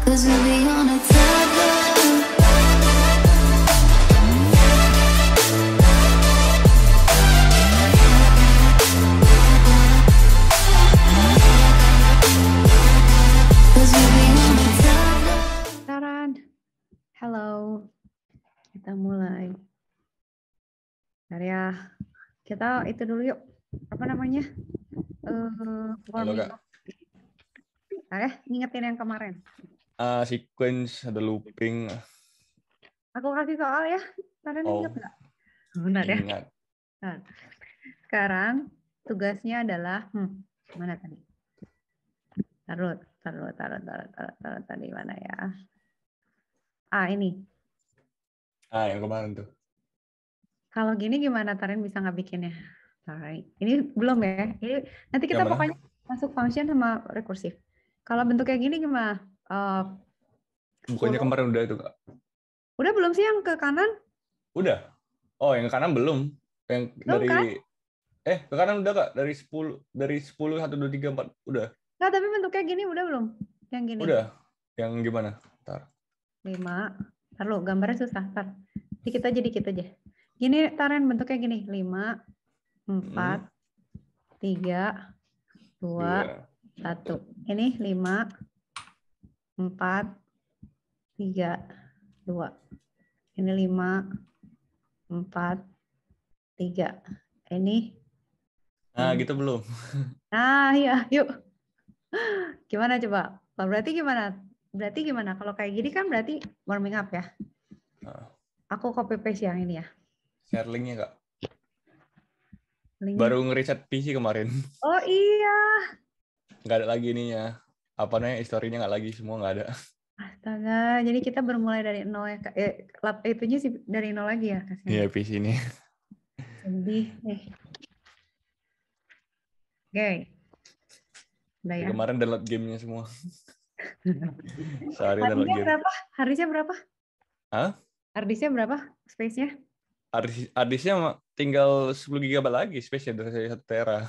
Halo, hello, kita mulai. Arya, kita itu dulu yuk. Apa namanya? Uh, halo, Kak. Arya, ingetin yang kemarin uh, sequence, ada looping. Aku kasih soal ya. karena oh. ingat nggak? Benar ya. Ingat. Nah, sekarang tugasnya adalah, hmm, mana tadi? Taruh, taruh, taruh, taruh, taruh, taruh, tadi mana ya? Ah, ini. Ah, yang kemarin tuh. Kalau gini gimana Tarin bisa nggak bikinnya? sorry Ini belum ya. Ini nanti kita pokoknya masuk function sama rekursif. Kalau bentuknya gini gimana? Uh, Bukannya suruh. kemarin udah itu kak? Udah belum sih yang ke kanan? Udah. Oh yang ke kanan belum. Yang belum, dari kan? eh ke kanan udah kak dari 10 dari 10 1 2 3 4 udah. Nah, tapi bentuknya gini udah belum? Yang gini. Udah. Yang gimana? Ntar. 5. Ntar lo gambarnya susah, ntar. Dikit aja dikit aja. Gini taren bentuknya gini, 5 4 3 2 1. Ini 5 empat, tiga, dua. Ini lima, empat, tiga. Ini. Nah, gitu belum. Nah, iya, yuk. Gimana coba? Berarti gimana? Berarti gimana? Kalau kayak gini kan berarti warming up ya? Aku copy paste yang ini ya. Share linknya, Kak. Link. Baru ngeriset PC kemarin. Oh iya. Nggak ada lagi ininya apa namanya historinya nggak lagi semua nggak ada astaga jadi kita bermulai dari nol ya eh, lap itunya sih dari nol lagi ya kasih iya PC ini sedih eh. oke okay. ya. Kemarin download gamenya semua. Sehari download game. berapa? Hardisnya berapa? Hah? Hardisnya berapa? Space-nya? Hardisnya tinggal 10 GB lagi space-nya dari 1 tera.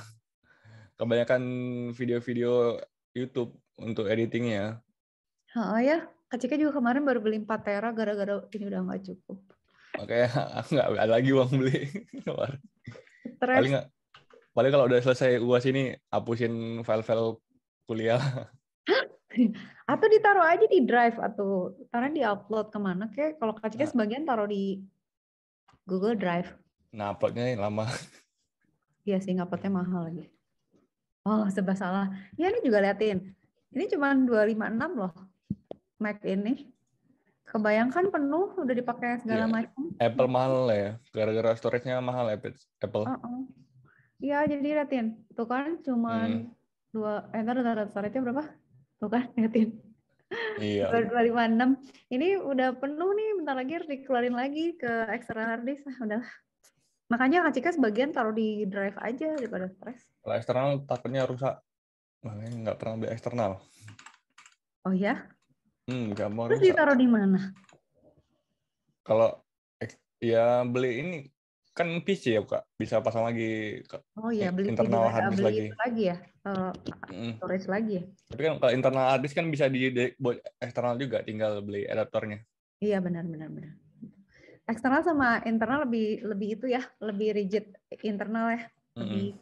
Kebanyakan video-video YouTube untuk editingnya. Oh ya, Kak juga kemarin baru beli 4 tera gara-gara ini udah nggak cukup. Oke, nggak ada lagi uang beli kemarin. Paling gak, paling kalau udah selesai uas ini hapusin file-file kuliah. atau ditaruh aja di drive atau karena di upload kemana ke? Kalau Kak nah. sebagian taruh di Google Drive. Nah, uploadnya yang lama. Iya sih, uploadnya mahal lagi. Oh, sebab salah. Ya, ini juga liatin. Ini cuma 256 loh Mac ini. Kebayangkan penuh udah dipakai segala yeah. macam. Apple mahal ya, gara-gara storage-nya mahal Apple. Uh-uh. Iya, Uh -uh. jadi liatin. Tuh kan cuma hmm. dua, eh ntar, ntar, storage-nya berapa? Tuh kan, liatin. Iya. 256. Ini udah penuh nih, bentar lagi harus dikeluarin lagi ke external hard disk. Nah, udah Makanya Kak Cika sebagian taruh di drive aja daripada stres. Kalau external takutnya rusak makanya nggak pernah beli eksternal. Oh ya? Hmm, nggak mau. Terus ditaruh di mana? Kalau ya beli ini kan PC ya kak, bisa pasang lagi. ke Oh iya, beli internal hard disk lagi. lagi ya, hmm. storage mm. lagi ya. Tapi kan kalau internal hard disk kan bisa di buat eksternal juga, tinggal beli adaptornya. Iya benar benar benar. Eksternal sama internal lebih lebih itu ya, lebih rigid internal ya, lebih mm -hmm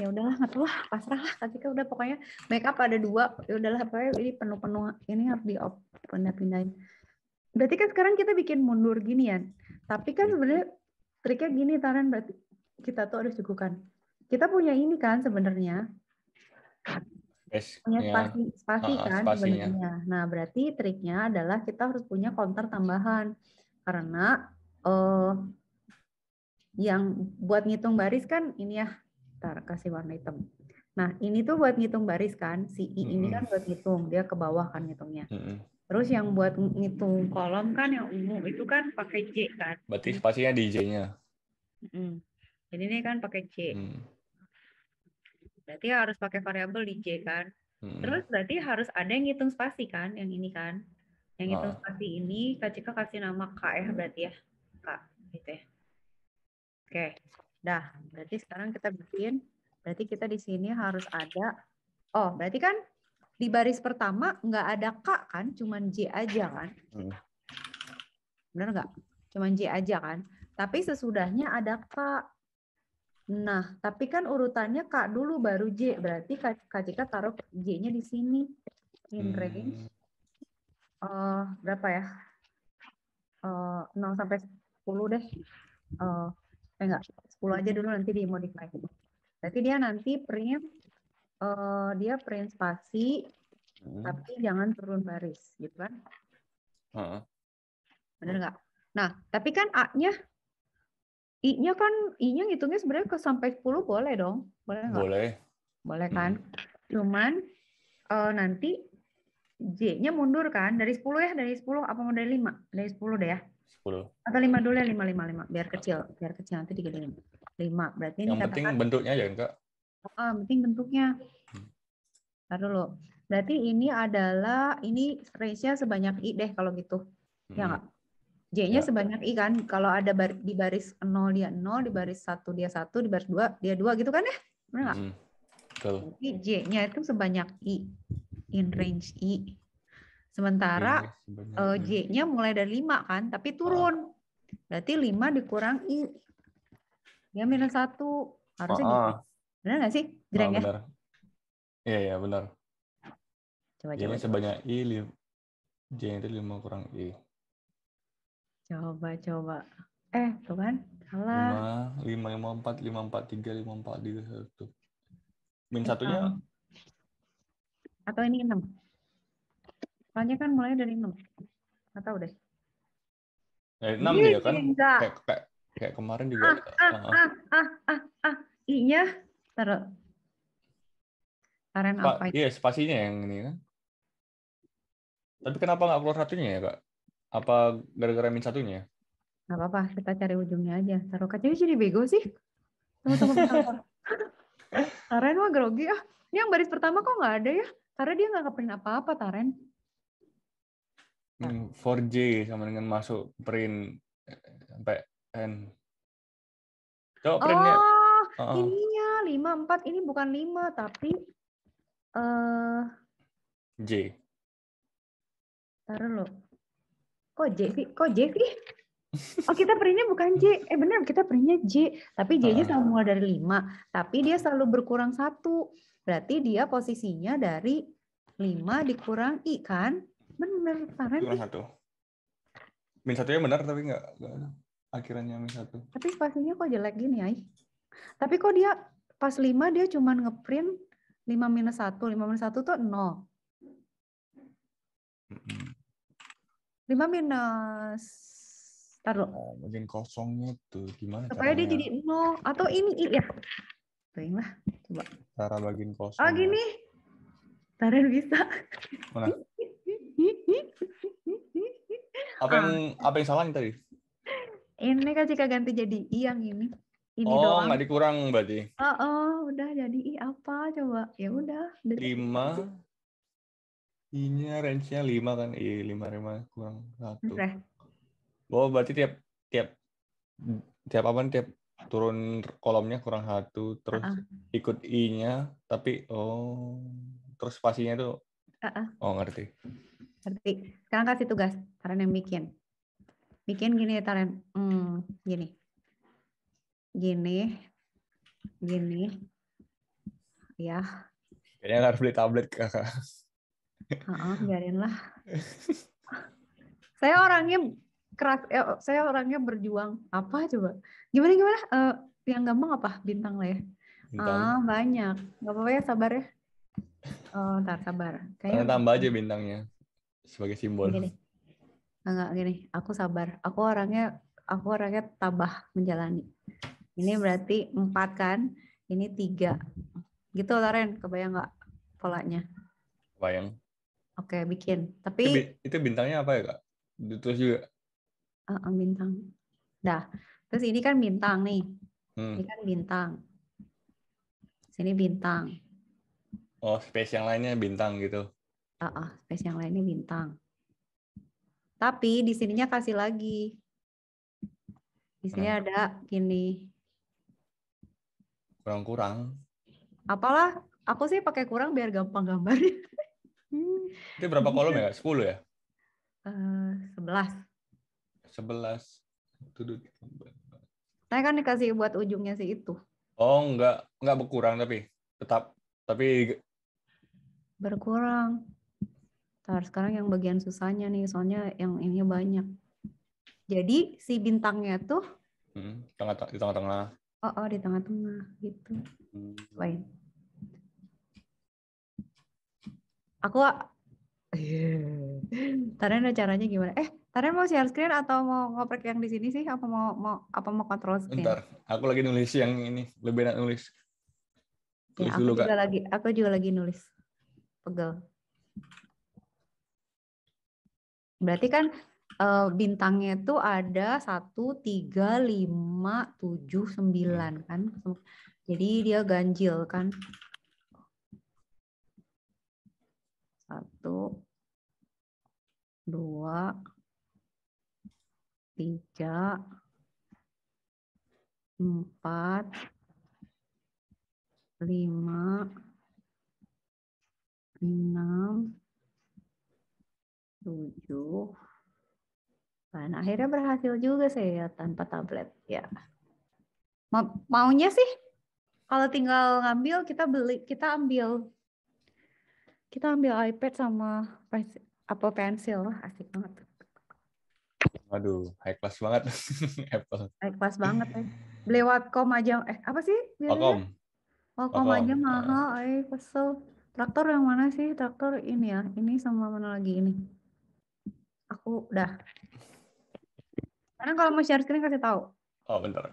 ya udahlah nggak tahu lah pasrah lah kan udah pokoknya makeup ada dua ya udahlah pokoknya ini penuh penuh ini harus di pindah pindahin berarti kan sekarang kita bikin mundur gini ya tapi kan iya. sebenarnya triknya gini Taran berarti kita tuh harus cukupkan kita punya ini kan sebenarnya punya iya. spasi, spasi kan iya. sebenarnya. Nah berarti triknya adalah kita harus punya counter tambahan karena uh, yang buat ngitung baris kan ini ya Ntar kasih warna hitam. Nah, ini tuh buat ngitung baris kan. Si I ini kan buat ngitung, dia ke bawah kan ngitungnya. Terus yang buat ngitung kolom kan yang umum itu kan pakai C kan. Berarti spasinya di J-nya. Jadi ini kan pakai C. Mm. Berarti harus pakai variabel di J kan. Terus berarti harus ada yang ngitung spasi kan, yang ini kan. Yang ngitung ah. spasi ini Kak Cika kasih nama ya berarti ya. K. gitu ya. Oke. Dah, berarti sekarang kita bikin, berarti kita di sini harus ada, oh berarti kan di baris pertama nggak ada K kan, cuman J aja kan? Hmm. Bener nggak? Cuman J aja kan? Tapi sesudahnya ada K. Nah, tapi kan urutannya K dulu baru J. Berarti Kak Cika taruh J-nya di sini. In hmm. range. Uh, berapa ya? Uh, eh, 0 sampai 10 deh. Uh, eh enggak 10 aja hmm. dulu nanti di modify berarti dia nanti print uh, dia print spasi hmm. tapi jangan turun baris gitu kan Uh -huh. bener nggak nah tapi kan a-nya i-nya kan i-nya ngitungnya sebenarnya ke sampai 10 boleh dong boleh nggak boleh boleh hmm. kan hmm. cuman uh, nanti J-nya mundur kan dari 10 ya dari 10 apa mau dari 5 dari 10 deh ya 10. Atau 5 dulu ya, 5, 5, 5. Biar kecil, biar kecil nanti digedein. 5, berarti ini Yang kata penting kata, bentuknya ya, enggak? Ah, penting bentuknya. Hmm. Ntar dulu. Berarti ini adalah, ini range-nya sebanyak I deh kalau gitu. Hmm. Ya enggak? J-nya ya. sebanyak I kan? Kalau ada bar, di baris 0 dia 0, di baris 1 dia 1, di baris 2 dia 2 gitu kan ya? Benar enggak? Hmm. Jadi J-nya itu sebanyak I. In range I. Hmm. Sementara uh, iya, J-nya iya, eh, hmm. mulai dari 5 kan, tapi turun. Berarti 5 dikurang I. Dia minus 1. Harusnya oh, gitu. Benar nggak sih? Jreng oh, ya? Benar. Iya, iya benar. Coba, J-nya sebanyak I, J itu 5 kurang I. Coba, coba. Eh, tuh kan? Salah. 5, 5, 5, 4, 5, 4, 3, 5, 4, 3, 1. Min satunya? Atau ini 6? Soalnya kan mulai dari 6. Nggak tahu deh. Eh, 6 dia kan? Kayak, kayak, kayak kemarin juga. Ah, ya. ah, ah, ah, ah, ah. ah. I-nya taruh. Karen apa? Iya, spasinya yang ini kan. Tapi kenapa nggak keluar satunya ya, Kak? Apa gara-gara min satunya? Nggak apa-apa, kita cari ujungnya aja. Taruh kaca ini jadi bego sih. Tunggu, tunggu, tunggu. Taren mah grogi ah. Yang baris pertama kok nggak ada ya? Karena dia nggak ngapain apa-apa, Taren. 4J hmm, nah. sama dengan masuk print eh, sampai n. Coba printnya. Oh, uh -uh. ini ya 4. ini bukan 5 tapi eh uh, J. Taruh lo. Kok J sih? Kok J sih? Oh kita printnya bukan J. Eh benar kita printnya J. Tapi J nya selalu mulai dari 5. Tapi dia selalu berkurang satu. Berarti dia posisinya dari 5 dikurang I kan? Bener, parah Kurang sih. satu. Min satunya benar tapi nggak akhirannya min satu. Tapi pastinya kok jelek gini, Ay? Tapi kok dia pas lima dia cuma ngeprint lima minus satu lima minus satu tuh nol lima minus taruh. oh, mungkin kosongnya tuh gimana? Supaya caranya? dia jadi nol atau ini iya Tuh iya. lah, coba. Cara bagin kosong. Oh, gini. Ya. taruh bisa. Mana? apa yang apa yang salah nih tadi? Ini kan jika ganti jadi i yang ini. Ini oh, nggak dikurang berarti. Oh, oh, udah jadi i apa coba? Ya udah. Lima. I-nya range-nya lima kan? I iya, lima lima kurang satu. Okay. Oh, berarti tiap tiap tiap apa nih tiap turun kolomnya kurang satu terus uh -uh. ikut i-nya tapi oh terus pastinya tuh uh -uh. oh ngerti Ngerti? Sekarang kasih tugas, Taren yang bikin. Bikin gini ya, Taren. Hmm, gini. Gini. Gini. Ya. Kayaknya harus beli tablet, kakak. uh biarin lah. saya orangnya keras, eh, saya orangnya berjuang. Apa coba? Gimana gimana? Uh, yang gampang apa? Bintang lah ya. Bintang. Ah, banyak. Gak apa-apa ya, sabar ya. Oh, ntar sabar. Kayaknya... tambah aja bintangnya sebagai simbol gini. enggak gini aku sabar aku orangnya aku orangnya tabah menjalani ini berarti empat kan ini tiga gitu Loren kebayang nggak polanya bayang oke bikin tapi itu, bintangnya apa ya kak terus juga uh, bintang dah terus ini kan bintang nih hmm. ini kan bintang sini bintang oh space yang lainnya bintang gitu Uh -uh, space yang lainnya bintang. Tapi di sininya kasih lagi. Di sini kurang. Hmm. ada gini. Kurang-kurang. Apalah, aku sih pakai kurang biar gampang gambarnya. Itu berapa kolom ya? 10 ya? Uh, 11. 11. Nah kan dikasih buat ujungnya sih itu. Oh, enggak, enggak berkurang tapi tetap tapi berkurang. Ntar sekarang yang bagian susahnya nih, soalnya yang ini banyak. Jadi si bintangnya tuh hmm, tengah, di tengah-tengah. Oh, oh di tengah-tengah gitu. Lain. Hmm. Aku Taren caranya gimana? Eh, Taren mau share screen atau mau ngoprek yang di sini sih? Apa mau mau apa mau kontrol screen? Bentar, aku lagi nulis yang ini, lebih enak nulis. ya, aku juga lagi, aku juga lagi nulis. Pegel. Berarti kan uh, bintangnya itu ada 1, 3, 5, 7, 9 kan. Jadi dia ganjil kan. 1, 2, 3, 4, 5, 6, tujuh dan akhirnya berhasil juga saya tanpa tablet ya maunya sih kalau tinggal ngambil kita beli kita ambil kita ambil iPad sama apa pensil asik banget Aduh, high class banget Apple. High class banget eh. Lewat Wacom aja eh apa sih? Wacom. Wacom aja mahal, ah. eh kesel. Traktor yang mana sih? Traktor ini ya, ini sama mana lagi ini? aku udah. Karena kalau mau share screen kasih tahu. Oh, bentar.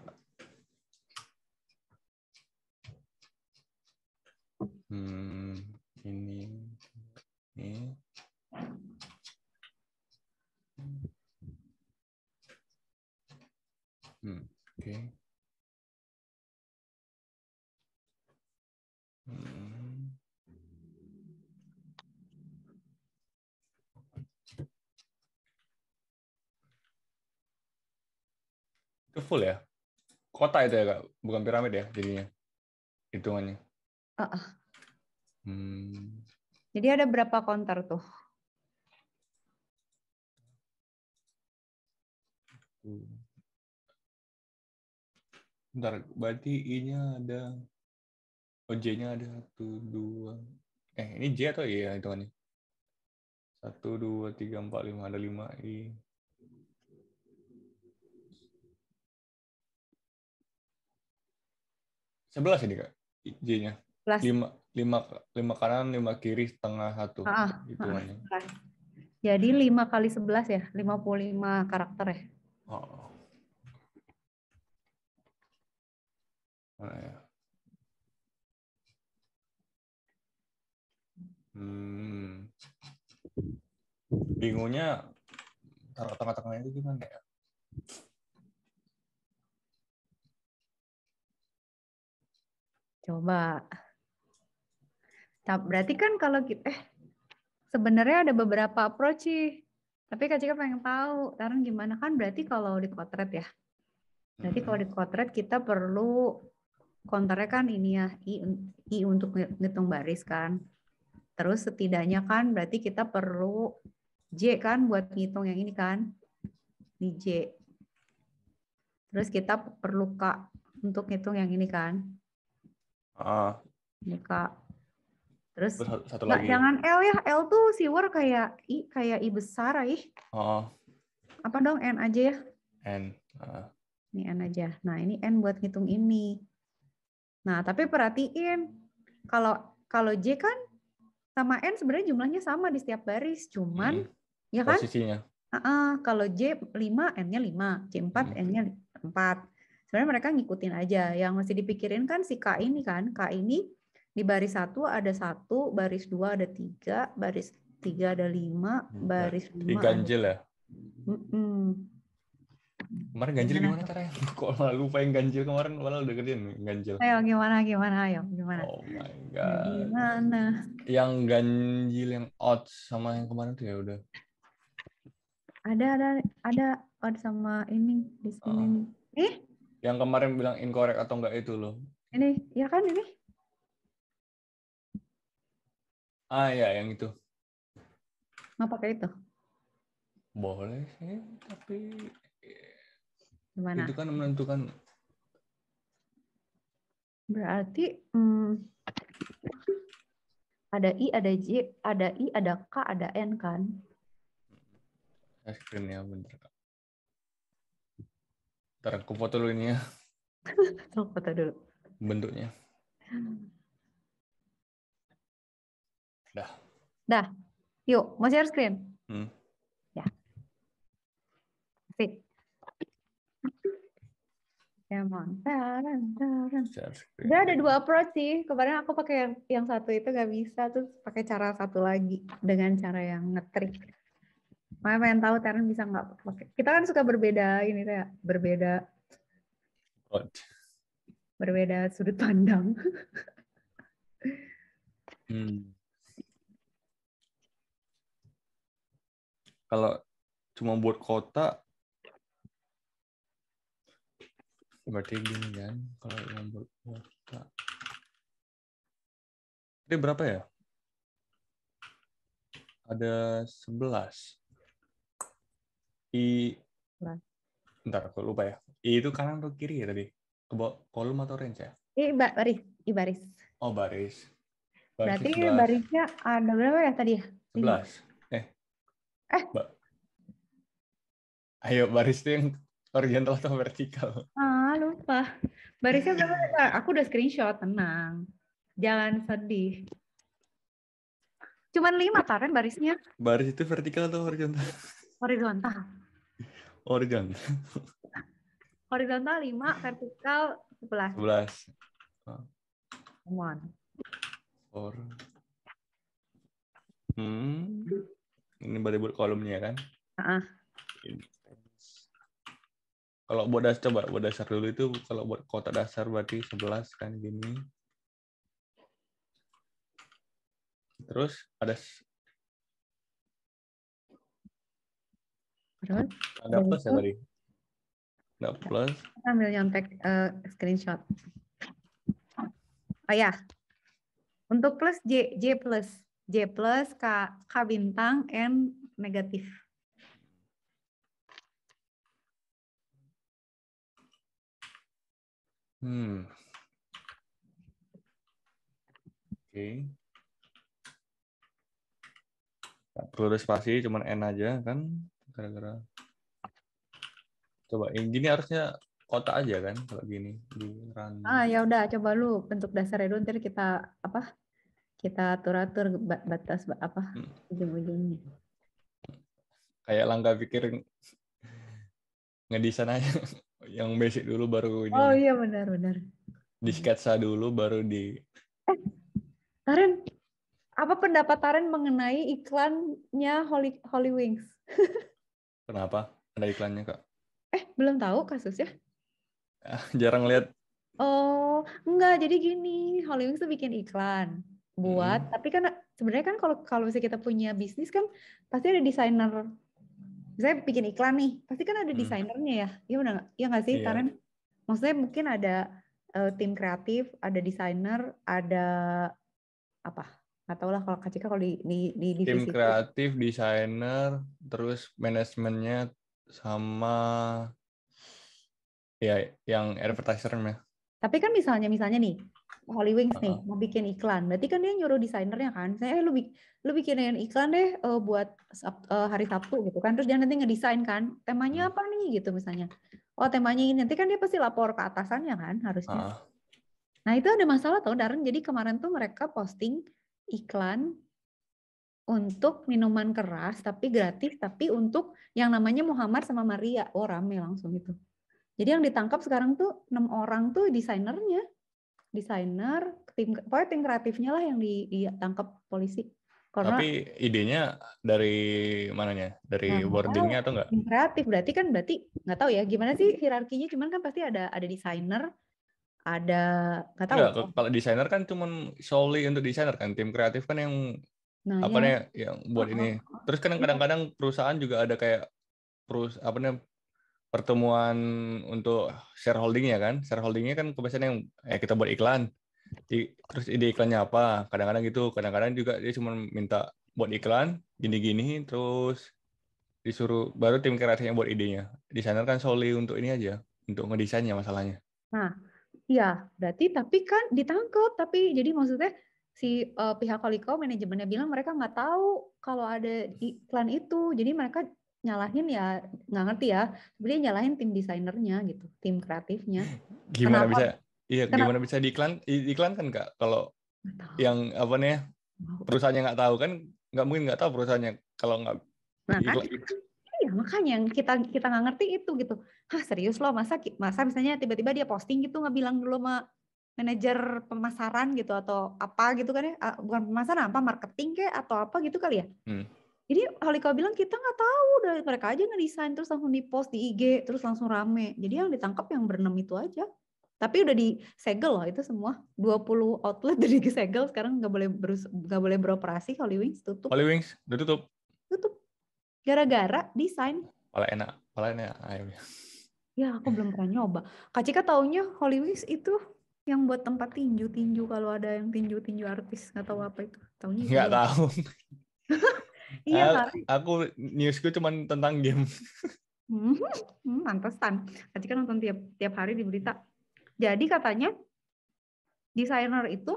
Hmm, ini ini. Hmm, oke. Okay. full ya kota itu ya kak bukan piramid ya jadinya hitungannya uh -uh. Hmm. jadi ada berapa konter tuh Bentar, berarti I-nya ada, oh J-nya ada satu dua eh ini J atau I ya hitungannya? satu dua tiga empat lima ada lima I. 11 ini Kak. J-nya. 5 lima lima kanan lima kiri setengah satu ah, hitungannya ah, ah, jadi lima kali sebelas ya lima puluh lima karakter ya oh. oh. Mana ya hmm. bingungnya taruh tengah-tengahnya itu gimana ya Coba. Berarti kan kalau kita, eh, sebenarnya ada beberapa approach sih. Tapi Kak Cika pengen tahu, karena gimana kan berarti kalau di potret ya. Berarti kalau di potret kita perlu konternya kan ini ya, I, I untuk ngitung baris kan. Terus setidaknya kan berarti kita perlu J kan buat ngitung yang ini kan. Ini J. Terus kita perlu K untuk ngitung yang ini kan. Ini iya, kak. Terus, terus satu nggak, lagi. jangan L ya. L tuh si siwer kayak I kayak I besar ih. Oh. Apa dong N aja ya? N. Uh. Ini N aja. Nah, ini N buat ngitung ini. Nah, tapi perhatiin kalau kalau J kan sama N sebenarnya jumlahnya sama di setiap baris, cuman hmm. ya kan? Posisinya. Uh -uh, kalau J 5, N-nya 5, J 4, hmm. N-nya 4 sebenarnya mereka ngikutin aja yang masih dipikirin kan si K ini kan K ini di baris satu ada satu baris dua ada tiga baris tiga ada lima hmm, baris lima Di ganjil ya Mm-mm. kemarin ganjil gimana, gimana caranya kok malah lupa yang ganjil kemarin malah udah kerjain ganjil ayo gimana gimana ayo gimana oh my ya, god gimana yang ganjil yang odd sama yang kemarin tuh ya udah ada ada ada odd sama ini di sini uh. eh yang kemarin bilang incorrect atau enggak itu loh. Ini, ya kan ini? Ah ya, yang itu. Mau pakai itu? Boleh sih, tapi Gimana? itu kan menentukan. Berarti hmm, ada i, ada j, ada i, ada k, ada n kan? Es krimnya bener. Ntar aku foto dulu ini ya. Aku foto dulu. Bentuknya. Dah. Dah. Yuk, mau share screen? Hmm. Ya. Sip. ya Taran, taran. ada dua approach sih. Kemarin aku pakai yang, yang satu itu nggak bisa, terus pakai cara satu lagi dengan cara yang ngetrik. Makanya pengen tahu Teren bisa nggak pakai. Kita kan suka berbeda ini kayak berbeda. What? Berbeda sudut pandang. hmm. Kalau cuma buat kota, berarti gini kan? Kalau yang buat kota, ini berapa ya? Ada 11. I nah. ntar aku lupa ya I itu kanan atau kiri ya tadi ke kolom atau range ya I baris I baris oh baris, baris berarti 11. barisnya ada ah, berapa ya tadi ya? sebelas eh eh ba ayo baris itu yang horizontal atau vertikal ah lupa barisnya berapa ya, aku udah screenshot tenang jangan sedih Cuman lima kan barisnya? Baris itu vertikal atau horizontal? Horizontal. Horizon. Horizontal 5, vertikal 11. 11. Come on. Four. Hmm. Ini baru buat kolomnya kan? Uh -uh. Kalau buat dasar coba buat dasar dulu itu kalau buat kotak dasar berarti 11 kan gini. Terus ada Pardon? Ada plus ya gitu? tadi? Ada plus. Kita ambil nyontek uh, screenshot. Oh ya, untuk plus J, J plus. J plus K, K bintang, N negatif. Hmm. Oke. Okay. Gak perlu spasi, cuman N aja kan gara-gara coba yang gini harusnya kota aja kan kalau gini di run. ah ya udah coba lu bentuk dasar dulu nanti kita apa kita atur atur batas apa hmm. ujung ujungnya kayak langkah pikir ngedesain aja yang basic dulu baru ini. oh iya benar benar di sketsa dulu baru di eh, Taren apa pendapat Taren mengenai iklannya Holy Holy Wings Kenapa? Ada iklannya, Kak? Eh, belum tahu kasusnya? Ah, jarang lihat. Oh, enggak. Jadi gini, Hollywood tuh bikin iklan buat, hmm. tapi kan sebenarnya kan kalau kalau misalnya kita punya bisnis kan pasti ada desainer. Saya bikin iklan nih, pasti kan ada hmm. desainernya ya. Iya benar Iya nggak sih? Iya. Karena maksudnya mungkin ada uh, tim kreatif, ada desainer, ada apa? nggak tau lah kalau Kak kalau di di di divisi tim kreatif, desainer, terus manajemennya sama ya yang advertisernya. Tapi kan misalnya misalnya nih Holy Wings nih uh -huh. mau bikin iklan, berarti kan dia nyuruh desainernya kan, saya eh, lu, bikin lu bikinin iklan deh eh, buat eh, hari Sabtu gitu kan, terus dia nanti ngedesain kan, temanya hmm. apa nih gitu misalnya, oh temanya ini nanti kan dia pasti lapor ke atasannya kan harusnya. Uh. -huh. Nah itu ada masalah tau Darren, jadi kemarin tuh mereka posting iklan untuk minuman keras tapi gratis tapi untuk yang namanya Muhammad sama Maria oh rame langsung itu jadi yang ditangkap sekarang tuh enam orang tuh desainernya desainer tim pokoknya tim kreatifnya lah yang ditangkap polisi karena, tapi idenya dari mananya dari nah, wordingnya atau enggak kreatif berarti kan berarti nggak tahu ya gimana sih hierarkinya cuman kan pasti ada ada desainer ada nggak tahu Enggak, kalau desainer kan cuma solely untuk desainer kan tim kreatif kan yang nah, apa iya. nih yang buat oh, ini terus kan iya. kadang-kadang perusahaan juga ada kayak perus apa nih pertemuan untuk shareholdingnya kan shareholdingnya kan kebiasaan yang ya kita buat iklan di, terus ide iklannya apa kadang-kadang gitu kadang-kadang juga dia cuma minta buat iklan gini-gini terus disuruh baru tim kreatifnya buat idenya desainer kan solely untuk ini aja untuk ngedesainnya masalahnya nah Iya, berarti tapi kan ditangkap, tapi jadi maksudnya si uh, pihak Kaliko manajemennya bilang mereka nggak tahu kalau ada iklan itu, jadi mereka nyalahin ya nggak ngerti ya, sebenarnya nyalahin tim desainernya gitu, tim kreatifnya. Gimana Kenapa? bisa? Iya, Kenapa? gimana bisa diiklan diiklankan kak? Kalau yang apa nih perusahaannya nggak tahu kan nggak mungkin nggak tahu perusahaannya kalau nggak nah, kan Iya makanya yang kita kita nggak ngerti itu gitu. Hah serius loh masa masa misalnya tiba-tiba dia posting gitu nggak bilang dulu sama manajer pemasaran gitu atau apa gitu kan ya bukan pemasaran apa marketing kayak atau apa gitu kali ya. Hmm. Jadi Holika bilang kita nggak tahu dari mereka aja ngedesain terus langsung di post di IG terus langsung rame. Jadi yang ditangkap yang berenam itu aja. Tapi udah disegel loh itu semua. 20 outlet dari segel sekarang nggak boleh nggak boleh beroperasi Holy Wings tutup. Holy Wings udah tutup. Tutup. Gara-gara desain. Pala enak, pala enak ayamnya. Ya, aku belum pernah nyoba. Kak Cika taunya Holy Wings itu yang buat tempat tinju-tinju kalau ada yang tinju-tinju artis nggak tahu apa itu tahunya nggak ya. tahu iya aku, aku newsku cuma tentang game hmm, mantesan hmm, tadi kan nonton tiap tiap hari di berita jadi katanya desainer itu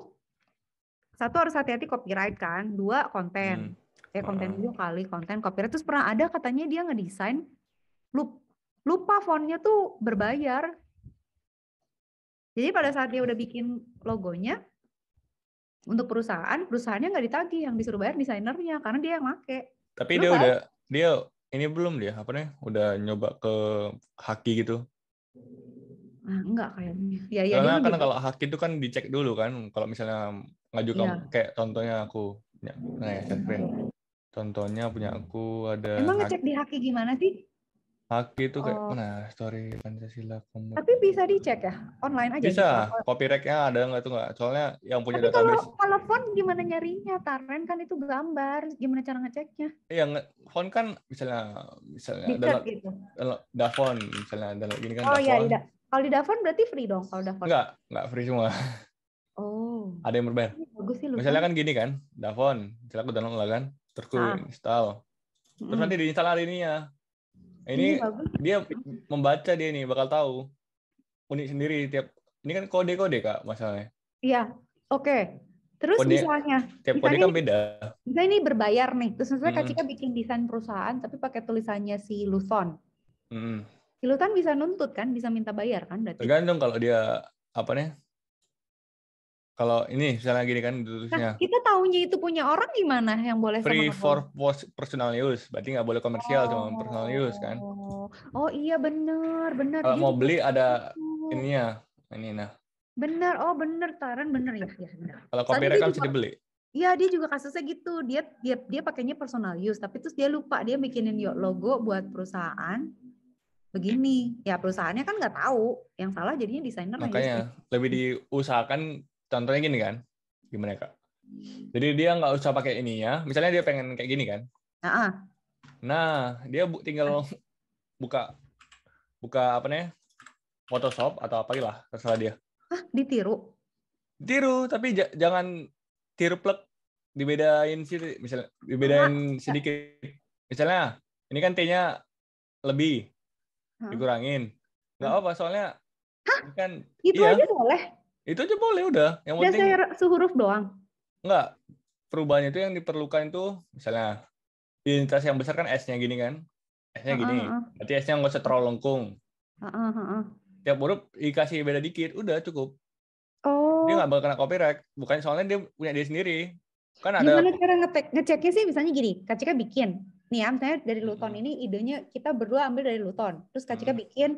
satu harus hati-hati copyright kan dua konten hmm kayak konten video kali konten copyright terus pernah ada katanya dia ngedesain lupa fontnya tuh berbayar jadi pada saat dia udah bikin logonya untuk perusahaan perusahaannya nggak ditagih yang disuruh bayar desainernya karena dia yang make tapi lupa. dia udah dia ini belum dia apa nih udah nyoba ke haki gitu Nah, enggak kayaknya. Ya, ya, Karena kan kalau hak itu kan dicek dulu kan, kalau misalnya ngajukan ya. kayak contohnya aku, ya, nah, ya, Contohnya punya hmm. aku ada. Emang ngecek di haki gimana sih? Haki itu kayak oh. nah story Pancasila kamu Tapi bisa dicek ya online aja. Bisa. Oh. Copyrightnya ada nggak tuh nggak? Soalnya yang punya Tapi database. Kalau, kalau font gimana nyarinya? Taren kan itu gambar. Gimana cara ngeceknya? Iya phone kan misalnya misalnya dicek dalam, gitu. Davon misalnya dalam gini kan oh, Iya, iya. Kalau di Davon berarti free dong kalau Davon. Enggak, enggak free semua. Oh. Ada yang berbayar. bagus sih, lu. misalnya kan gini kan, Davon, misalnya aku download lah kan, terkeliling ah. install terus mm. nanti diinstal hari ini ya ini, ini iya, dia membaca dia nih bakal tahu unik sendiri tiap ini kan kode kode kak masalahnya iya oke okay. terus kode, misalnya tiap kode kan beda bisa ini berbayar nih terus misalnya mm. kacika bikin desain perusahaan tapi pakai tulisannya si Luthon mm. si Luthon bisa nuntut kan bisa minta bayar kan berarti tergantung kalau dia apa nih kalau ini misalnya gini kan dulunya. Nah, kita tahunya itu punya orang gimana yang boleh free for post personal use, berarti nggak boleh komersial oh. cuma personal use kan? Oh, iya benar benar. Kalau mau beli ada oh. ininya ini nah. Benar, oh benar Taran benar ya, ya Kalau copyright kan bisa dibeli. Iya dia juga kasusnya gitu dia dia dia pakainya personal use tapi terus dia lupa dia bikinin yuk logo buat perusahaan begini ya perusahaannya kan nggak tahu yang salah jadinya desainer makanya lebih diusahakan contohnya gini kan gimana kak jadi dia nggak usah pakai ya misalnya dia pengen kayak gini kan uh -uh. nah dia bu tinggal buka buka apa nih Photoshop atau apa apalah terserah dia ditiru tiru tapi jangan tiru plek dibedain sih misalnya dibedain nah, sedikit misalnya ini kan T-nya lebih huh? dikurangin nggak apa soalnya Hah? kan itu iya. aja boleh itu aja boleh udah. Yang penting suhu huruf doang. Enggak. Perubahannya itu yang diperlukan itu misalnya identitas yang besar kan S-nya gini kan. S-nya gini. Uh, Berarti S-nya nggak usah terlalu lengkung. Uh, uh, Tiap huruf dikasih beda dikit, udah cukup. Oh. Dia nggak bakal kena copyright. Bukan soalnya dia punya dia sendiri. Kan ada... Gimana cara ngetek, ngeceknya sih misalnya gini, Kak Cika bikin. Nih ya, misalnya dari Luton hmm. ini idenya kita berdua ambil dari Luton. Terus Kak Cika hmm. bikin,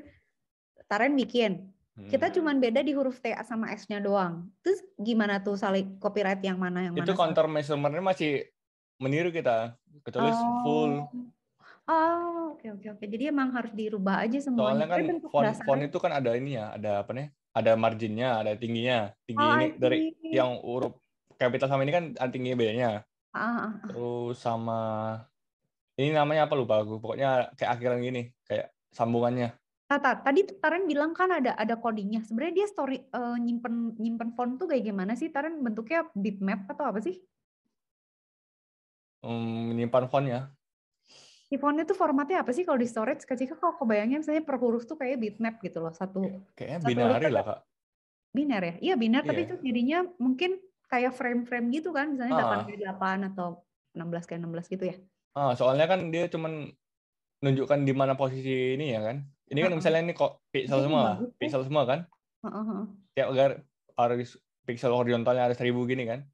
Taren bikin. Kita hmm. cuma beda di huruf T sama S-nya doang. Terus gimana tuh saling copyright yang mana yang Itu mana? Itu counter nya masih meniru kita, ketulis oh. full. Oh, oke okay, oke okay, oke. Okay. Jadi emang harus dirubah aja semuanya. Soalnya kan font, font itu kan ada ini ya, ada apa nih? Ada marginnya, ada tingginya. Tinggi oh, ini see. dari yang huruf capital sama ini kan ah, tingginya bedanya. Ah, ah. Terus sama ini namanya apa lupa aku. Pokoknya kayak akhiran gini, kayak sambungannya. Tata, tadi Taren bilang kan ada ada codingnya. Sebenarnya dia story uh, nyimpen nyimpen font tuh kayak gimana sih? Taren bentuknya bitmap atau apa sih? Um, nyimpan font ya. Si fontnya tuh formatnya apa sih kalau di storage? Kecil kalau kebayangnya misalnya per huruf tuh kayak bitmap gitu loh satu. Iya, kayaknya satu kan lah kak. Binar ya, iya binar. Yeah. Tapi iya. itu jadinya mungkin kayak frame-frame gitu kan, misalnya ah. delapan 8 kali delapan atau enam belas kali enam belas gitu ya. Ah, soalnya kan dia cuman nunjukkan di mana posisi ini ya kan? Ini kan misalnya ini kok pixel semua, pixel semua kan? Uh-huh. Tiap agar harus pixel horizontalnya ada seribu gini kan?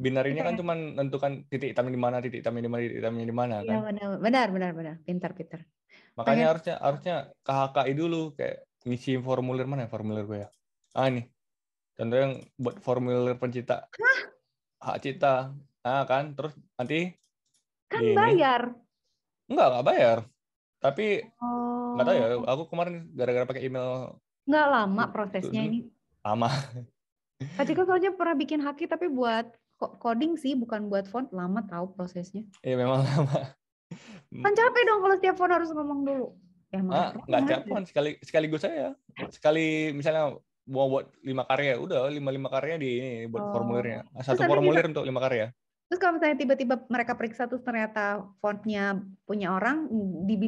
Binarinya kan cuma menentukan titik hitam di mana, titik hitam di mana, titik hitam di mana iya, kan? Iya benar, benar, benar, benar. Pintar, pintar. Makanya Tanya. harusnya harusnya KHKI dulu kayak ngisi formulir mana ya, formulir gue ya? Ah ini. contoh yang buat formulir pencipta. Hak cipta. ah kan, terus nanti kan bayar. Enggak, enggak bayar. Tapi oh nggak tahu ya hmm. aku kemarin gara-gara pakai email nggak lama prosesnya hmm, ini lama Kak Ciko soalnya pernah bikin haki tapi buat coding sih bukan buat font lama tahu prosesnya iya memang lama hmm. kan capek dong kalau setiap font harus ngomong dulu ya ah, nggak capek ya. sekali sekaligus saya sekali misalnya mau buat lima karya udah lima lima karya di ini buat oh. formulirnya ah, satu formulir kita... untuk lima karya Terus kalau misalnya tiba-tiba mereka periksa terus ternyata fontnya punya orang,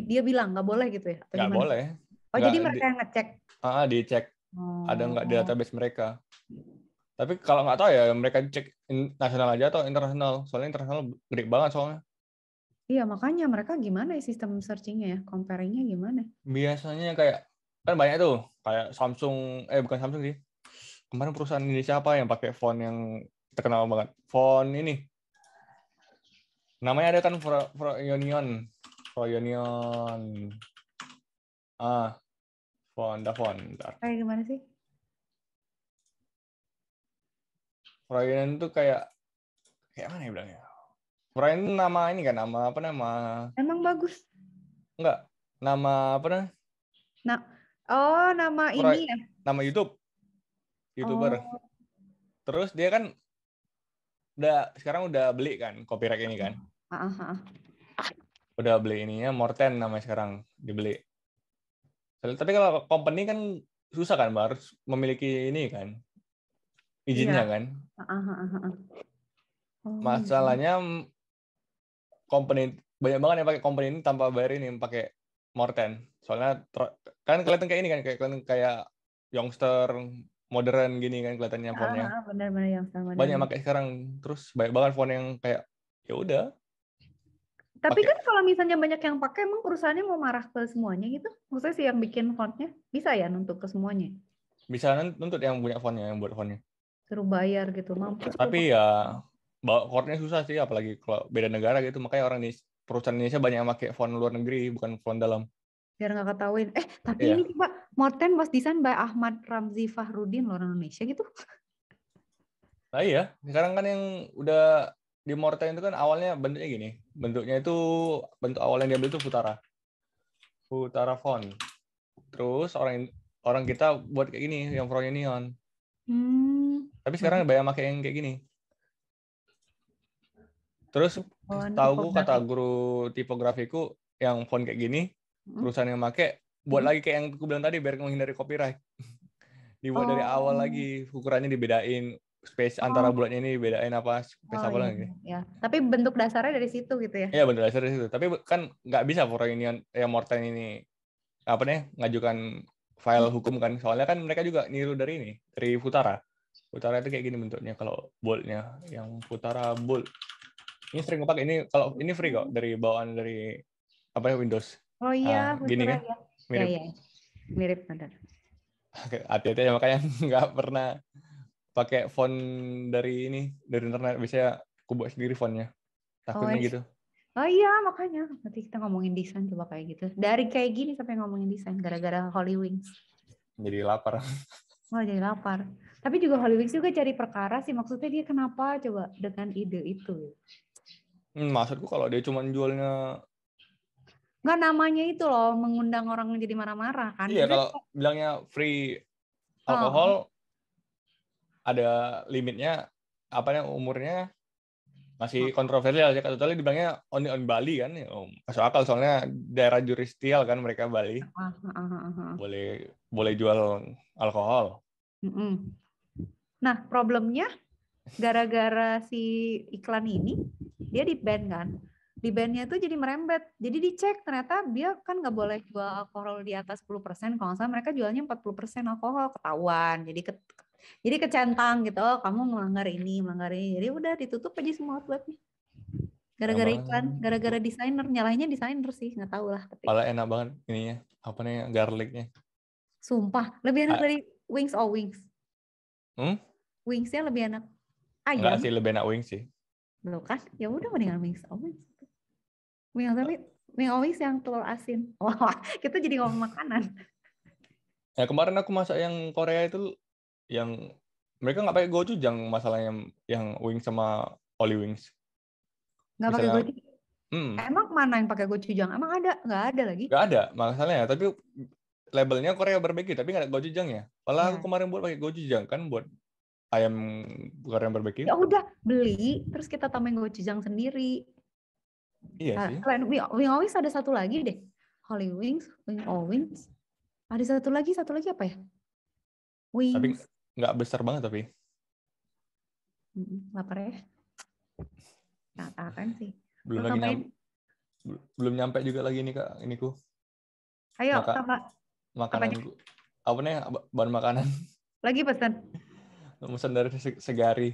dia bilang nggak boleh gitu ya? Nggak boleh. Oh gak, jadi mereka yang ngecek? Ah, dicek. Hmm. Ada nggak di database mereka? Tapi kalau nggak tahu ya mereka cek nasional aja atau internasional. Soalnya internasional gede banget soalnya. Iya makanya mereka gimana ya sistem searchingnya ya, comparingnya gimana? Biasanya kayak kan banyak tuh kayak Samsung, eh bukan Samsung sih. Kemarin perusahaan Indonesia apa yang pakai font yang terkenal banget? Font ini namanya ada kan pro, pro union pro union ah fonda kayak gimana sih pro union itu kayak kayak mana ya bilangnya union nama ini kan nama apa nama emang bagus enggak nama apa nih? nah oh nama Pro, ini ya nama YouTube youtuber oh. terus dia kan udah sekarang udah beli kan copyright ini kan Uh -huh. Udah beli ininya Morten namanya sekarang dibeli. Tapi kalau company kan susah kan, Mbak, harus memiliki ini kan, izinnya iya. kan. Uh -huh. oh, iya, Masalahnya iya. company banyak banget yang pakai company ini tanpa bayar ini pakai Morten. Soalnya kan kelihatan kayak ini kan kayak kelihatan kayak youngster modern gini kan kelihatannya fontnya. Ah, benar-benar yang sama. Banyak pakai sekarang terus banyak banget font yang kayak ya udah tapi okay. kan kalau misalnya banyak yang pakai, emang perusahaannya mau marah ke semuanya gitu? Maksudnya sih yang bikin fontnya bisa ya untuk ke semuanya? Bisa nuntut yang punya fontnya, yang buat fontnya. seru bayar gitu, mampus. Tapi ya bawa fontnya susah sih, apalagi kalau beda negara gitu. Makanya orang di perusahaan Indonesia banyak yang pakai font luar negeri, bukan font dalam. Biar nggak ketahuin. Eh, tapi yeah. ini Pak, Morten was design by Ahmad Ramzi Fahrudin, luar Indonesia gitu. Nah iya, sekarang kan yang udah di Morten itu kan awalnya bentuknya gini. Bentuknya itu bentuk awal yang diambil itu putara. Putara font. Terus orang orang kita buat kayak gini yang frontnya neon. Hmm. Tapi sekarang banyak pakai yang kayak gini. Terus oh, tahu kata guru tipografiku yang font kayak gini, hmm. perusahaan yang make buat hmm. lagi kayak yang aku bilang tadi biar menghindari copyright. Dibuat oh. dari awal lagi ukurannya dibedain space oh. antara bulan ini bedain apa space oh, apa iya. lagi. Ya. Tapi bentuk dasarnya dari situ gitu ya. Iya, bentuk dasarnya dari situ. Tapi kan nggak bisa orang ini yang Morten ini apa nih ngajukan file hmm. hukum kan. Soalnya kan mereka juga niru dari ini, dari Futara. Futara itu kayak gini bentuknya kalau boldnya yang Futara bold. Ini sering pakai ini kalau ini free kok hmm. dari bawaan dari apa ya Windows. Oh iya, ah, gini kan. Ya. Mirip. Ya, ya. Mirip benar. Hati-hati ya makanya nggak pernah pakai font dari ini dari internet biasanya aku buat sendiri fontnya takutnya oh, gitu oh iya makanya nanti kita ngomongin desain coba kayak gitu dari kayak gini sampai ngomongin desain gara-gara Holy jadi lapar oh jadi lapar tapi juga Holy Wings juga cari perkara sih maksudnya dia kenapa coba dengan ide itu hmm, maksudku kalau dia cuma jualnya Enggak namanya itu loh mengundang orang jadi marah-marah kan. Iya kalau kan- bilangnya free alkohol oh. oh ada limitnya apa namanya umurnya masih hmm. kontroversial sih kata tadi dibilangnya only on Bali kan ya, masuk akal soalnya daerah juristial kan mereka Bali ah, ah, ah, boleh boleh jual alkohol nah problemnya gara-gara si iklan ini dia di ban kan di bandnya tuh jadi merembet. Jadi dicek ternyata dia kan nggak boleh jual alkohol di atas 10% kalau nggak salah mereka jualnya 40% alkohol ketahuan. Jadi jadi kecentang gitu, oh, kamu melanggar ini, melanggar ini. Jadi udah ditutup aja semua outletnya. Gara-gara iklan, gitu. gara-gara desainer, nyalahnya desainer sih, nggak tahu lah. Pala enak banget ininya, apa nih garlicnya. Sumpah, lebih enak A dari wings or wings. Hmm? Wingsnya lebih enak. Ayam. Enggak sih, lebih enak wings sih. Lo kan, ya udah mendingan iya. wings or wings. Wings tapi wings wings yang telur asin. Wah, kita jadi ngomong makanan. Ya kemarin aku masak yang Korea itu yang mereka nggak pakai gochujang yang masalahnya yang wings sama Oli Wings. Nggak pakai gochujang Hmm. Emang mana yang pakai gochujang? Emang ada? Nggak ada lagi? Nggak ada, masalahnya. Tapi labelnya Korea barbeque, tapi nggak ada gochujangnya. Malah aku iya. kemarin buat pakai gochujang kan buat ayam Korea barbeque. Ya udah beli, terus kita tambahin gochujang sendiri. Iya nah, sih. Selain wing, wing always ada satu lagi deh. Holy wings, wing always. Ada satu lagi, satu lagi apa ya? Wings nggak besar banget tapi lapar ya kata-kataan sih belum lagi nyampe, belum nyampe juga lagi nih kak ini ku ayo Maka, apa makanan Apanya? apa nih bahan makanan lagi pesan pesan dari segari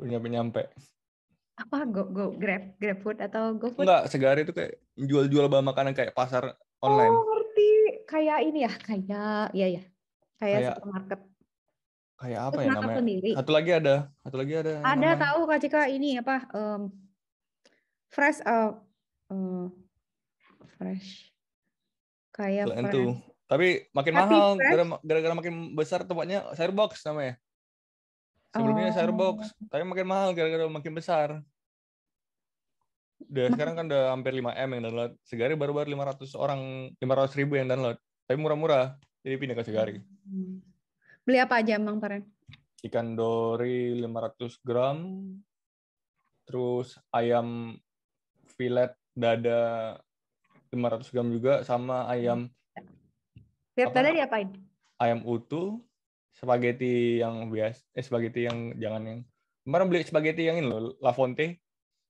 belum nyampe nyampe apa go go grab grab food atau go food enggak segari itu kayak jual-jual bahan makanan kayak pasar online oh ngerti kayak ini ya kayak ya ya kayak, kayak supermarket kayak apa ya namanya? Sendiri. Satu lagi ada, satu lagi ada. Ada namanya. tahu Kak Cika ini apa? Um, fresh uh, uh, fresh kayak apa? fresh. Tapi makin Tapi mahal gara-gara makin besar tempatnya share box namanya. Sebelumnya oh. box tapi makin mahal gara-gara makin besar. Udah sekarang kan udah hampir 5 M yang download. Segari baru-baru 500 orang, 500 ribu yang download. Tapi murah-murah, jadi pindah ke Segari. Hmm. Beli apa aja emang Taren? Ikan dori 500 gram, terus ayam filet dada 500 gram juga, sama ayam... Filet dada diapain? Ayam utuh, spaghetti yang bias, eh spaghetti yang jangan yang... Kemarin beli spaghetti yang ini loh, La Fonte.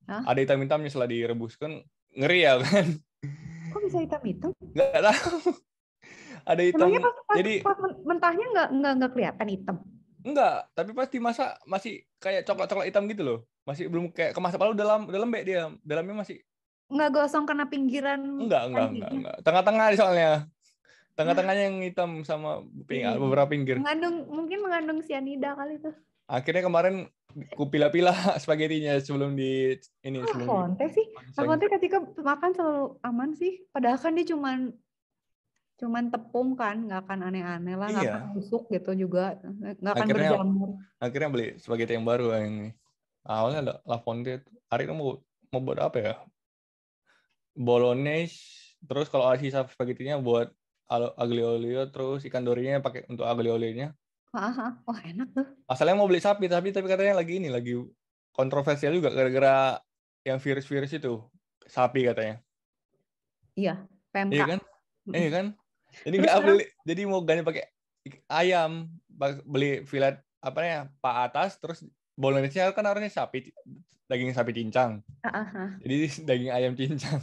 Hah? Ada hitam-hitamnya setelah kan, ngeri ya kan? Kok bisa hitam-hitam? Gak tau ada hitam. pas, pas, Jadi pas mentahnya nggak nggak nggak kelihatan hitam. Enggak, tapi pasti masa masih kayak coklat-coklat hitam gitu loh. Masih belum kayak kemasap lalu dalam dalam lembek dia. Dalamnya masih Enggak gosong karena pinggiran. Enggak, enggak, enggak, enggak. Tengah-tengah soalnya. Tengah-tengahnya yang hitam sama pinggir, iya. hmm. beberapa pinggir. Mengandung mungkin mengandung sianida kali itu. Akhirnya kemarin kupila-pila spagetinya sebelum di ini ah, sebelum. Conte sih. Nah, Conte gitu. ketika makan selalu aman sih. Padahal kan dia cuman cuman tepung kan nggak akan aneh-aneh lah nggak iya. akan busuk gitu juga nggak akan akhirnya, berjamur akhirnya beli spaghetti yang baru ini awalnya ada La Fonte hari itu mau mau buat apa ya bolognese terus kalau ada sisa nya buat aglio olio terus ikan dorinya pakai untuk aglio olionya wah enak tuh asalnya mau beli sapi tapi tapi katanya lagi ini lagi kontroversial juga gara-gara yang virus-virus itu sapi katanya iya PMK iya kan Iya kan? Jadi nggak beli, jadi mau ganti pakai ayam, beli filet apa ya, pak atas, terus bolognese kan harusnya sapi, daging sapi cincang. Uh ah, -huh. Ah, ah. Jadi daging ayam cincang.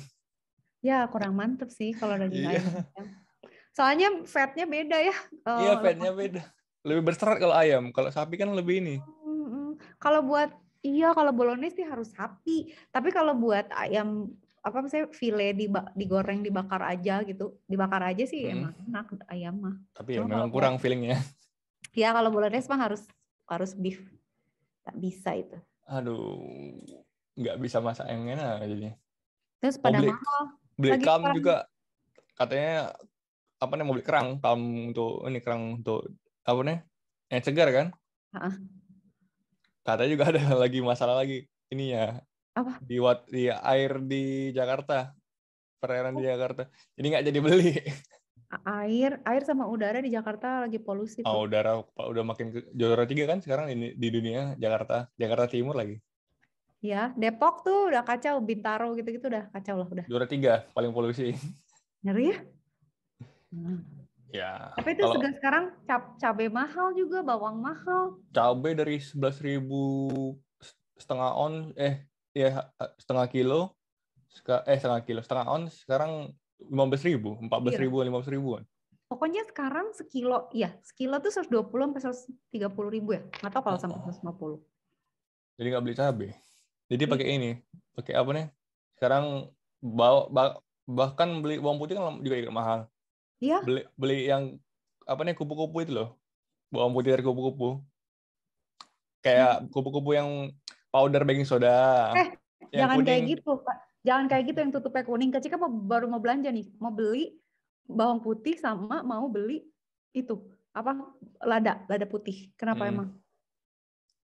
Ya kurang mantep sih kalau daging iya. ayam. Soalnya fatnya beda ya. Eh, iya fatnya beda. Lebih berserat kalau ayam, kalau sapi kan lebih ini. Kalau buat Iya, kalau bolognese sih harus sapi. Tapi kalau buat ayam apa misalnya file di digoreng dibakar aja gitu dibakar aja sih hmm. emang enak ayam mah tapi ya memang kurang feelingnya ya kalau bolognese mah harus harus beef tak bisa itu aduh nggak bisa masak yang enak jadi terus oh, pada beli, mahal beli kam juga katanya apa nih mau beli kerang kam untuk ini kerang untuk apa nih yang cegar kan uh. katanya juga ada lagi masalah lagi ini ya apa di wat di air di Jakarta perairan oh. di Jakarta jadi nggak jadi beli air air sama udara di Jakarta lagi polusi oh, udara udara udah makin ke, juara tiga kan sekarang ini di dunia Jakarta Jakarta Timur lagi ya Depok tuh udah kacau Bintaro gitu gitu udah kacau lah udah juara tiga paling polusi ngeri ya hmm. Ya. Tapi itu kalau, sekarang cab cabai mahal juga, bawang mahal. Cabai dari sebelas ribu setengah on, eh ya setengah kilo eh setengah kilo setengah ons sekarang lima belas ribu iya. empat belas ribu lima belas ribuan pokoknya sekarang sekilo ya sekilo tuh dua seratus puluh sampai tiga seratus puluh ribu ya nggak tahu kalau sampai oh. lima puluh. jadi nggak beli cabai jadi iya. pakai ini pakai apa nih sekarang bawa bahkan beli bawang putih kan juga ikut mahal iya beli beli yang apa nih kupu-kupu itu loh bawang putih dari kupu-kupu kayak hmm. kupu-kupu yang powder baking soda. Eh, yang jangan kuning. kayak gitu, Pak. Jangan kayak gitu yang tutupnya kuning. Kecil mau baru mau belanja nih, mau beli bawang putih sama mau beli itu apa lada, lada putih. Kenapa hmm. emang?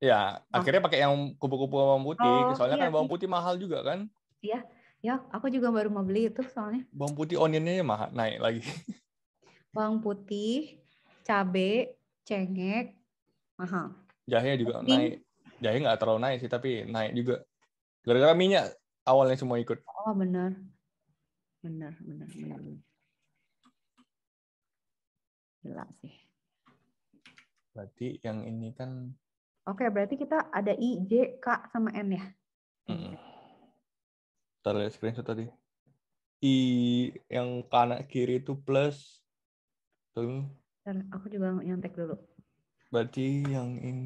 Ya, oh. akhirnya pakai yang kupu-kupu bawang putih. Oh, soalnya iya, kan bawang putih iya. mahal juga kan? Iya. Ya, aku juga baru mau beli itu soalnya. Bawang putih onionnya mahal naik lagi. Bawang putih, cabe, cengek mahal. Jahe juga naik jahe nggak terlalu naik sih tapi naik juga gara-gara minyak awalnya semua ikut oh benar benar benar benar gila sih berarti yang ini kan oke berarti kita ada i j k sama n ya hmm. Terlihat screenshot tadi i yang kanan kiri itu plus tuh aku juga yang nyontek dulu Berarti yang in,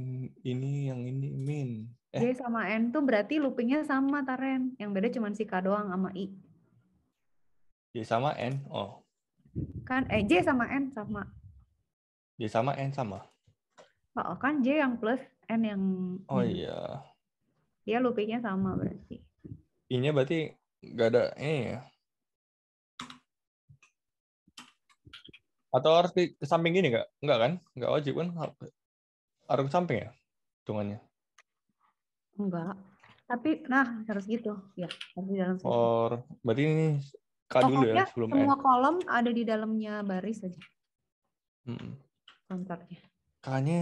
ini, yang ini min. Eh. J sama N tuh berarti loopingnya sama, Taren. Yang beda cuma si K doang sama I. J sama N, oh. Kan, eh J sama N sama. J sama N sama? Oh, oh, kan J yang plus, N yang... Oh iya. iya loopingnya sama berarti. I-nya berarti nggak ada eh Atau harus di ke samping gini nggak? Nggak kan? Nggak wajib kan? Harus ke samping ya? Hitungannya. Enggak. Tapi nah harus gitu. Ya, harus di dalam. Or, berarti ini K dulu ya sebelum semua N. kolom ada di dalamnya baris aja. Hmm. Kontaknya. Kayaknya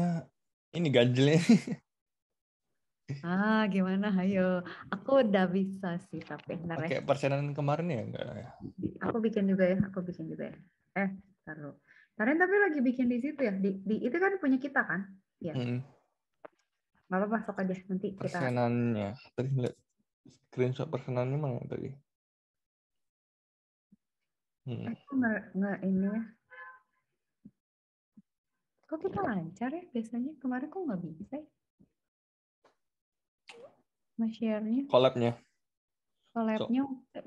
ini ganjelnya. ah, gimana? Ayo. Aku udah bisa sih, tapi Oke, okay, ya. persenan kemarin ya enggak ya? Aku bikin juga ya, aku bikin juga ya. Eh, taruh. Taren tapi lagi bikin di situ ya. Di, di itu kan punya kita kan? Iya. Mm -hmm. apa-apa, aja nanti kita. Persenannya. Tadi lihat screenshot persenannya mana tadi? Hmm. Aku nggak ini ya. Kok kita lancar ya biasanya? Kemarin kok nggak bisa ya? Nge-share-nya. So.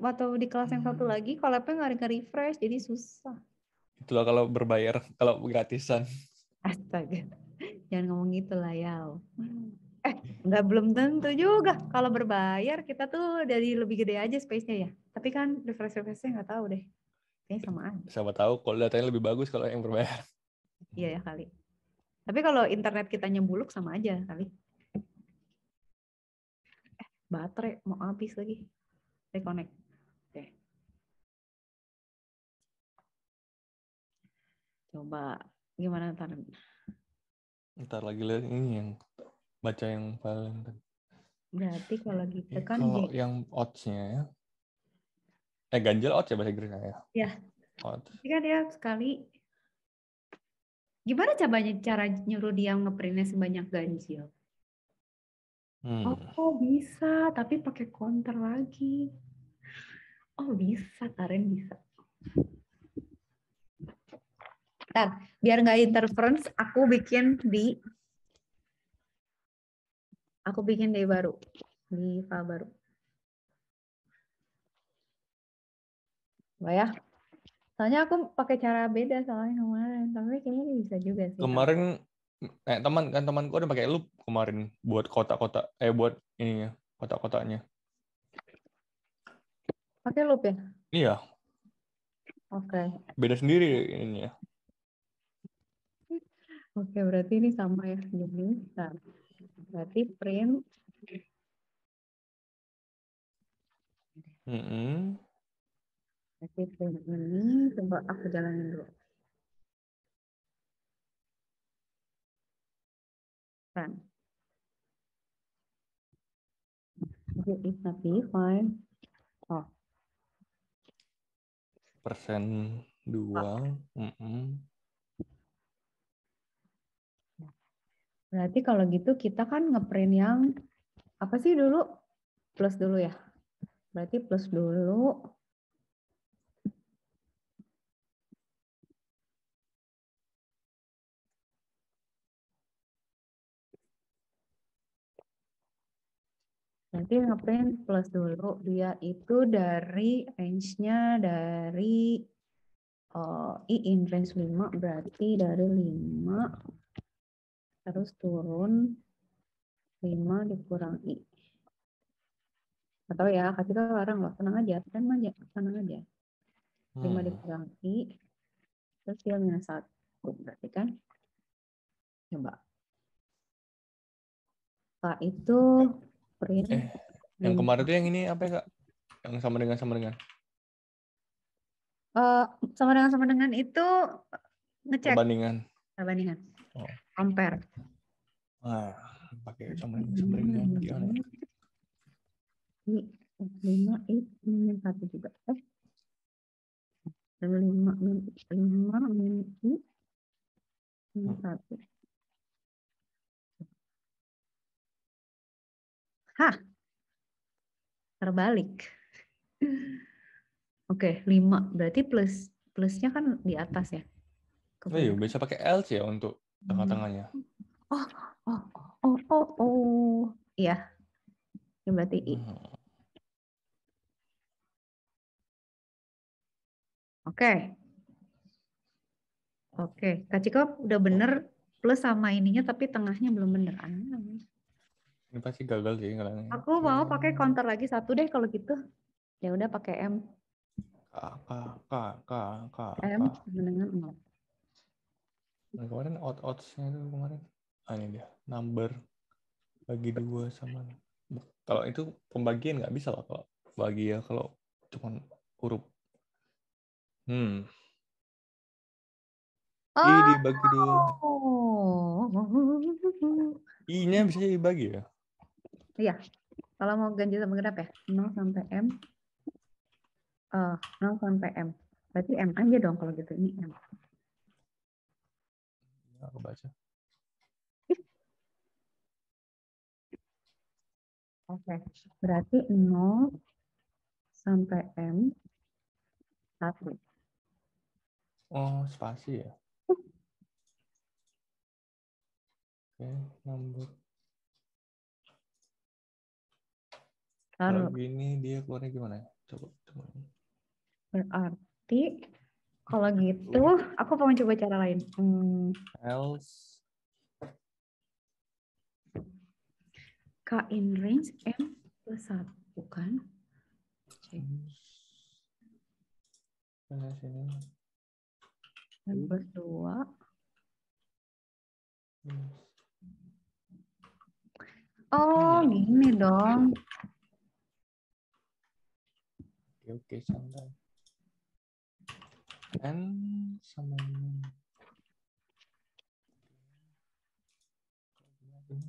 Waktu di kelas yang satu hmm. lagi, collab-nya nggak refresh jadi susah. Itulah kalau berbayar kalau gratisan astaga jangan ngomong gitu lah ya eh nggak belum tentu juga kalau berbayar kita tuh dari lebih gede aja space-nya ya tapi kan refresh refreshnya nggak tahu deh kayaknya sama aja siapa tahu kalau datanya lebih bagus kalau yang berbayar iya ya kali tapi kalau internet kita nyembuluk sama aja kali eh baterai mau habis lagi reconnect coba gimana ntar ntar lagi lihat ini yang baca yang paling berarti kalau iya, gitu kan kalau di... yang oddsnya ya eh ganjil odds ya bahasa Inggris ya ya odds kan ya sekali gimana caranya cara nyuruh dia ngeprintnya sebanyak ganjil hmm. oh, oh bisa tapi pakai counter lagi oh bisa Karen bisa Bentar, biar nggak interference, aku bikin di aku bikin di baru, di file baru. Oh ya, soalnya aku pakai cara beda soalnya kemarin, tapi kayaknya bisa juga sih. Kemarin, eh teman kan temanku udah pakai loop kemarin buat kotak-kotak, eh buat ini kotak-kotaknya. Pakai loop ya? Iya. Oke. Okay. Beda sendiri ini ya. Oke, berarti ini sama ya. Jadi, nah, berarti print. Mm -hmm. Berarti print ini coba aku jalanin dulu. Kan. Oke, it's not fine. Oh. Persen dua. Mm -hmm. Berarti kalau gitu kita kan ngeprint yang apa sih dulu? Plus dulu ya. Berarti plus dulu. Berarti ngeprint plus dulu dia itu dari range-nya dari oh, I in range 5 berarti dari 5 Terus turun 5 dikurang I. Atau ya, kasih kita orang loh. Tenang aja, tenang aja, tenang aja. 5 hmm. dikurang I. Terus dia minus 1. Berarti kan? Coba. Kak itu print. Eh, yang kemarin itu yang ini apa ya, Kak? Yang sama dengan sama dengan. Uh, sama dengan sama dengan itu ngecek perbandingan perbandingan oh ampere. Nah, pakai sembeling ini gimana? Ini lima x minus satu juga. Eh, lima min lima min i minus satu. Hah, terbalik. Oke, okay, 5. Berarti plus plusnya kan di atas ya. Oh iya, bisa pakai else ya untuk tengah-tengahnya. Oh, oh, oh, oh, oh, iya. Ini berarti I. Oke. Okay. Oke, okay. Kak Ciko udah bener plus sama ininya tapi tengahnya belum bener. Ah. Ini pasti gagal sih ngelangnya. Aku mau pakai counter lagi satu deh kalau gitu. Ya udah pakai M. K, K, K, K, K. M, dengan 0. Nah, kemarin out outsnya itu kemarin ah ini dia number bagi dua sama kalau itu pembagian nggak bisa lah kalau bagi ya kalau cuma huruf hmm oh. i dibagi dua oh. i nya bisa dibagi ya iya kalau mau ganjil sama genap ya 0 sampai m uh, eh, 0 sampai m berarti m aja dong kalau gitu ini m nggak kebaca. Oke, okay. berarti 0 sampai M 1. Oh, spasi ya? Oke, okay, number. Kalau gini dia keluarnya gimana ya? Coba, coba. Berarti kalau gitu, aku mau coba cara lain. Hmm. Else. K in range M plus 1, bukan? sini? M plus 2. Oh, gini dong. Oke, okay, santai n sama dengan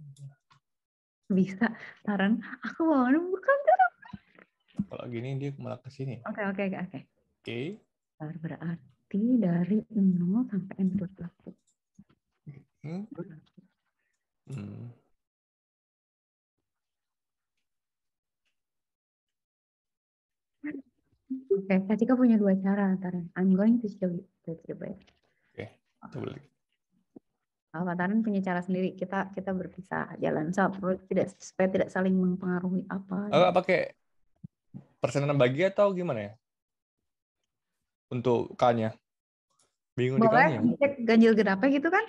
bisa Taran aku mau bukan Taran kalau gini dia malah ke sini oke okay, oke okay, oke okay. oke okay. berarti dari 0 sampai n plus 1 hmm. hmm. Oke, okay. punya dua cara antara I'm going to show you the ya. Oke, okay. boleh. Pak Taran punya cara sendiri. Kita kita berpisah jalan so, tidak supaya tidak saling mempengaruhi apa. Apa pakai persenan bagi atau gimana ya? Untuk kanya, Bingung Boleh, di K-nya. ganjil genapnya gitu kan?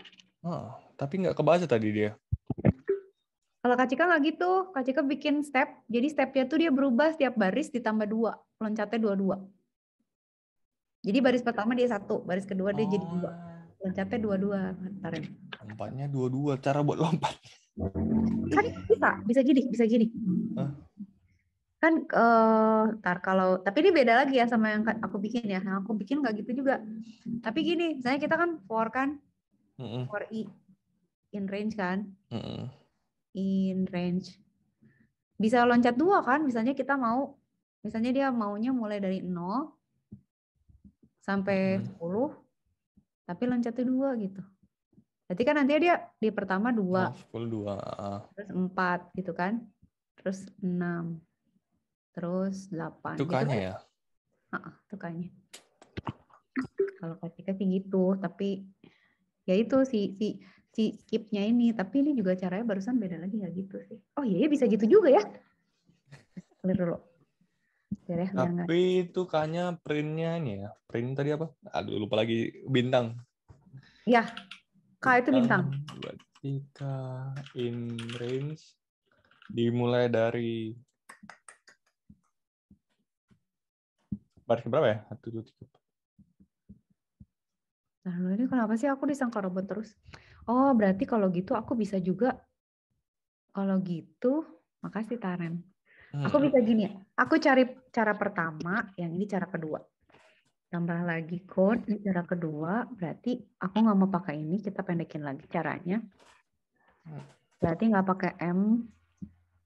Oh, tapi nggak kebaca tadi dia. Kalau Kak Cika nggak gitu. Kak Cika bikin step. Jadi stepnya tuh dia berubah setiap baris ditambah dua loncatnya dua-dua. Jadi baris pertama dia satu, baris kedua dia oh. jadi dua. Ah. Loncatnya dua-dua. Ya. Lompatnya dua-dua, cara buat lompat. Kan bisa, bisa gini, bisa gini. Huh? Kan uh, ntar kalau, tapi ini beda lagi ya sama yang aku bikin ya. Yang aku bikin nggak gitu juga. Tapi gini, misalnya kita kan for kan, mm -mm. for i, e. in range kan. Mm -mm. In range. Bisa loncat dua kan, misalnya kita mau Misalnya dia maunya mulai dari 0 sampai 10, hmm. tapi loncatnya dua gitu. Berarti kan nanti dia di pertama dua, oh, 10, ah. terus empat gitu kan, terus enam, terus delapan. Gitu tukanya gitu kan? ya? Ah, tukanya. Kalau ketika sih gitu, tapi ya itu si si si skipnya ini, tapi ini juga caranya barusan beda lagi ya gitu sih. Oh iya, iya bisa gitu juga ya. Clear dulu. Tapi itu kayaknya printnya ini ya. Print tadi apa? Aduh lupa lagi bintang. Ya. K itu bintang. Berarti in range dimulai dari baris berapa ya? Satu dua tiga. Nah, ini kenapa sih aku disangka robot terus? Oh, berarti kalau gitu aku bisa juga. Kalau gitu, makasih Taren. Aku hmm. bisa gini, aku cari cara pertama, yang ini cara kedua. Tambah lagi code, ini cara kedua, berarti aku nggak mau pakai ini, kita pendekin lagi caranya. Berarti nggak pakai M.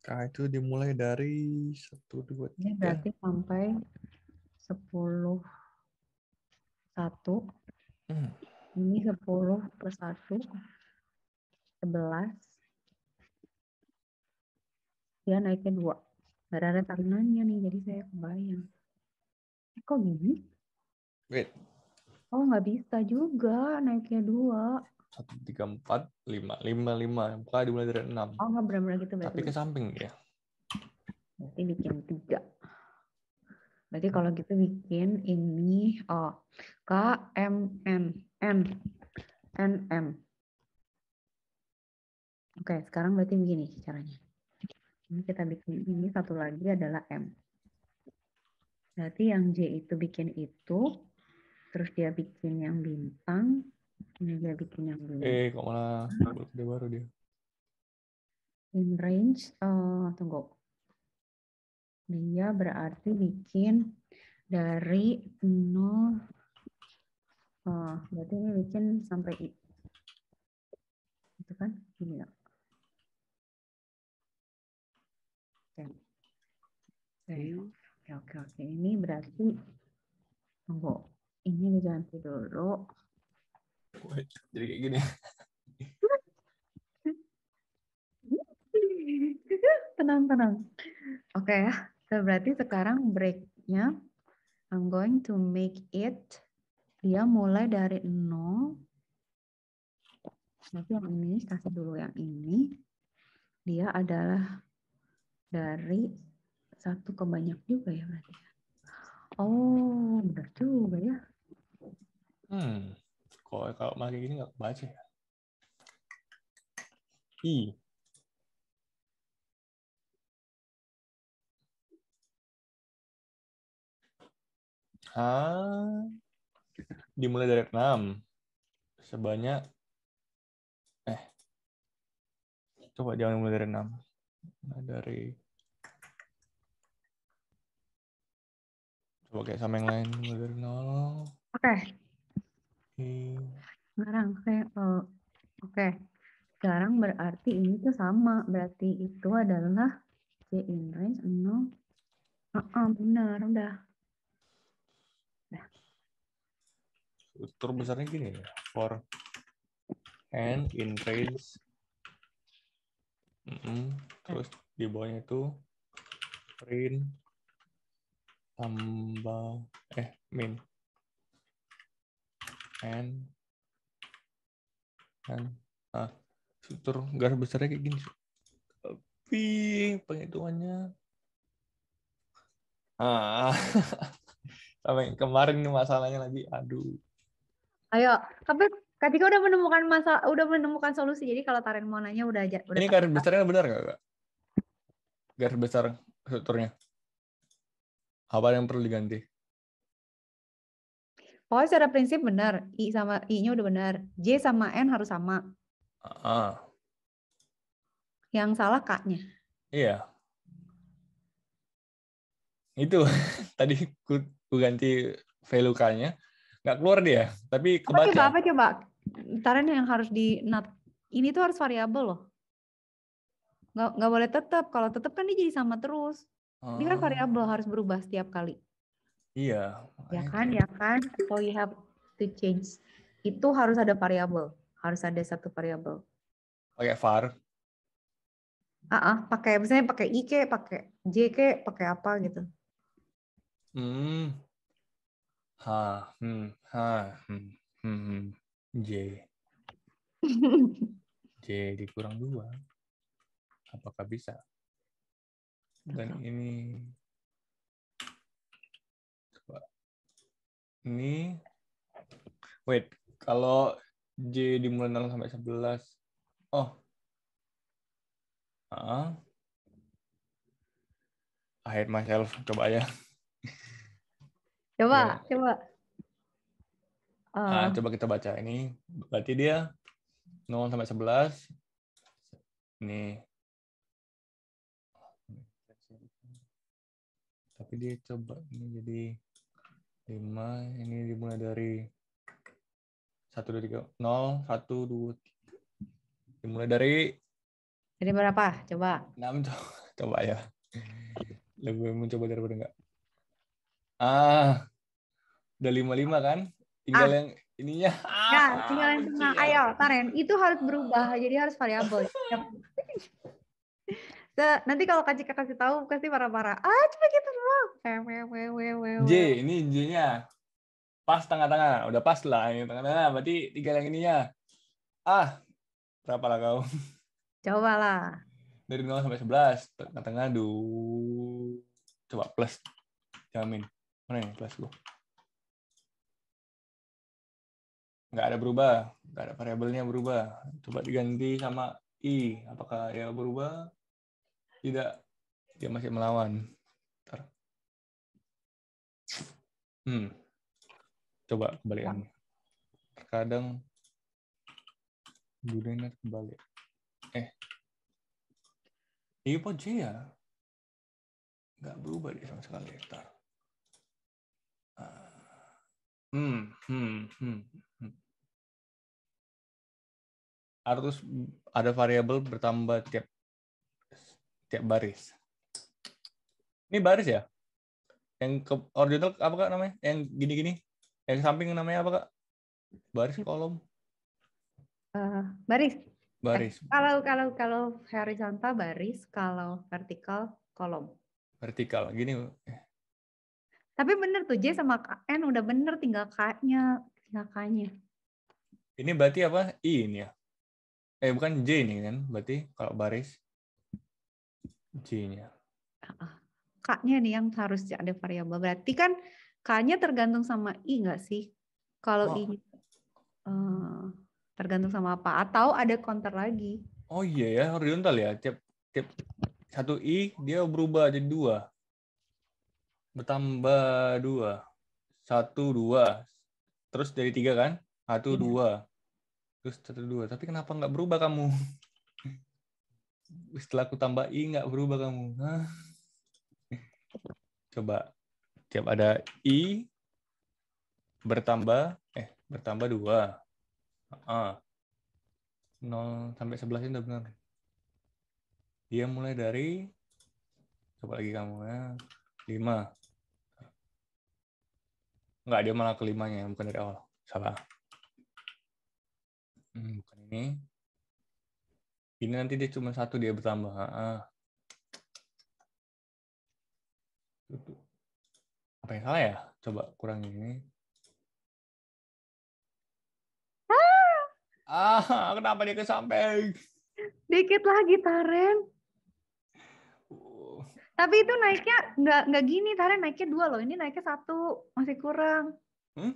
Nah, itu dimulai dari 1, 2, 3. Ini berarti sampai 10, 1. Hmm. Ini 10 plus 1, 11. Dia naiknya 2 nggak ada tarunannya nih jadi saya kebayang eh, kok gini wait oh nggak bisa juga naiknya dua satu tiga empat lima lima lima buka dimulai dari enam oh nggak benar-benar gitu berarti tapi ke samping ya berarti bikin tiga berarti kalau gitu bikin ini oh k m n n n m oke sekarang berarti begini caranya ini hmm, kita bikin ini satu lagi adalah M. Berarti yang J itu bikin itu, terus dia bikin yang bintang, ini dia bikin yang bintang. Eh, kok malah dia baru dia. In range, uh, tunggu. Dia berarti bikin dari 0 Oh, eh, berarti ini bikin sampai I. Itu kan? Ini ya. Iya. Oke, oke, oke. Ini berarti tunggu. Ini diganti dulu. Jadi kayak gini. tenang, tenang. Oke okay, ya. So, berarti sekarang breaknya I'm going to make it. Dia mulai dari nol. Tapi yang ini, kasih dulu yang ini. Dia adalah dari satu ke banyak juga ya berarti. Oh, benar juga ya. Hmm, kok kalau pakai gini nggak baca ya? I. H dimulai dari enam sebanyak eh coba jangan mulai dari 6 dari Coba kayak sama yang lain mulai dari nol. Oke. Okay. Okay. Sekarang saya uh, oke. Eh, okay. Sekarang berarti ini tuh sama. Berarti itu adalah C in range 0. Uh -uh, benar, udah. Struktur besarnya gini ya. For n in range mm -hmm. terus di bawahnya itu print tambah eh min n n ah struktur garis besarnya kayak gini tapi penghitungannya ah sama yang kemarin masalahnya lagi aduh ayo tapi ketika udah menemukan masalah udah menemukan solusi jadi kalau Taren mau nanya udah aja ini garis besarnya benar nggak gak? garis besar strukturnya apa yang perlu diganti? Pokoknya secara prinsip benar. I sama I-nya udah benar. J sama N harus sama. Uh. Yang salah K-nya. Iya. Itu tadi ku, ku ganti value K-nya. Nggak keluar dia, tapi kebaca. Apa coba, apa coba? Taran yang harus di not. Ini tuh harus variabel loh. Nggak, nggak boleh tetap. Kalau tetap kan dia jadi sama terus. Hmm. Ini kan oh. variabel harus berubah setiap kali. Iya. Ya kan, ya kan. So you have to change. Itu harus ada variabel, harus ada satu variabel. Pakai var. Ah, uh -uh, pakai misalnya pakai ik, pakai jk, pakai apa gitu. Hmm. Ha, hmm, ha, hmm, hmm, hmm, j. j dikurang dua. Apakah bisa? dan ini coba ini wait kalau J dimulai 0 sampai sebelas oh ah uh, I hate myself coba ya coba yeah. coba uh. Eh. nah, coba kita baca ini berarti dia nol sampai sebelas ini dia coba ini jadi 5 ini dimulai dari 1 2 3 0 1 2 3 dimulai dari jadi berapa coba 6 coba, coba ya lebih mencoba daripada enggak ah udah 55 kan tinggal ah. yang ininya ah, ya tinggal yang tengah ah, ayo Taren itu harus berubah jadi harus variabel nanti kalau Kak Cika kasih tahu pasti marah-marah. Ah, cuma gitu doang. J, ini J-nya pas tengah-tengah. Udah pas lah ini tengah-tengah. Berarti tiga yang ininya. Ah, berapa lah kau? Coba lah. Dari 0 sampai 11, tengah-tengah duh. Coba plus. Jamin. Mana ini plus lu? Nggak ada berubah. Nggak ada variabelnya berubah. Coba diganti sama I. Apakah ya berubah? Tidak. Dia masih melawan. Bentar. Hmm. Coba kebalikannya. Terkadang dunia kembali Eh. ini iya, pun ya. Nggak berubah deh sama sekali. Bentar. Ah. Hmm, hmm, hmm. hmm. Harus ada variabel bertambah tiap tiap baris. Ini baris ya? Yang ke ordinal apa kak namanya? Yang gini-gini? Yang samping namanya apa kak? Baris kolom? Uh, baris. Baris. Eh, kalau kalau kalau horizontal baris, kalau vertikal kolom. Vertikal, gini. Tapi bener tuh J sama N udah bener tinggal K-nya, tinggal K-nya. Ini berarti apa? I ini ya? Eh bukan J ini kan, berarti kalau baris. J-nya. K-nya nih yang harus ada variabel. Berarti kan K-nya tergantung sama I nggak sih? Kalau oh. I uh, eh, tergantung sama apa? Atau ada counter lagi? Oh iya ya, horizontal ya. Tiap tiap satu I dia berubah jadi dua. Bertambah dua. Satu, dua. Terus dari tiga kan? Satu, iya. dua. Terus satu, dua. Tapi kenapa nggak berubah kamu? setelah aku tambah i nggak berubah kamu Hah? coba tiap ada i bertambah eh bertambah dua ah nol sampai sebelas ini udah benar dia mulai dari coba lagi kamu ya lima nggak dia malah kelimanya bukan dari awal salah hmm, bukan ini ini nanti dia cuma satu dia bertambah. Ah. Apa yang salah ya? Coba kurang ini. Ah! ah. kenapa dia ke samping? Dikit lagi, Taren. Oh. Tapi itu naiknya nggak nggak gini, Taren naiknya dua loh. Ini naiknya satu, masih kurang. Hmm?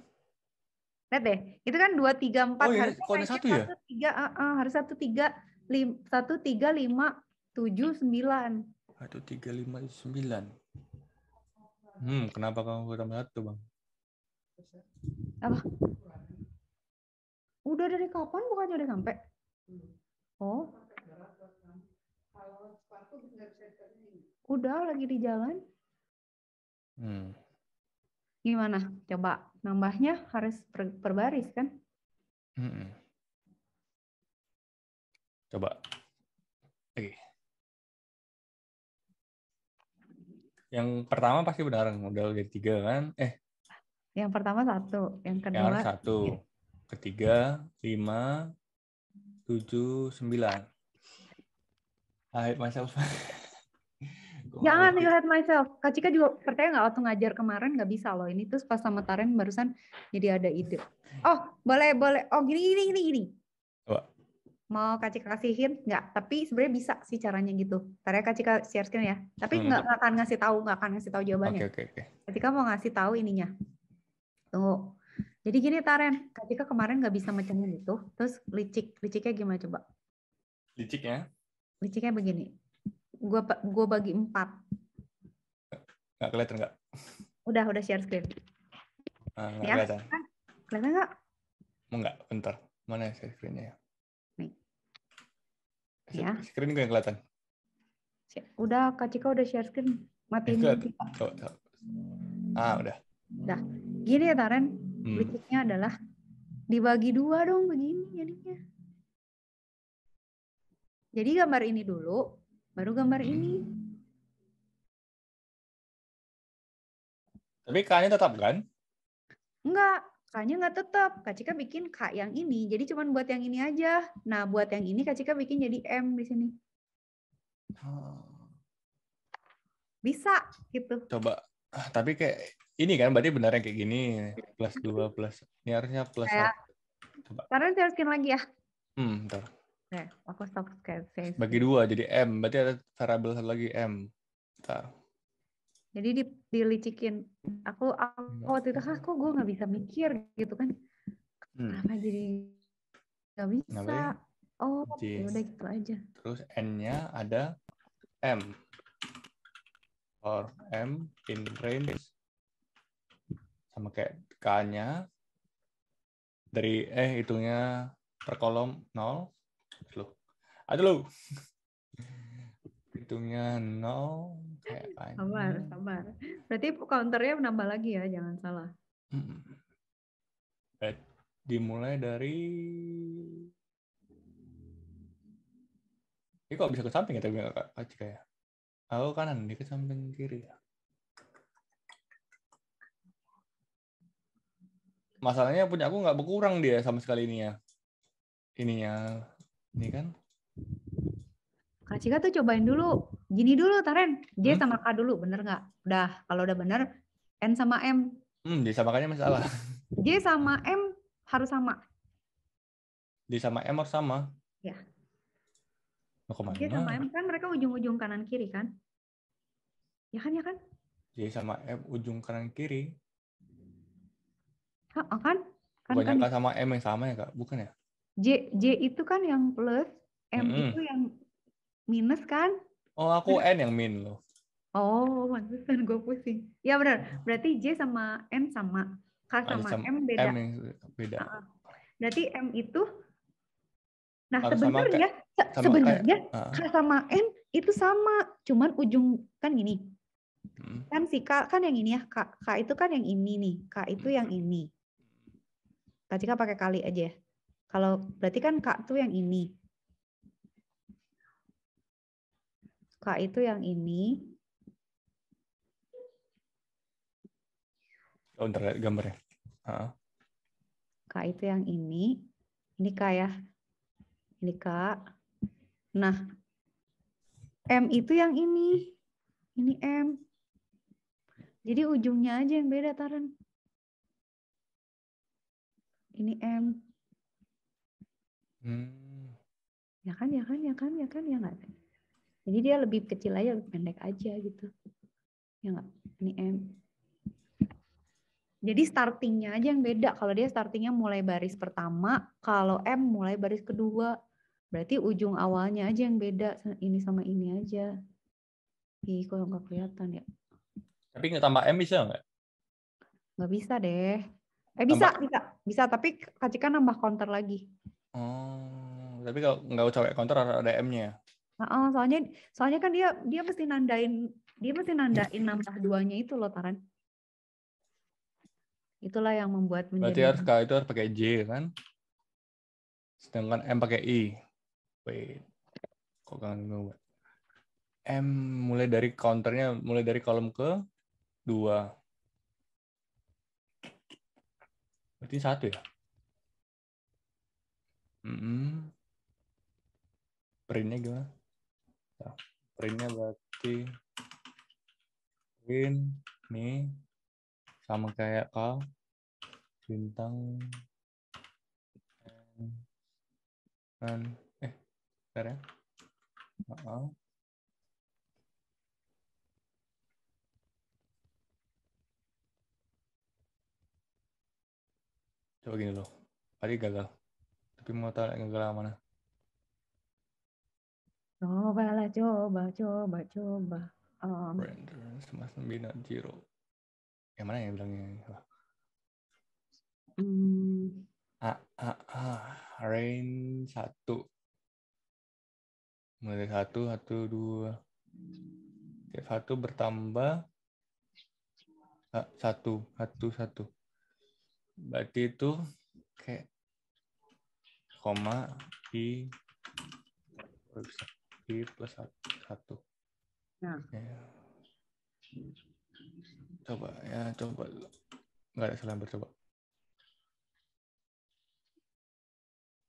Lihat deh, itu kan dua tiga empat oh, iya. ya? harus satu Tiga, harus satu tiga satu tiga lima tujuh sembilan. Satu tiga lima sembilan. Hmm, kenapa kamu tambah satu bang? Apa? Udah dari kapan bukannya udah sampai? Oh. Udah lagi di jalan. Hmm. Gimana? Coba nambahnya harus per, per baris kan? Hmm. Coba. Oke. Okay. Yang pertama pasti benar modal dari tiga kan? Eh. Yang pertama satu, yang kedua. Yang satu, ketiga, lima, tujuh, sembilan. I hate myself. Jangan you hate myself. Kak Cika juga percaya nggak waktu ngajar kemarin nggak bisa loh. Ini terus pas sama Taren barusan jadi ada ide. Oh boleh boleh. Oh gini gini gini gini. Coba mau kasih kasihin nggak tapi sebenarnya bisa sih caranya gitu karena ya, Kak Cika share screen ya tapi hmm. nggak hmm. akan ngasih tahu nggak akan ngasih tahu jawabannya okay, okay, okay. ketika mau ngasih tahu ininya tunggu jadi gini Taren ketika kemarin nggak bisa mencengin itu terus licik liciknya gimana coba liciknya liciknya begini gue gua bagi empat nggak kelihatan nggak udah udah share screen ah, nggak nah, ya. kelihatan kelihatan nggak mau nggak bentar mana share screennya ya Ya. Screen gue yang kelihatan. Udah, Kak Cika udah share screen. Mati Ah, udah. Udah. Gini ya, Taren. Hmm. adalah dibagi dua dong begini jadinya. Jadi gambar ini dulu, baru gambar hmm. ini. Tapi k tetap kan? Enggak, K-nya nggak tetap. Kak Cika bikin K yang ini, jadi cuma buat yang ini aja. Nah, buat yang ini Kak Cika bikin jadi M di sini. Oh. Bisa gitu. Coba, ah, tapi kayak ini kan berarti benar yang kayak gini plus dua plus ini harusnya plus ya. Coba. Karena saya harus lagi ya. Hmm, bentar. Oke, aku stop Bagi dua jadi M, berarti ada variabel lagi M. Bentar jadi di, dilicikin aku, aku waktu itu ah, gue nggak bisa mikir gitu kan hmm. kenapa hmm. jadi nggak bisa Ngapain? Ya? oh ya Jis. udah gitu aja terus n-nya ada m or m in range sama kayak k-nya dari eh itunya per kolom nol lo ada loh hitungnya nol kayak sabar ini. Ya? sabar berarti counternya menambah lagi ya jangan salah hmm. eh, dimulai dari ini kok bisa ke samping ya tapi nggak kak Cika ya aku kanan dia ke samping kiri ya masalahnya punya aku nggak berkurang dia sama sekali ini ya ininya ini kan Kak Cika tuh cobain dulu, gini dulu Taren, J hmm? sama K dulu, bener nggak? Udah, kalau udah bener, N sama M. Hmm, J sama k masalah. J sama M harus sama. J sama M harus sama? Ya. Oh, J sama M kan mereka ujung-ujung kanan kiri kan? Ya kan, ya kan? J sama M ujung kanan kiri. Hah, kan? kan Bukannya kan, kan sama M yang sama ya, Kak? Bukan ya? J, J itu kan yang plus, M -hmm. itu yang minus kan? Oh, aku N yang min loh. Oh, pantesan gue pusing. Ya benar. Hmm. Berarti J sama N sama, K sama, sama M beda. M beda. Uh, berarti M itu Nah, Harus sebenarnya sebenarnya K sama N itu sama, cuman ujung kan gini. Hmm. Kan si K kan yang ini ya, K, K itu kan yang ini nih, K itu yang hmm. ini. Tadi kan pakai kali aja ya. Kalau berarti kan K itu yang ini, K itu yang ini. Oh, lihat gambarnya. Uh. K itu yang ini. Ini Kak ya. Ini Kak. Nah, M itu yang ini. Ini M. Jadi ujungnya aja yang beda, Taran. Ini M. Hmm. Ya kan, ya kan, ya kan, ya kan, ya nggak? Jadi dia lebih kecil aja, lebih pendek aja gitu. Ya enggak? Ini M. Jadi startingnya aja yang beda. Kalau dia startingnya mulai baris pertama, kalau M mulai baris kedua. Berarti ujung awalnya aja yang beda ini sama ini aja. Ih, kok nggak kelihatan ya? Tapi nggak tambah M bisa nggak? Nggak bisa deh. Eh bisa, tambah. bisa, bisa. Tapi kacikan nambah counter lagi. Oh, tapi kalau nggak usah counter ada M-nya. Uh, soalnya soalnya kan dia dia mesti nandain dia mesti nandain nambah duanya itu loh Taran. Itulah yang membuat menjadi. Berarti harus kalau itu harus pakai J kan? Sedangkan M pakai I. Wait. Kok kangen gue M mulai dari counternya mulai dari kolom ke dua. Berarti satu ya? Mm -hmm. Printnya gimana? printnya berarti print nih sama kayak kal bintang dan eh bentar ya maaf coba gini loh tadi gagal tapi mau tahu gagal mana Cobalah, coba, coba, coba. Um, Renderance mas membina Jiro. Yang mana ya bilangnya? Hmm. A, A, Rain satu. Mulai satu, satu, dua. Tiap satu bertambah ah, satu, satu, satu. Berarti itu kayak koma i. Oh, bisa. I plus 1. Ya. Nah. ya. Coba ya, coba. Nggak ada salah bercoba.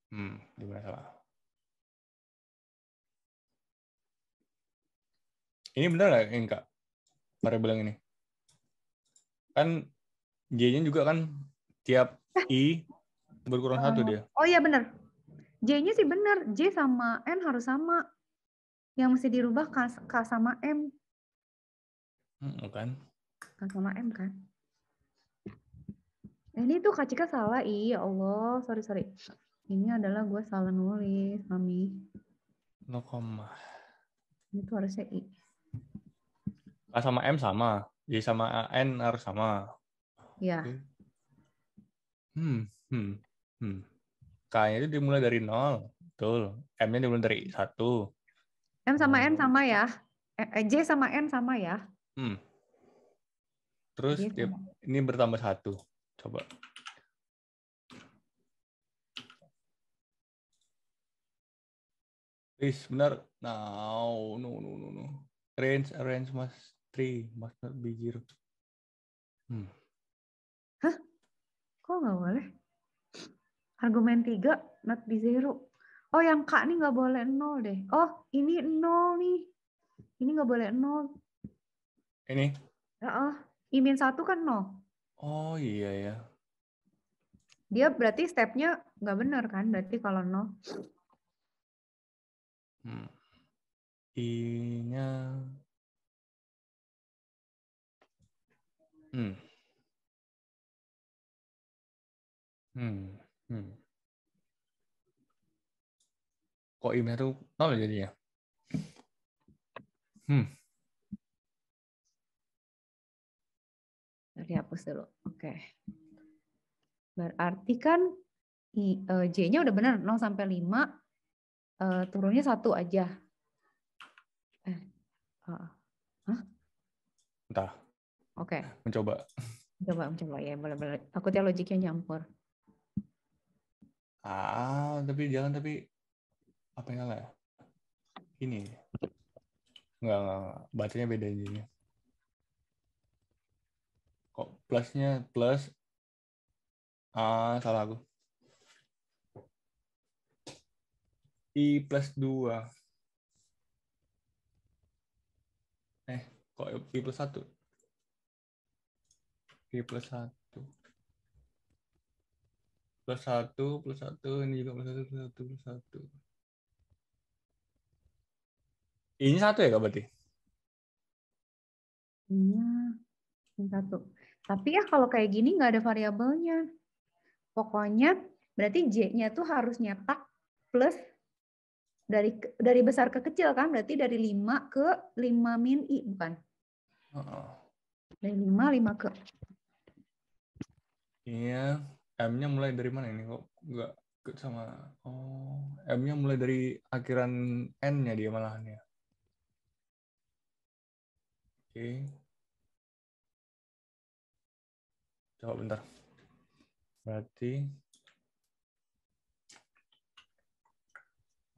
Hmm, di mana salah? Ini benar nggak ini kak? Variabel yang ini. Kan J-nya juga kan tiap I berkurang satu oh. dia. Oh iya benar. J-nya sih benar. J sama N harus sama yang mesti dirubah K, sama M. Hmm, oh kan? K sama M kan? Eh, ini tuh Kak Cika salah. Iya Allah, sorry, sorry. Ini adalah gue salah nulis, Mami. No koma. Ini tuh harusnya I. K sama M sama. J sama N harus sama. Ya. Hmm, hmm, hmm. K-nya itu dimulai dari nol. Betul. M-nya dimulai dari satu. M sama N oh. sama ya. Eh, eh, J sama N sama ya. Hmm. Terus J sama. ini bertambah satu. Coba. Please, benar. No, no, no, no, no. Range, range must three must not be zero Hmm. Hah? Kok nggak boleh? Argumen tiga not be zero oh yang kak ini nggak boleh nol deh oh ini nol nih ini nggak boleh nol ini Oh imin satu kan nol oh iya ya dia berarti stepnya nggak benar kan berarti kalau nol hmm. i hmm. Hmm. Hmm koimnya tuh nol ya jadinya. Hmm. Dihapus dulu. Oke. Okay. Berarti kan e, J-nya udah benar 0 sampai 5 uh, e, turunnya satu aja. Eh. Uh, huh? Entah. Oke. Okay. Mencoba. Mencoba, mencoba ya, boleh-boleh. Takutnya logiknya nyampur. Ah, tapi jangan tapi apa ya ini nggak, bacanya beda ini ya. kok plusnya plus ah salah aku i plus dua eh kok i plus satu i plus satu plus satu plus satu ini juga plus satu plus satu, plus satu. Ini satu ya, Kak berarti? Iya, ini satu. Tapi ya kalau kayak gini nggak ada variabelnya. Pokoknya berarti J-nya tuh harus nyetak plus dari dari besar ke kecil kan berarti dari 5 ke 5 min i bukan dari 5 5 ke iya m-nya mulai dari mana ini kok nggak sama oh m-nya mulai dari akhiran n-nya dia malahan ya Oke. Coba bentar. Berarti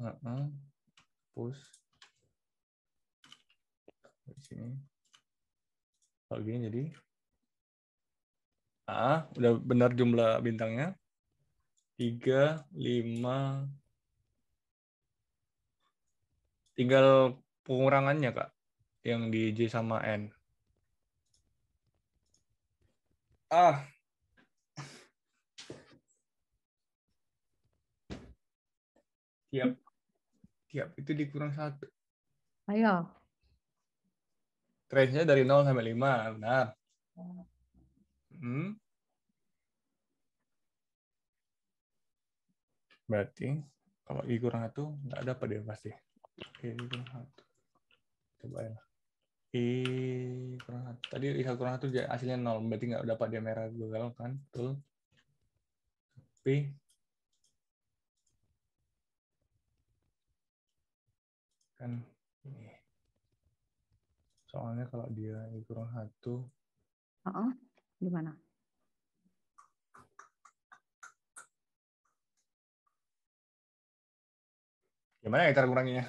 uh -uh. push di sini. Kalau gini jadi Ah, udah benar jumlah bintangnya. 3 5 tinggal pengurangannya, Kak yang di J sama N. Ah. Tiap. Tiap itu dikurang satu. Ayo. Range-nya dari 0 sampai 5, benar. Hmm. Berarti kalau I kurang satu nggak ada apa ya dia pasti. Oke, I kurang satu. Coba ya. I iya, kurang satu. Tadi I kurang satu hasilnya nol, berarti nggak dapat dia merah gagal kan, tuh Tapi kan ini. Soalnya kalau dia I kurang satu. oh Gimana? Gimana ya cara kuranginya?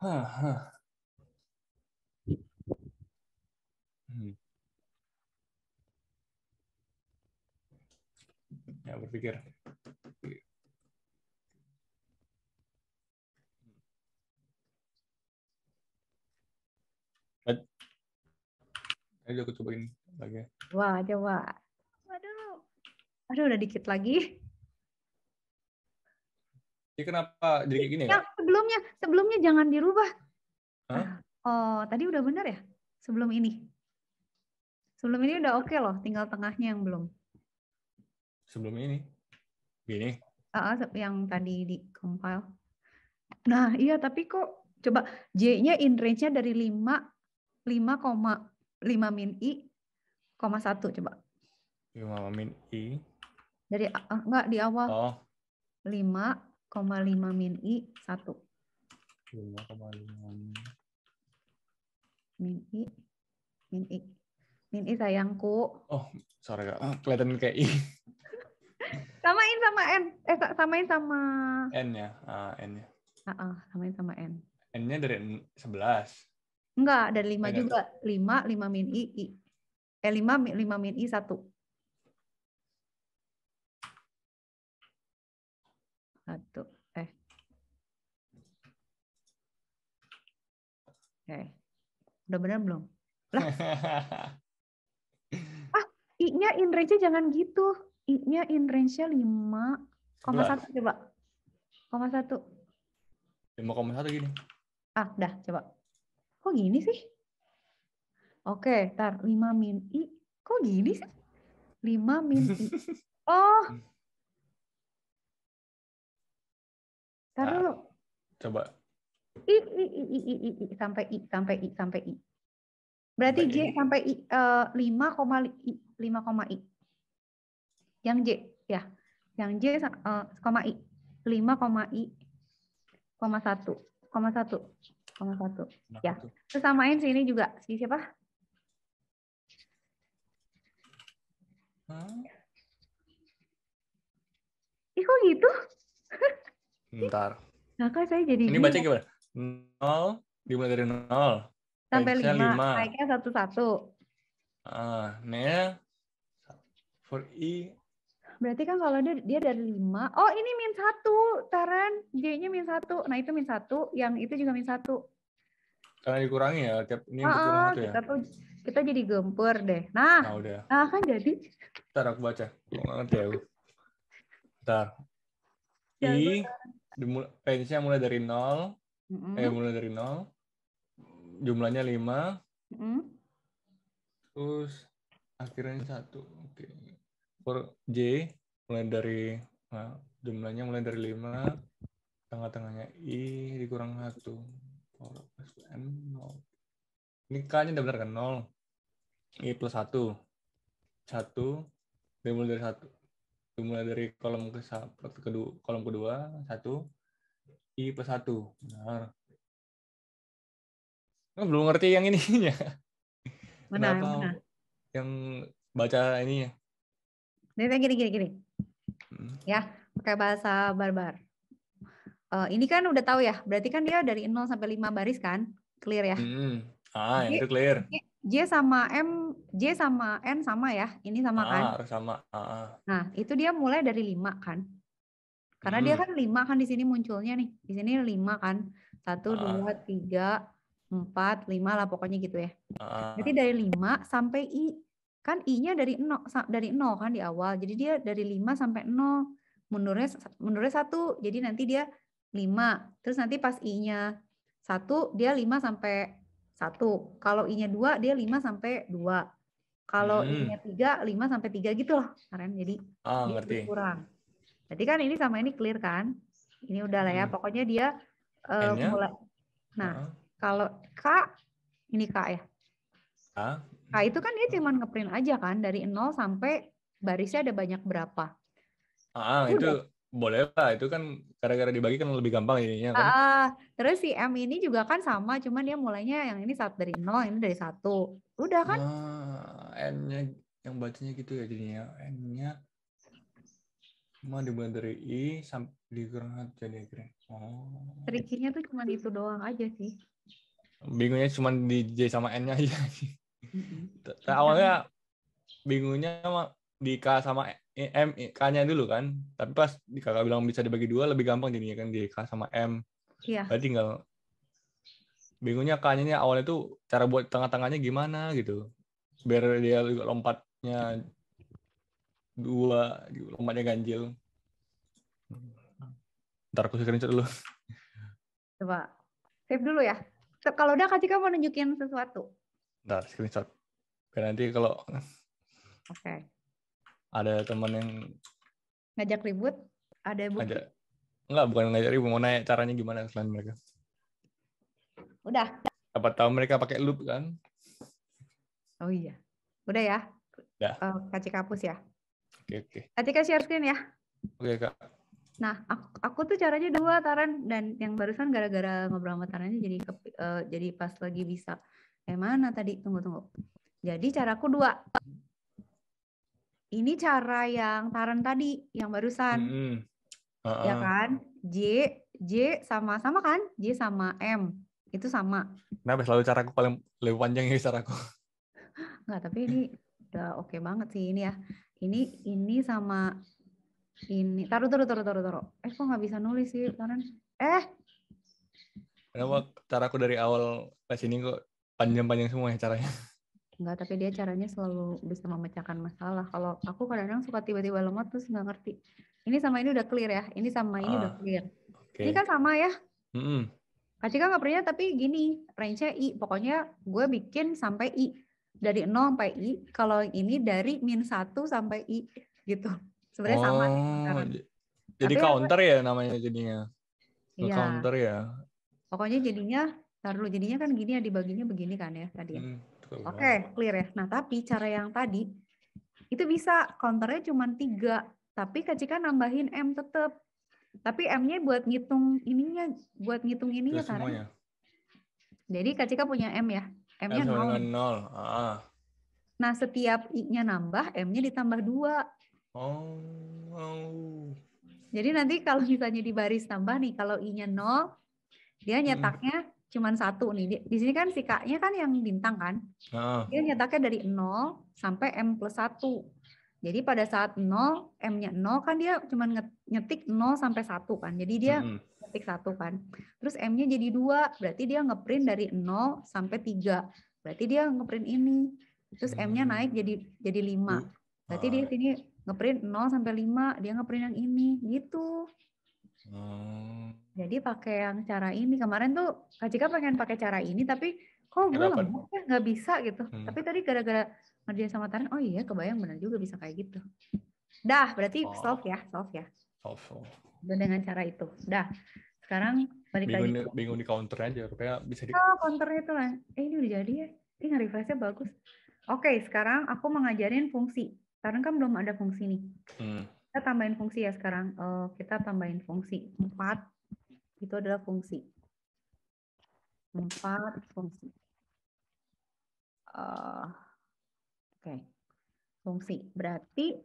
Hah, huh. ya berpikir Ayo aku cobain lagi. Wah, coba. Waduh. Aduh, udah dikit lagi. Jadi kenapa jadi kayak gini ya? ya? Sebelumnya, sebelumnya jangan dirubah. Hah? Oh, tadi udah bener ya? Sebelum ini. Sebelum ini udah oke okay loh, tinggal tengahnya yang belum sebelum ini gini uh, yang tadi di compile nah iya tapi kok coba J-nya in range-nya dari 5 lima min i, koma satu coba. lima min i. Dari uh, enggak di awal. Oh. lima min i satu lima koma lima min i min i. Min i sayangku. Oh, sorry Kak. Kelihatan kayak i samain sama n eh samain sama n ya uh, n ya uh -uh, samain sama n n nya dari 11 enggak dari 5 ya? juga 5 5 min i, i eh 5 5 min i 1 satu eh oke eh, okay. udah benar belum lah ah i-nya in range jangan gitu I-nya in range-nya 5, 5,1 coba. Koma 1. 5,1 gini. Ah, dah coba. Kok gini sih? Oke, tar 5 min I. Kok gini sih? 5 min I. Oh. Tar nah, dulu. Coba. I, I, I, I, I, I, I, sampai I, sampai I, sampai I. Berarti sampai J I. sampai I, uh, eh, 5, I, 5, I. Yang J, ya. Yang J, eh, koma I. 5, koma I, koma satu koma satu koma satu Ya. Terus samain sini juga. Si siapa? Hmm. Ih, kok gitu? Ntar. nah kan saya jadi Ini baca gimana? 0, dimulai dari 0. Sampai 5, naiknya satu satu Ah, uh, for I Berarti kan kalau dia, dia dari lima oh ini min satu Taran. J-nya min 1. Nah itu min satu yang itu juga min satu Karena dikurangi ya, tiap ini yang oh, ah, itu ah, ya. Kita, tuh, kita jadi gempur deh. Nah, nah, udah. nah kan jadi. Ntar aku baca, Tunggu ngerti ya. Ntar. I, dimulai, range mulai dari nol mm -hmm. eh mulai dari nol jumlahnya lima mm -hmm. terus akhirnya satu oke. Okay huruf J mulai dari nah, jumlahnya mulai dari 5 tengah-tengahnya I dikurang 1 N 0 ini K-nya udah benar kan 0 I plus 1 1 dimulai dari 1 dimulai dari kolom ke kedua kolom kedua 1 I plus 1 benar Oh, belum ngerti yang ininya. Mana, Kenapa mana? yang baca ininya? Jadi gini gini gini. Hmm. Ya, pakai bahasa barbar. Uh, ini kan udah tahu ya, berarti kan dia dari 0 sampai 5 baris kan? Clear ya? Hmm. Ah, Jadi, itu clear. J sama M, J sama N sama ya. Ini sama kan? ah, kan? harus sama. Ah, ah. Nah, itu dia mulai dari 5 kan? Karena hmm. dia kan 5 kan di sini munculnya nih. Di sini 5 kan. 1 ah. 2 3 4 5 lah pokoknya gitu ya. Ah. ah. Berarti dari 5 sampai I kan i-nya dari 0 dari 0 kan di awal. Jadi dia dari 5 sampai 0 menurutnya menurutnya 1. Jadi nanti dia 5. Terus nanti pas i-nya 1 dia 5 sampai 1. Kalau i-nya 2 dia 5 sampai 2. Kalau hmm. i-nya 3 5 sampai 3 gitu loh. Karen. Jadi oh, ngerti. kurang. Jadi kan ini sama ini clear kan? Ini udah lah ya. Hmm. Pokoknya dia uh, mulai. Nah, uh -huh. kalau K ini K ya. K Nah, itu kan dia cuma ngeprint aja kan dari nol sampai barisnya ada banyak berapa. Ah, ah Udah. itu boleh lah itu kan gara-gara dibagi kan lebih gampang ininya kan. Uh, terus si M ini juga kan sama cuman dia mulainya yang ini saat dari nol ini dari satu udah kan ah, N-nya yang bacanya gitu ya jadinya N-nya cuma dibuat dari I sampai di dikurang jadi akhirnya oh triknya tuh cuma itu doang aja sih bingungnya cuma di J sama N-nya aja Sih. Nah, awalnya iya. bingungnya di K sama e-, M K-nya dulu kan. Tapi pas di kakak bilang bisa dibagi dua lebih gampang jadinya kan di K sama M. Iya. Berarti tinggal bingungnya K-nya awalnya tuh cara buat tengah-tengahnya gimana gitu. Biar dia juga lompatnya dua, lompatnya ganjil. Ntar aku screenshot dulu. Coba. Save dulu ya. Kalau udah Kak Cika mau nunjukin sesuatu. Nah, screenshot. Biar nanti kalau okay. ada teman yang ngajak ribut, ada bukti. Ada. Enggak, bukan ngajak ribut. Mau nanya caranya gimana selain mereka. Udah. Apa tahu mereka pakai loop kan? Oh iya. Udah ya? Udah. Uh, eh, Kaci kapus ya? Oke, okay, oke. Okay. Nanti share screen ya? Oke, okay, Kak. Nah, aku, aku tuh caranya dua Taran dan yang barusan gara-gara ngobrol sama Tarannya jadi uh, jadi pas lagi bisa Eh mana tadi? Tunggu, tunggu. Jadi caraku dua. Ini cara yang Taran tadi, yang barusan. Mm -hmm. uh -uh. Ya kan? J, J sama, sama kan? J sama M. Itu sama. Kenapa selalu caraku paling lebih panjang ya caraku? Enggak, tapi ini udah oke okay banget sih ini ya. Ini ini sama ini. Taruh, taruh, taruh, taruh, taruh. Eh, kok nggak bisa nulis sih, Taran? Eh, Kenapa caraku dari awal pas ini kok panjang-panjang semua ya caranya. Enggak, tapi dia caranya selalu bisa memecahkan masalah. Kalau aku kadang-kadang suka tiba-tiba lemot terus nggak ngerti. Ini sama ini udah clear ya, ini sama ini ah, udah clear. Okay. Ini kan sama ya. Mm -hmm. Kak Cika nggak pernah tapi gini, range-nya I. Pokoknya gue bikin sampai I. Dari 0 sampai I, kalau ini dari min 1 sampai I. Gitu. Sebenarnya oh, sama. Jadi tapi counter aku, ya namanya jadinya. Iya. Counter ya. Pokoknya jadinya Ntar dulu jadinya kan gini ya dibaginya begini kan ya tadi ya. Hmm, Oke, okay, clear ya. Nah, tapi cara yang tadi itu bisa counternya cuma tiga, tapi Kak nambahin M tetap. Tapi M-nya buat ngitung ininya, buat ngitung ininya kan. Jadi Kak punya M ya. M-nya M nol. 0. Ah. Nah, setiap I-nya nambah, M-nya ditambah dua. Oh. oh. Jadi nanti kalau misalnya di baris tambah nih, kalau I-nya nol, dia hmm. nyetaknya hmm cuman satu nih. Di, di sini kan si K-nya kan yang bintang kan. Uh. Dia nyetaknya dari 0 sampai M plus 1. Jadi pada saat 0, M-nya 0 kan dia cuma nyetik 0 sampai 1 kan. Jadi dia hmm. nyetik 1 kan. Terus M-nya jadi 2, berarti dia ngeprint dari 0 sampai 3. Berarti dia ngeprint ini. Terus hmm. M-nya naik jadi jadi 5. Berarti uh. dia sini ngeprint 0 sampai 5, dia ngeprint yang ini gitu. Hmm. Jadi pakai yang cara ini. Kemarin tuh Kak Cika pengen pakai cara ini, tapi kok gue lembut ya? nggak bisa gitu. Hmm. Tapi tadi gara-gara ngerjain sama Taren, oh iya kebayang bener juga bisa kayak gitu. Dah, berarti oh. solve ya, solve ya. Solve. Dan dengan cara itu. Dah. Sekarang balik bingung, lagi. bingung di counter aja, supaya bisa di... Oh, counternya tuh lah. Eh, ini udah jadi ya. Ini refreshnya bagus. Oke, sekarang aku mengajarin fungsi. Sekarang kan belum ada fungsi nih. Hmm. Kita tambahin fungsi ya sekarang. Eh, kita tambahin fungsi. 4 itu adalah fungsi. Empat fungsi. Uh, Oke. Okay. Fungsi. Berarti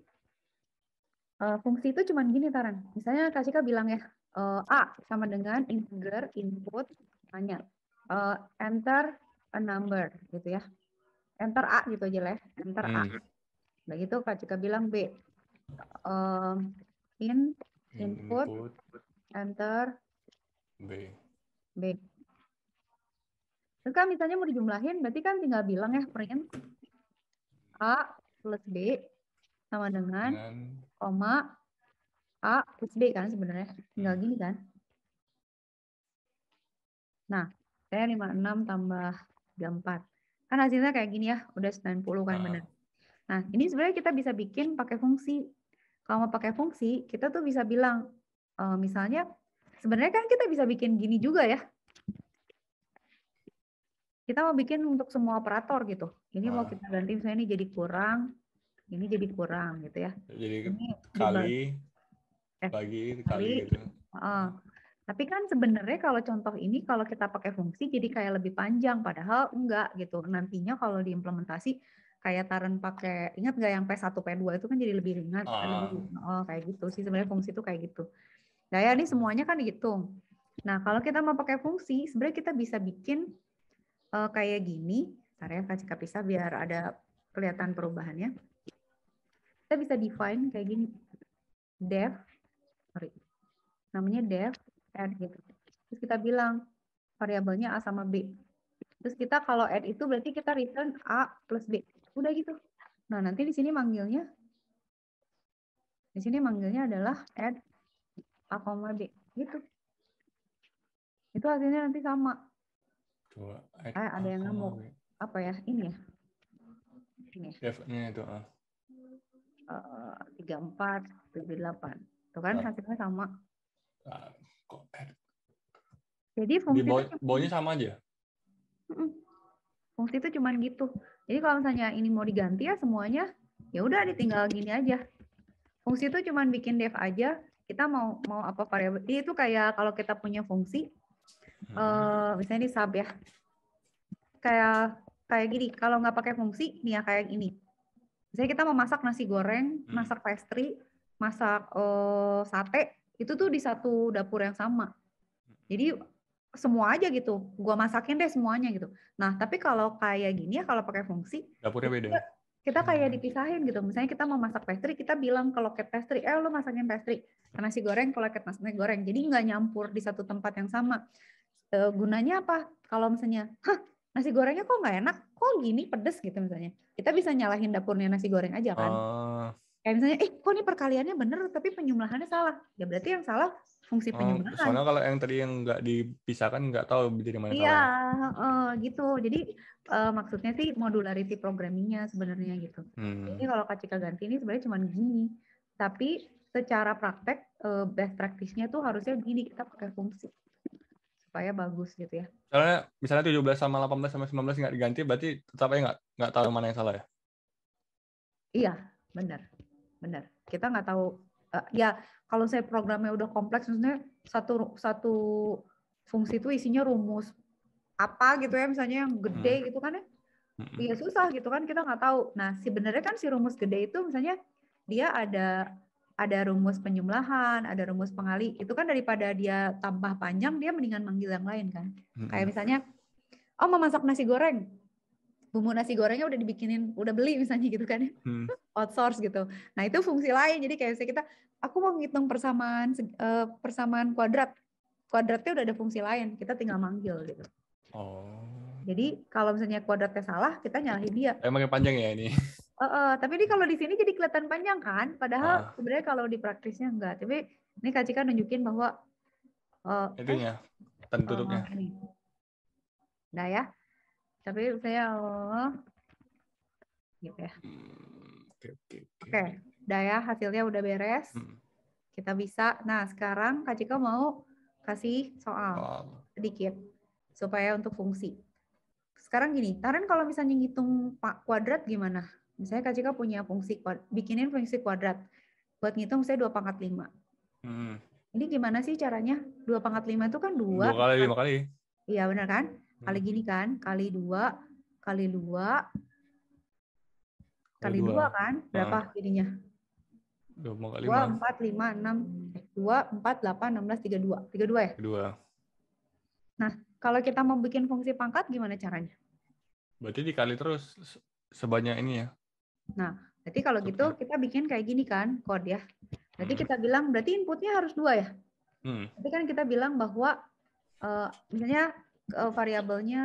uh, fungsi itu cuman gini, Taran. Misalnya Kak Cika bilang ya, uh, A sama dengan integer input hanya. Uh, enter a number gitu ya. Enter A gitu aja lah ya. Enter A. begitu hmm. gitu Kak Cika bilang B. Uh, in input, input. enter B. B. Terus kan misalnya mau dijumlahin, berarti kan tinggal bilang ya print A plus B sama dengan, koma A plus B kan sebenarnya. Tinggal hmm. gini kan. Nah, saya 56 tambah 34. Kan hasilnya kayak gini ya, udah 90 kan nah. benar. Nah, ini sebenarnya kita bisa bikin pakai fungsi. Kalau mau pakai fungsi, kita tuh bisa bilang, eh, misalnya Sebenarnya kan kita bisa bikin gini juga ya. Kita mau bikin untuk semua operator gitu. Ini mau ah. kita ganti misalnya ini jadi kurang, ini jadi kurang gitu ya. Jadi ini kali eh, bagi kali, kali Uh, tapi kan sebenarnya kalau contoh ini kalau kita pakai fungsi jadi kayak lebih panjang padahal enggak gitu. Nantinya kalau diimplementasi kayak Taran pakai ingat nggak yang P1 P2 itu kan jadi lebih ringan. Uh. oh kayak gitu sih sebenarnya fungsi itu kayak gitu. Nah, ya, ini semuanya kan dihitung. Nah, kalau kita mau pakai fungsi, sebenarnya kita bisa bikin uh, kayak gini. Ntar ya, kasih kapisah biar ada kelihatan perubahannya. Kita bisa define kayak gini. Def, sorry, namanya def, add gitu. Terus kita bilang variabelnya A sama B. Terus kita kalau add itu berarti kita return A plus B. Udah gitu. Nah, nanti di sini manggilnya, di sini manggilnya adalah add A B gitu itu hasilnya nanti sama dua eh, eh, ada yang nemu apa ya ini ya ini F-nya itu ah. eh, tiga empat tujuh delapan itu kan nah. hasilnya sama nah, eh. jadi fungsi Di bawah, bawahnya sama aja fungsi itu cuman gitu jadi kalau misalnya ini mau diganti ya semuanya ya udah ditinggal gini aja fungsi itu cuman bikin dev aja kita mau mau apa variabel iya, itu kayak kalau kita punya fungsi hmm. uh, misalnya ini sub ya kayak kayak gini kalau nggak pakai fungsi nih ya kayak ini misalnya kita mau masak nasi goreng hmm. masak pastry masak uh, sate itu tuh di satu dapur yang sama jadi semua aja gitu. Gua masakin deh semuanya gitu. Nah, tapi kalau kayak gini ya kalau pakai fungsi dapurnya beda kita kayak hmm. dipisahin gitu. Misalnya kita mau masak pastry, kita bilang ke loket pastry, eh lo masaknya pastry, nasi goreng ke loket nasi goreng. Jadi nggak nyampur di satu tempat yang sama. E, gunanya apa? Kalau misalnya, hah nasi gorengnya kok nggak enak, kok gini pedes gitu misalnya. Kita bisa nyalahin dapurnya nasi goreng aja kan. Uh. Kayak misalnya, eh kok ini perkaliannya bener tapi penjumlahannya salah. Ya berarti yang salah fungsi oh, penyembuhan. Soalnya kalau yang tadi yang nggak dipisahkan nggak tahu dari mana. Iya, uh, gitu. Jadi uh, maksudnya sih modularity programmingnya sebenarnya gitu. Hmm. Jadi kalau kacika ganti ini sebenarnya cuma gini, tapi secara praktek uh, best practice-nya tuh harusnya gini kita pakai fungsi supaya bagus gitu ya. Soalnya misalnya 17 sama 18 sama 19 nggak diganti berarti tetap aja nggak nggak tahu mana yang salah ya. Iya, benar benar. Kita nggak tahu uh, ya kalau saya programnya udah kompleks maksudnya satu satu fungsi itu isinya rumus apa gitu ya misalnya yang gede hmm. gitu kan ya. Hmm. Iya susah gitu kan kita nggak tahu. Nah si benernya kan si rumus gede itu misalnya dia ada ada rumus penjumlahan, ada rumus pengali. Itu kan daripada dia tambah panjang, dia mendingan manggil yang lain kan. Hmm. Kayak misalnya, oh mau masak nasi goreng bumbu nasi gorengnya udah dibikinin, udah beli misalnya gitu kan, hmm. outsource gitu. Nah itu fungsi lain. Jadi kayak misalnya kita, aku mau ngitung persamaan eh, persamaan kuadrat, kuadratnya udah ada fungsi lain. Kita tinggal manggil gitu. Oh. Jadi kalau misalnya kuadratnya salah, kita nyalahin dia. Emang yang panjang ya ini? Uh, uh, tapi ini kalau di sini jadi kelihatan panjang kan? Padahal ah. sebenarnya kalau di praktisnya enggak. Tapi ini Kak Cika nunjukin bahwa uh, itunya eh, tentu Uh, nah ya, tapi saya oh, gitu ya. Hmm, oke, oke, oke. udah ya hasilnya udah beres. Hmm. Kita bisa. Nah, sekarang Kak Cika mau kasih soal sedikit supaya untuk fungsi. Sekarang gini, Taran kalau misalnya ngitung kuadrat gimana? Misalnya Kak Cika punya fungsi kuadrat, bikinin fungsi kuadrat buat ngitung saya dua pangkat lima Hmm. Ini gimana sih caranya? dua pangkat lima itu kan dua 2 kali 5 kali. Iya benar kan? Kali gini hmm. kan, kali dua, kali dua, kali dua, dua kan, ah. berapa nah. jadinya? Dua empat lima enam eh, dua empat delapan enam belas tiga dua tiga dua ya. Dua. Nah, kalau kita mau bikin fungsi pangkat gimana caranya? Berarti dikali terus sebanyak ini ya. Nah, berarti kalau gitu kita bikin kayak gini kan, kode ya. Berarti hmm. kita bilang berarti inputnya harus dua ya. Hmm. Berarti kan kita bilang bahwa uh, misalnya uh, variabelnya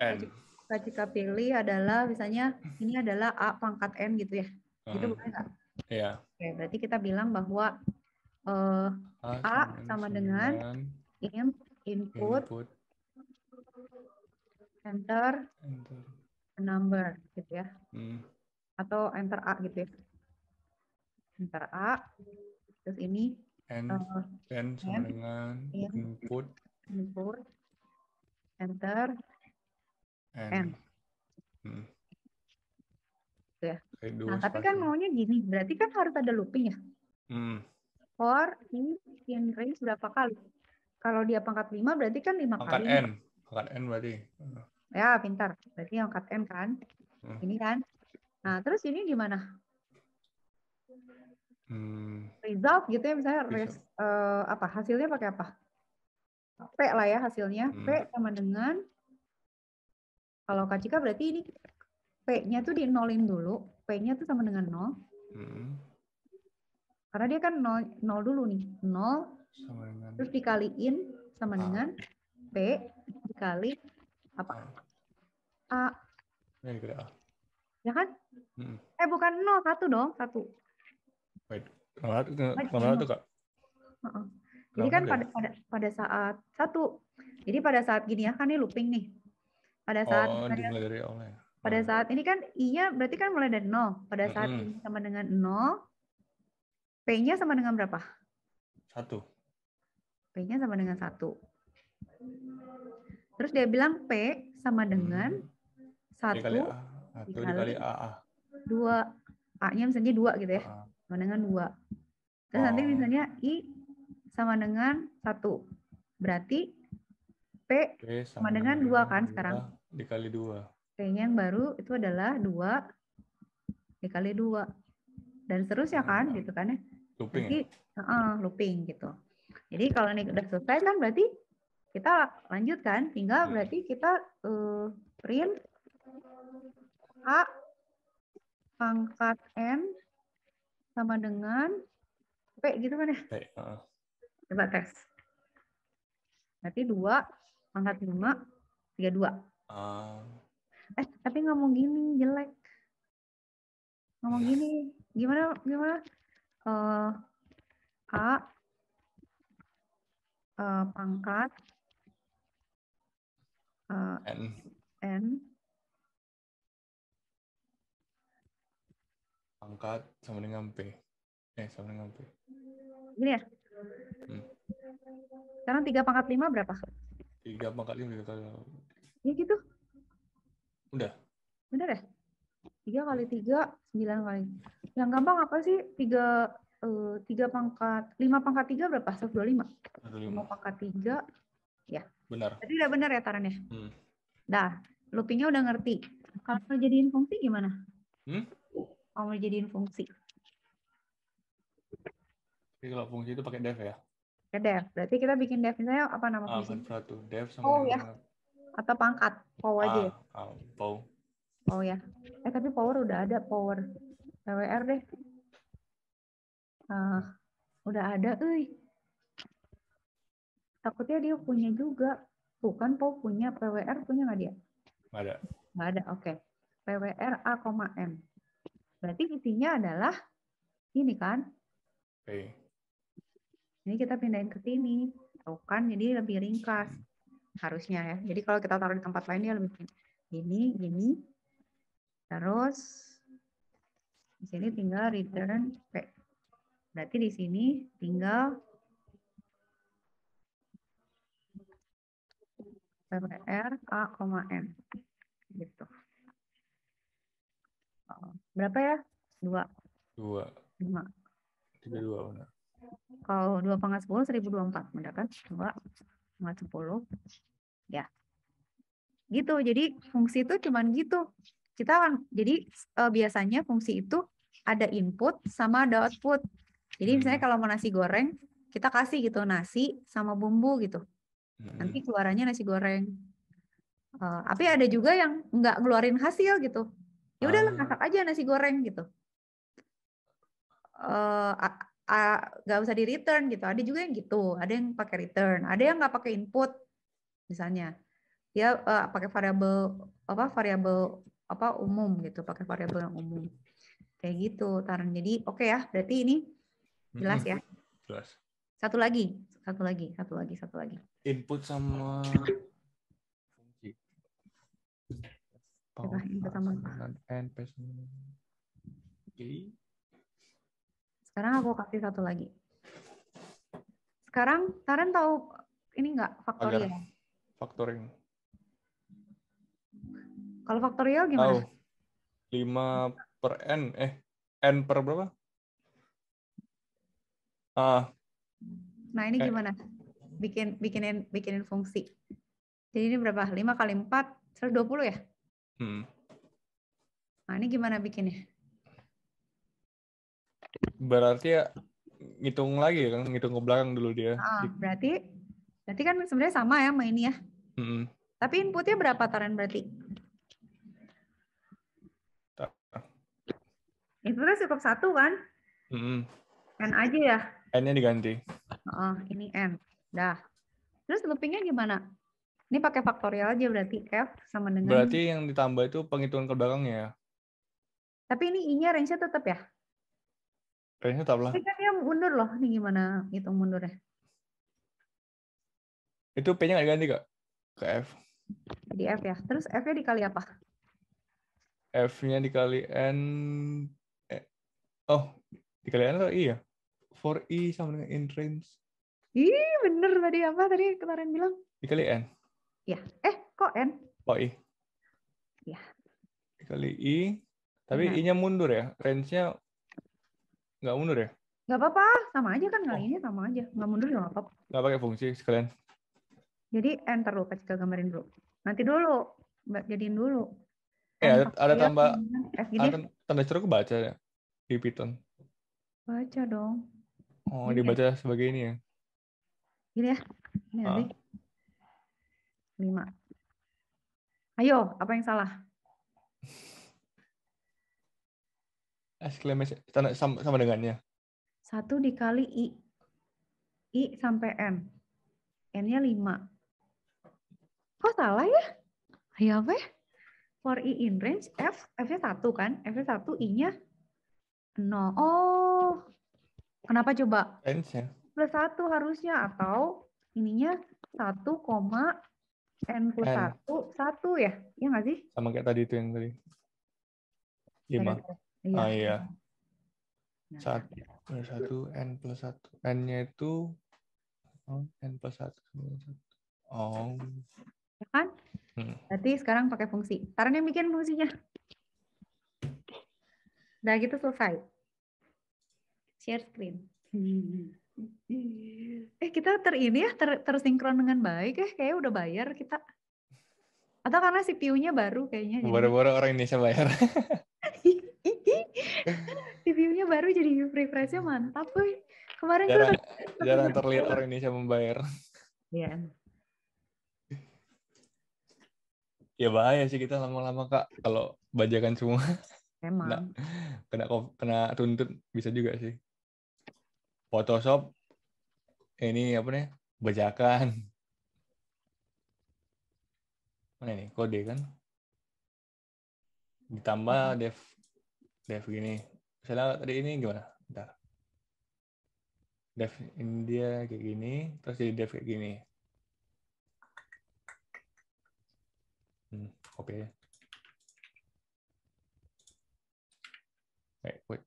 n. Kita, jika pilih adalah misalnya ini adalah a pangkat n gitu ya. Hmm. Gitu bukan nggak? yeah. okay, berarti kita bilang bahwa uh, a, a sama dengan in input, input. Enter, enter number gitu ya. Hmm. Atau enter a gitu ya. Enter a terus ini n uh, n sama dengan input input enter n. Hmm. Ya. Nah, tapi kan maunya gini, berarti kan harus ada looping ya. Hmm. For ini yang range berapa kali? Kalau dia pangkat 5 berarti kan 5 pangkat kali. n. Pangkat n berarti. Ya, pintar. Berarti pangkat n kan. Hmm. Ini kan. Nah, terus ini gimana? Hmm. Result gitu ya misalnya res, uh, apa hasilnya pakai apa? P lah ya hasilnya. Hmm. P sama dengan, kalau Kak Cika berarti ini P-nya tuh di nolin dulu. P-nya tuh sama dengan 0. Hmm. Karena dia kan 0, 0 dulu nih. 0, sama dengan... terus dikaliin sama A. dengan P dikali apa? A. A. A. Ya kan? Hmm. Eh bukan 0, 1 dong. 1. Wait, 0 itu Kak? Uh -uh. Jadi kan pada, pada pada saat satu, jadi pada saat gini ya kan ini looping nih. Pada oh, saat oh, pada, dari awal. Ya. Pada hmm. saat ini kan i-nya berarti kan mulai dari nol. Pada saat hmm. ini sama dengan nol, p-nya sama dengan berapa? Satu. p-nya sama dengan satu. Terus dia bilang p sama dengan hmm. satu dikali a, dikali, a, a. dua a-nya misalnya dua gitu ya, sama dengan dua. Terus oh. nanti misalnya i sama dengan 1. Berarti P P sama, sama dengan 2 kan 2 sekarang? Dikali 2. p yang baru itu adalah 2 dikali 2. Dan seterusnya nah, kan, gitu kan ya? Looping Jadi, ya? Uh, looping gitu. Jadi kalau ini udah selesai kan berarti kita lanjutkan. Tinggal ya. berarti kita uh, print A pangkat N sama dengan P gitu kan ya? P, uh. Coba tes. Berarti 2 pangkat 5, 32. Uh. Eh, tapi ngomong gini jelek. Ngomong gini, gimana gimana? Uh, A uh, pangkat uh, N. N pangkat sama dengan P. Eh, sama dengan P. Gini ya? Sekarang tiga pangkat lima berapa? Tiga pangkat lima tiga kali. Ya gitu. Udah. Udah ya? deh. Tiga kali tiga sembilan kali. Yang gampang apa sih tiga eh, tiga pangkat lima pangkat tiga berapa? Satu dua lima. Lima pangkat tiga. Ya. Benar. Jadi udah benar ya tarannya. Hmm. Dah. Loopingnya udah ngerti. Kalau jadiin fungsi gimana? Hmm? Kalau jadiin fungsi. Jadi kalau fungsi itu pakai dev ya? Pakai dev. Berarti kita bikin dev misalnya apa nama fungsi? Ah, satu. dev sama oh, ya. Atau pangkat, pow ah, aja. Ya? Ah, ah pow. Oh ya. Eh tapi power udah ada power. PWR deh. Uh, udah ada, eh. Takutnya dia punya juga. Bukan pow punya, PWR punya nggak dia? Nggak ada. Nggak ada, oke. Okay. PWR A, M. Berarti isinya adalah ini kan? P. Ini kita pindahin ke sini. Tuh kan, jadi lebih ringkas harusnya ya. Jadi kalau kita taruh di tempat lain dia lebih ini, ini, Terus di sini tinggal return P. Berarti di sini tinggal r A, N. Gitu. Oh, berapa ya? Dua. Dua. Lima. Tiga dua mana? Kalau 2 pangkat 10, 1024. Benar kan? 2 pangkat sepuluh Ya. Gitu. Jadi fungsi itu cuma gitu. Kita akan, jadi eh, biasanya fungsi itu ada input sama ada output. Jadi hmm. misalnya kalau mau nasi goreng, kita kasih gitu nasi sama bumbu gitu. Hmm. Nanti keluarannya nasi goreng. Eh, tapi ada juga yang nggak ngeluarin hasil gitu. Ya udahlah ah. masak aja nasi goreng gitu. Uh, nggak uh, usah di return gitu. Ada juga yang gitu, ada yang pakai return, ada yang nggak pakai input misalnya. Dia uh, pakai variabel apa variabel apa umum gitu, pakai variabel yang umum. Kayak gitu, Taran. Jadi oke okay ya, berarti ini jelas ya. Jelas. Satu lagi, satu lagi, satu lagi, satu lagi. Input sama fungsi. input sama. Oke. Okay. Sekarang aku kasih satu lagi. Sekarang Taren tahu ini enggak faktorial? faktoring. Kalau faktorial gimana? Tahu. 5 per N. Eh, N per berapa? Ah. Nah, ini eh. gimana? Bikin bikinin bikinin fungsi. Jadi ini berapa? 5 kali 4 120 ya? Hmm. Nah, ini gimana bikinnya? Berarti ya ngitung lagi ya, kan, ngitung ke belakang dulu dia. Ah, berarti berarti kan sebenarnya sama ya sama ini ya. Mm -hmm. Tapi inputnya berapa Taran berarti? Inputnya cukup satu kan? Mm -hmm. N aja ya? N-nya diganti. Oh, ini N. Dah. Terus loopingnya gimana? Ini pakai faktorial aja berarti F sama dengan... Berarti yang ditambah itu penghitungan ke belakangnya ya? Tapi ini I-nya range-nya tetap ya? Kayaknya tabla. Ini kan dia mundur loh, ini gimana hitung mundurnya? Itu P-nya nggak ganti kak? Ke F. Jadi F ya. Terus F-nya dikali apa? F-nya dikali N... Eh, oh, dikali N atau I ya? for i sama dengan in range. Ih, bener tadi apa tadi kemarin bilang? Dikali n. Ya. Eh, kok n? Oh i. Ya. Dikali i. Tapi nah. i-nya mundur ya. Range-nya Nggak mundur ya? Nggak apa-apa, sama aja kan kali oh. ini sama aja. Nggak mundur juga nggak apa-apa. Nggak pakai fungsi sekalian. Jadi enter eh, dulu, kita gambarin dulu. Nanti dulu, mbak jadiin dulu. Eh, kan ada, ada tambah, ada kan tanda seru baca ya di Python. Baca dong. Oh, gini dibaca ya. sebagai ini ya? Gini ya, ini ah. Lima. Ayo, apa yang salah? Exclamation sama, sama dengannya. Satu dikali I. I sampai N. N-nya 5. Kok salah ya? Ya apa ya? For I in range, F, F-nya 1 kan? F-nya 1, I-nya 0. Oh, kenapa coba? Range ya? Plus satu harusnya, atau ininya satu koma N plus satu satu ya? Iya nggak sih? Sama kayak tadi itu yang tadi. 5. Iya. Ah, iya. Nah, Saat plus iya. satu, n plus satu. N-nya itu oh, n plus satu. Oh. Ya kan? Hmm. Berarti sekarang pakai fungsi. Taruh yang bikin fungsinya. Nah gitu selesai. Share screen. Eh kita ter ini ya ter tersinkron dengan baik ya eh. kayaknya udah bayar kita atau karena CPU-nya baru kayaknya. Baru-baru orang Indonesia bayar. CPU-nya baru jadi refresh-nya mantap. Woy. Kemarin jarang, jarang terlihat orang Indonesia membayar. Iya. Ya bahaya sih kita lama-lama Kak kalau bajakan semua. Emang. nah, kena kena tuntut bisa juga sih. Photoshop ini apa nih? Bajakan mana nih kode kan ditambah hmm. dev dev gini misalnya tadi ini gimana Bentar. dev India kayak gini terus jadi dev kayak gini hmm, oke okay. Eh, wait wait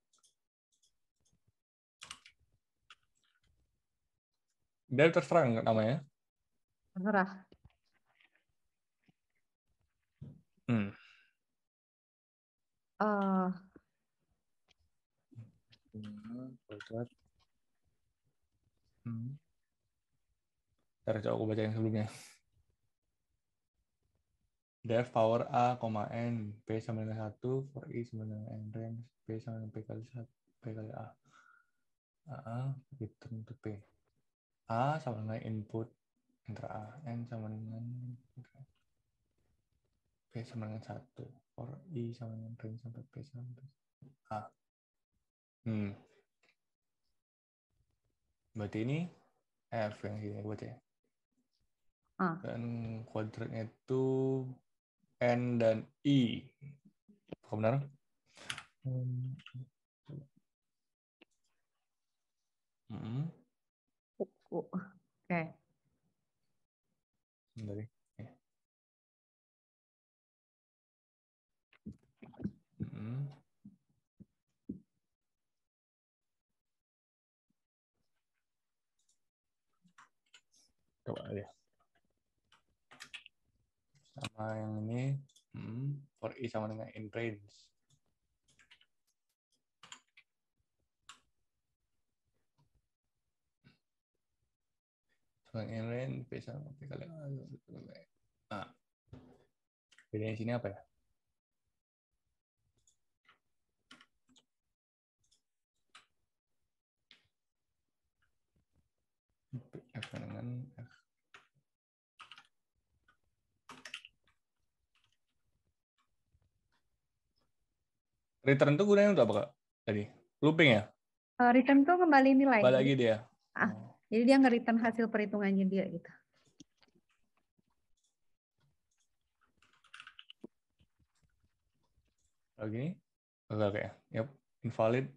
dev terserah nggak namanya terserah Hmm. Uh, Hmm. Ntar coba aku baca yang sebelumnya. Def power A, N, P sama dengan 1, for I sama dengan N range, P sama dengan P kali 1, P kali A. A, return to P. A sama dengan input, enter A, N sama dengan P sama dengan satu, Or I sama dengan ring sampai P sama dengan A. Hmm. Berarti ini F yang sini buat ya? A. Dan kuadratnya itu N dan I. Apakah benar? Hmm. -hmm. Oke. Okay. Bentar, ya. Coba aja. Sama yang ini. Hmm, for i e sama dengan in range. Sama in range, P sama P kali A. Nah. Bedanya sini apa ya? F dengan Return tuh gunanya untuk apa kak? Tadi looping ya? Uh, return tuh kembali nilai. Kembali lagi dia. Ah, oh. jadi dia nge-return hasil perhitungannya dia gitu. Oke, oke. oke. Yap, invalid.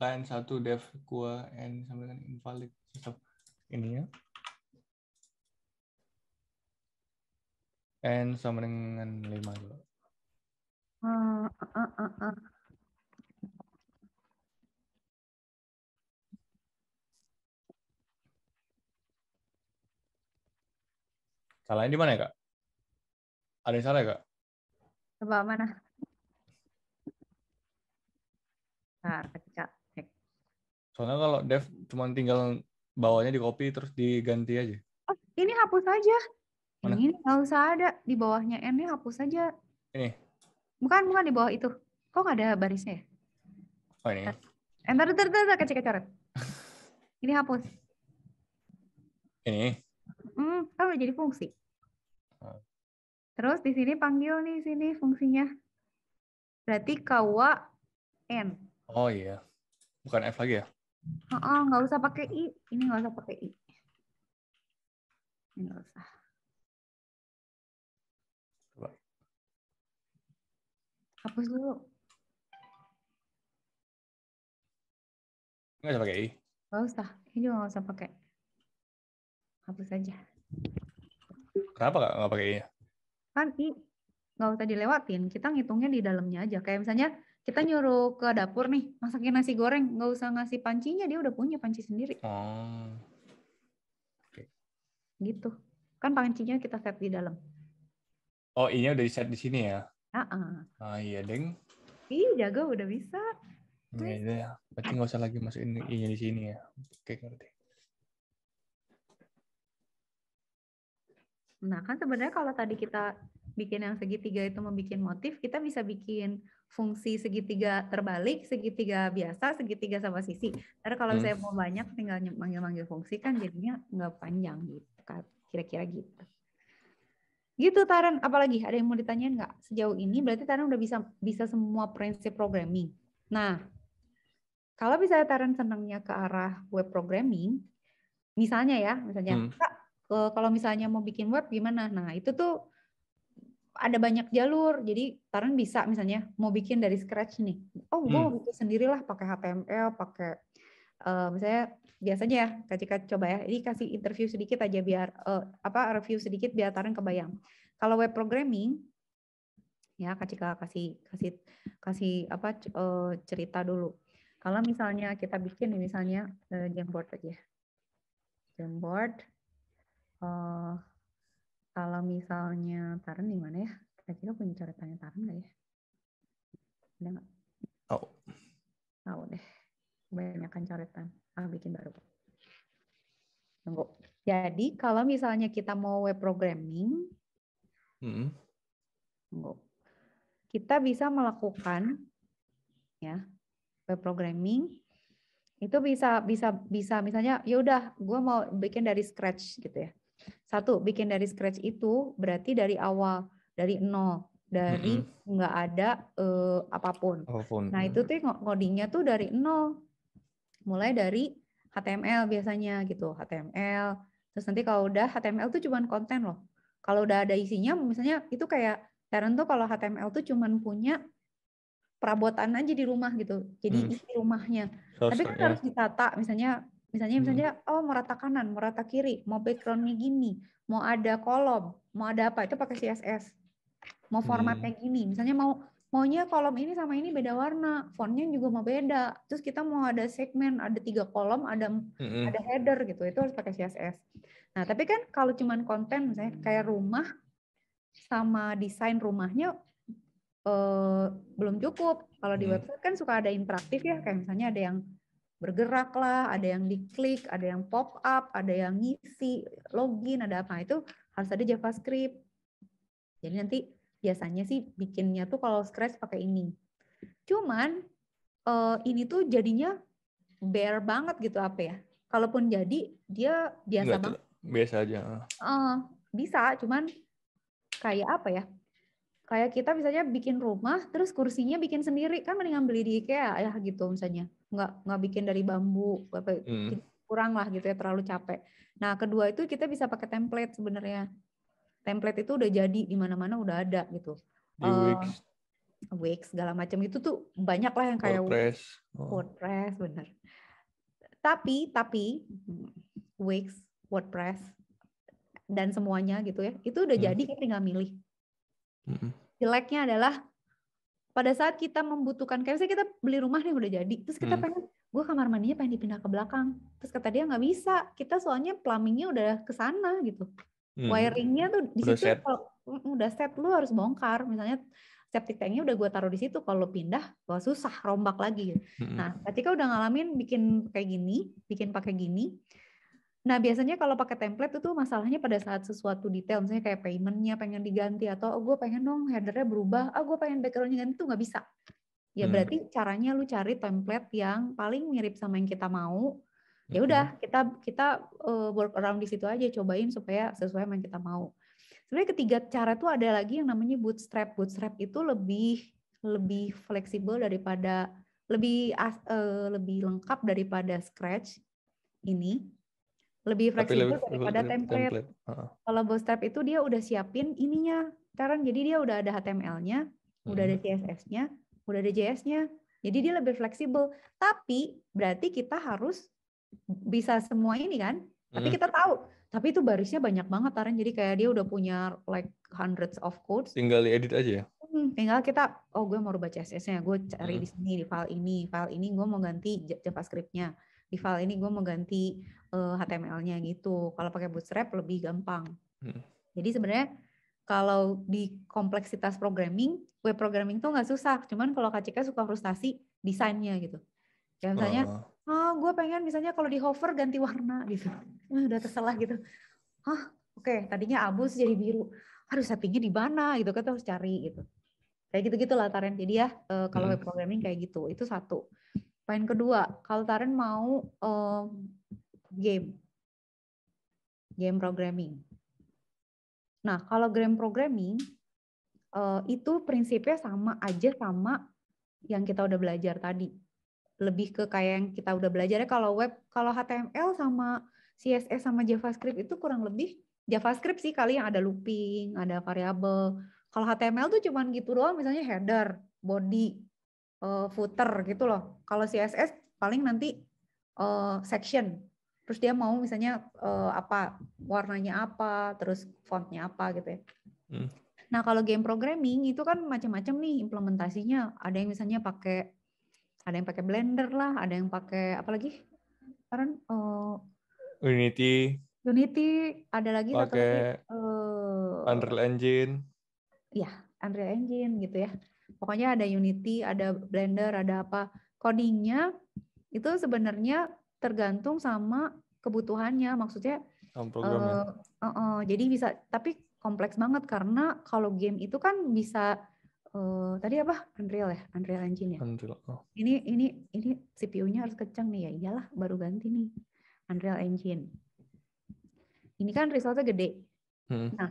Line satu dev kuah n sama dengan invalid sistem ini ya. N sama dengan lima. dulu. Salahnya di mana ya, Kak? Ada yang salah ya, Kak? Coba mana? Bentar, ketika Soalnya kalau dev cuma tinggal bawahnya di copy terus diganti aja. Oh, ini hapus aja. Mana? Ini nggak usah ada. Di bawahnya N-nya hapus aja. Ini? Bukan, bukan di bawah itu. Kok nggak ada barisnya ya? Oh ini. Ya? Entar, eh, entar, entar, kecil coret. Ini hapus. Ini. Hmm, kan udah jadi fungsi. Ah. Terus di sini panggil nih sini fungsinya. Berarti kawa n. Oh iya. Bukan f lagi ya? uh nggak usah pakai i. Ini nggak usah pakai i. Ini nggak usah. Hapus dulu. Nggak usah pakai i. Nggak usah. Ini juga nggak usah pakai. Hapus aja. Kenapa nggak, nggak pakai i? Kan i nggak usah dilewatin. Kita ngitungnya di dalamnya aja. Kayak misalnya kita nyuruh ke dapur nih masakin nasi goreng nggak usah ngasih pancinya dia udah punya panci sendiri oh. okay. gitu kan pancinya kita set di dalam oh ini udah di set di sini ya Uh-uh. Ah iya deng. Ih jago udah bisa. Iya iya, iya. Berarti nggak usah lagi masukin i-nya di sini ya. Oke ngerti. Nah kan sebenarnya kalau tadi kita bikin yang segitiga itu membuat motif, kita bisa bikin fungsi segitiga terbalik, segitiga biasa, segitiga sama sisi. Karena kalau hmm. saya mau banyak tinggal manggil-manggil fungsi kan jadinya nggak panjang gitu. Kan. Kira-kira gitu. Gitu Taran, apalagi ada yang mau ditanyain nggak sejauh ini? Berarti Taran udah bisa bisa semua prinsip programming. Nah, kalau bisa Taran senangnya ke arah web programming, misalnya ya, misalnya hmm. Kak, kalau misalnya mau bikin web gimana? Nah, itu tuh ada banyak jalur. Jadi Taran bisa misalnya mau bikin dari scratch nih. Oh, gue hmm. mau bikin sendirilah pakai HTML, pakai uh, misalnya biasanya ya Kak coba ya ini kasih interview sedikit aja biar uh, apa review sedikit biar taran kebayang kalau web programming ya Kak kasih kasih kasih apa eh, cerita dulu kalau misalnya kita bikin misalnya uh, jamboard aja jamboard uh, kalau misalnya Taran di mana ya Kak Cika punya ceritanya Taran nggak ya ada nggak oh tahu deh kebanyakan coretan ah bikin baru tunggu jadi kalau misalnya kita mau web programming hmm. kita bisa melakukan ya web programming itu bisa bisa bisa misalnya ya udah gue mau bikin dari scratch gitu ya satu bikin dari scratch itu berarti dari awal dari nol dari hmm. nggak -hmm. ada uh, apapun. apapun. Nah hmm. itu tuh codingnya tuh dari nol mulai dari HTML biasanya gitu, HTML. Terus nanti kalau udah HTML tuh cuman konten loh. Kalau udah ada isinya misalnya itu kayak Karen tuh kalau HTML tuh cuman punya perabotan aja di rumah gitu. Jadi hmm. isi rumahnya. So, Tapi kan ya. harus ditata misalnya misalnya hmm. misalnya oh mau rata kanan, mau rata kiri, mau backgroundnya gini, mau ada kolom, mau ada apa itu pakai CSS. Mau hmm. formatnya hmm. gini. Misalnya mau maunya kolom ini sama ini beda warna, fontnya juga mau beda. Terus kita mau ada segmen, ada tiga kolom, ada mm-hmm. ada header gitu. Itu harus pakai CSS. Nah, tapi kan kalau cuman konten misalnya kayak rumah sama desain rumahnya eh, belum cukup. Kalau di mm website kan suka ada interaktif ya, kayak misalnya ada yang bergerak lah, ada yang diklik, ada yang pop up, ada yang ngisi, login, ada apa. itu harus ada JavaScript. Jadi nanti biasanya sih bikinnya tuh kalau scratch pakai ini. Cuman uh, ini tuh jadinya bare banget gitu apa ya. Kalaupun jadi dia biasa Enggak, banget. Biasa aja. Uh, bisa, cuman kayak apa ya? Kayak kita misalnya bikin rumah, terus kursinya bikin sendiri kan mendingan beli di IKEA ya gitu misalnya. Nggak nggak bikin dari bambu apa hmm. kurang lah gitu ya terlalu capek. Nah kedua itu kita bisa pakai template sebenarnya template itu udah jadi di mana-mana udah ada gitu. uh, Wix. segala macam itu tuh banyak lah yang kayak WordPress. Oh. WordPress bener. Tapi tapi Wix, WordPress dan semuanya gitu ya. Itu udah hmm. jadi kan tinggal milih. Hmm. Jeleknya adalah pada saat kita membutuhkan kayak misalnya kita beli rumah nih udah jadi terus kita hmm. pengen gue kamar mandinya pengen dipindah ke belakang terus kata dia nggak bisa kita soalnya plumbingnya udah kesana gitu Hmm. Wiringnya tuh di udah situ kalau udah set lu harus bongkar. Misalnya septic tanknya udah gue taruh di situ, kalau pindah gue susah rombak lagi. Hmm. Nah, ketika udah ngalamin bikin kayak gini, bikin pakai gini, Nah biasanya kalau pakai template itu masalahnya pada saat sesuatu detail, misalnya kayak paymentnya pengen diganti atau oh, gue pengen dong headernya berubah, ah oh, gue pengen backgroundnya ganti tuh nggak bisa. Ya hmm. berarti caranya lu cari template yang paling mirip sama yang kita mau, ya udah kita kita uh, work around di situ aja cobain supaya sesuai yang kita mau sebenarnya ketiga cara tuh ada lagi yang namanya bootstrap bootstrap itu lebih lebih fleksibel daripada lebih uh, lebih lengkap daripada scratch ini lebih fleksibel lebih, daripada lebih, template. template. Uh-huh. Kalau bootstrap itu dia udah siapin ininya, sekarang jadi dia udah ada HTML-nya, hmm. udah ada CSS-nya, udah ada JS-nya. Jadi dia lebih fleksibel. Tapi berarti kita harus bisa semua ini kan tapi hmm. kita tahu tapi itu barisnya banyak banget Taran jadi kayak dia udah punya like hundreds of codes tinggal edit aja ya hmm, tinggal kita oh gue mau rubah CSS-nya gue cari hmm. di sini di file ini file ini gue mau ganti JavaScript-nya di file ini gue mau ganti HTML-nya eh, gitu kalau pakai Bootstrap lebih gampang hmm. jadi sebenarnya kalau di kompleksitas programming web programming tuh nggak susah cuman kalau KCK suka frustasi desainnya gitu kayak misalnya oh oh, ah, gue pengen misalnya kalau di hover ganti warna gitu. Ah, udah terselah gitu. Hah, oke, okay, tadinya abu jadi biru. Harus settingnya di mana gitu kan harus cari gitu. Kayak gitu-gitu lah Taren. Jadi ya uh, kalau hmm. web programming kayak gitu, itu satu. Poin kedua, kalau Taren mau um, game, game programming. Nah, kalau game programming uh, itu prinsipnya sama aja sama yang kita udah belajar tadi lebih ke kayak yang kita udah belajar ya kalau web kalau HTML sama CSS sama JavaScript itu kurang lebih JavaScript sih kali yang ada looping, ada variabel. Kalau HTML tuh cuman gitu doang misalnya header, body, eh, footer gitu loh. Kalau CSS paling nanti eh, section. Terus dia mau misalnya eh, apa warnanya apa, terus fontnya apa gitu ya. Hmm. Nah, kalau game programming itu kan macam-macam nih implementasinya. Ada yang misalnya pakai ada yang pakai blender lah ada yang pakai apa lagi sekarang uh, eh, Unity Unity ada lagi pakai uh, Unreal Engine ya Unreal Engine gitu ya pokoknya ada Unity ada Blender ada apa codingnya itu sebenarnya tergantung sama kebutuhannya maksudnya Uh, uh, uh, jadi bisa tapi kompleks banget karena kalau game itu kan bisa uh, tadi apa Unreal ya Unreal Engine ya Unreal. Oh. ini ini ini CPU-nya harus kencang nih ya iyalah baru ganti nih Unreal Engine ini kan resultnya gede hmm. nah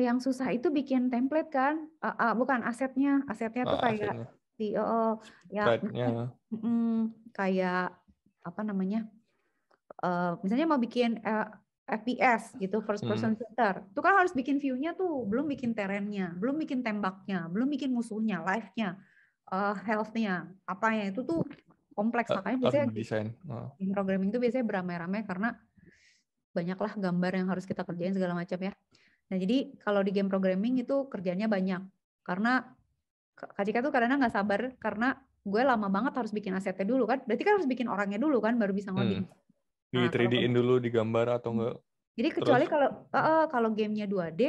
yang susah itu bikin template kan uh, uh, bukan asetnya asetnya itu tuh ah, kayak di oh, oh, ya mm, kayak apa namanya uh, misalnya mau bikin uh, FPS gitu first hmm. person hmm. shooter. Itu kan harus bikin view-nya tuh, belum bikin terennya, belum bikin tembaknya, belum bikin musuhnya, life-nya, uh, health-nya, apanya itu tuh kompleks makanya uh, biasanya desain. Uh. Oh. programming itu biasanya beramai-ramai karena banyaklah gambar yang harus kita kerjain segala macam ya. Nah, jadi kalau di game programming itu kerjanya banyak karena Kak tuh karena nggak sabar karena gue lama banget harus bikin asetnya dulu kan. Berarti kan harus bikin orangnya dulu kan baru bisa ngoding. Hmm di nah, 3D-in kalau... dulu digambar atau enggak. Jadi kecuali Terus. kalau uh, kalau gamenya 2D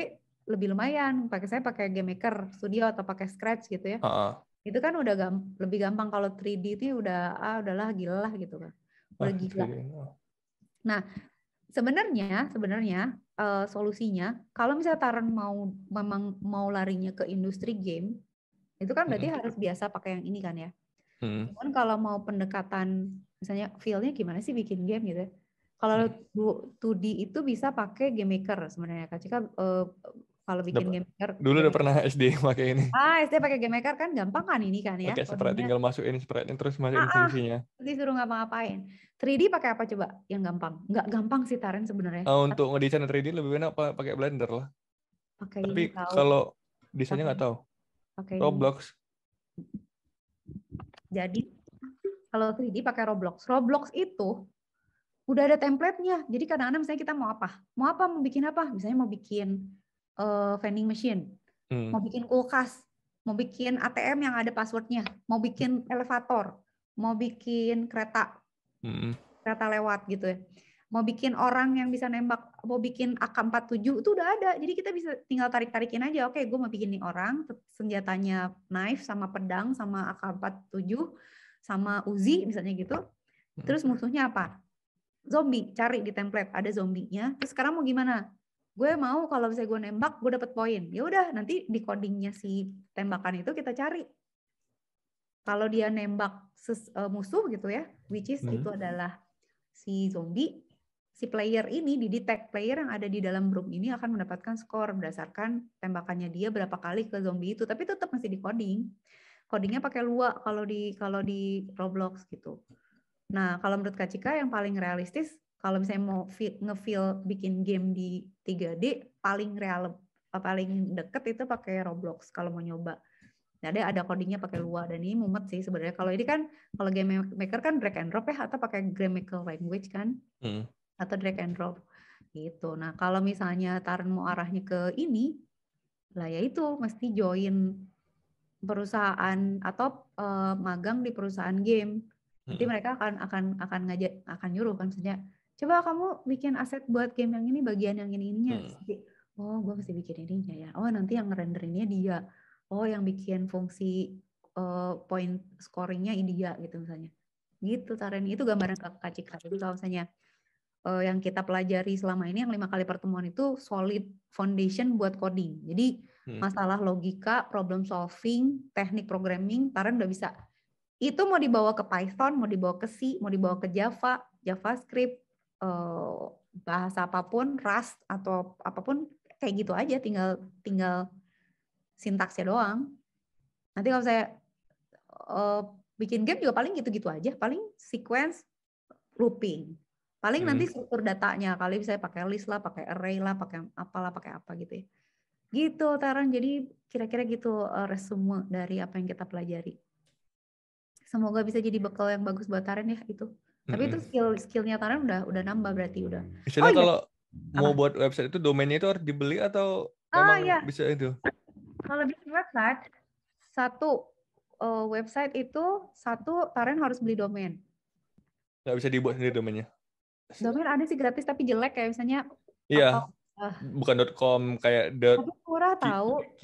lebih lumayan. Pakai saya pakai game maker studio atau pakai scratch gitu ya. Uh-uh. Itu kan udah gam- lebih gampang kalau 3D itu ya udah ah udahlah gila lah gitu kan. Ah, udah gila. Ah. Nah, sebenarnya sebenarnya uh, solusinya kalau misalnya Taran mau memang mau larinya ke industri game itu kan berarti hmm. harus biasa pakai yang ini kan ya Hmm. Cuman kalau mau pendekatan misalnya feel-nya gimana sih bikin game gitu. Ya? Kalau hmm. 2D itu bisa pakai game maker sebenarnya Kak Cika uh, kalau bikin Dap, game maker. Dulu udah pernah gitu. SD pakai ini. Ah, SD pakai game maker kan gampang kan ini kan ya. okay, sprite tinggal masukin sprite terus masukin ah, ah. fungsinya. Ah, disuruh ngapa-ngapain. 3D pakai apa coba yang gampang? Nggak gampang sih Taren sebenarnya. untuk ah, untuk ngedesain 3D lebih enak pakai Blender lah. Pakai Tapi kalau desainnya nggak tahu. Roblox. Jadi kalau 3D pakai Roblox. Roblox itu udah ada template-nya. Jadi kadang-kadang misalnya kita mau apa? Mau apa? Mau bikin apa? Misalnya mau bikin uh, vending machine, hmm. mau bikin kulkas, mau bikin ATM yang ada passwordnya, mau bikin elevator, mau bikin kereta, hmm. kereta lewat gitu ya mau bikin orang yang bisa nembak, mau bikin AK-47 itu udah ada. Jadi kita bisa tinggal tarik-tarikin aja. Oke, gue mau bikin nih orang, senjatanya knife sama pedang sama AK-47 sama Uzi misalnya gitu. Hmm. Terus musuhnya apa? Zombie, cari di template ada zombinya. Terus sekarang mau gimana? Gue mau kalau misalnya gue nembak, gue dapet poin. Ya udah, nanti di codingnya si tembakan itu kita cari. Kalau dia nembak ses, uh, musuh gitu ya, which is hmm. itu adalah si zombie si player ini didetect player yang ada di dalam room ini akan mendapatkan skor berdasarkan tembakannya dia berapa kali ke zombie itu tapi tetap masih di coding codingnya pakai lua kalau di kalau di Roblox gitu nah kalau menurut Kak Cika yang paling realistis kalau misalnya mau ngefeel bikin game di 3D paling real paling deket itu pakai Roblox kalau mau nyoba Nah, ada ada codingnya pakai luar dan ini mumet sih sebenarnya. Kalau ini kan kalau game maker kan drag and drop ya atau pakai grammatical language kan. Hmm atau drag and drop gitu. Nah kalau misalnya Taran mau arahnya ke ini, lah ya itu mesti join perusahaan atau uh, magang di perusahaan game. Jadi hmm. mereka akan akan akan ngajak akan nyuruh kan misalnya, coba kamu bikin aset buat game yang ini bagian yang ini ininya. Hmm. oh gue mesti bikin ininya ya. Oh nanti yang renderingnya dia. Oh yang bikin fungsi uh, point scoringnya dia gitu misalnya. Gitu Taren itu gambaran kacik kacik kalau misalnya uh, yang kita pelajari selama ini yang lima kali pertemuan itu solid foundation buat coding. Jadi hmm. masalah logika, problem solving, teknik programming, Taran udah bisa. Itu mau dibawa ke Python, mau dibawa ke C, mau dibawa ke Java, JavaScript, uh, bahasa apapun, Rust atau apapun kayak gitu aja tinggal tinggal sintaksnya doang. Nanti kalau saya uh, eh, bikin game juga paling gitu-gitu aja, paling sequence looping, Paling hmm. nanti struktur datanya kali bisa pakai list lah, pakai array lah, pakai apalah, pakai apa gitu ya. Gitu Taran, jadi kira-kira gitu eh, resume dari apa yang kita pelajari. Semoga bisa jadi bekal yang bagus buat Taran ya itu. Tapi itu skill skillnya Taran udah udah nambah berarti udah. Misalnya oh, iya. kalau iya. mau buat website itu domainnya itu harus dibeli atau ah, iya. bisa itu? Kalau bikin website satu eh, website itu satu Taran harus beli domain. Nggak bisa dibuat sendiri domainnya domain ada sih gratis tapi jelek kayak misalnya iya uh, bukan .com kayak dot com murah tahu Q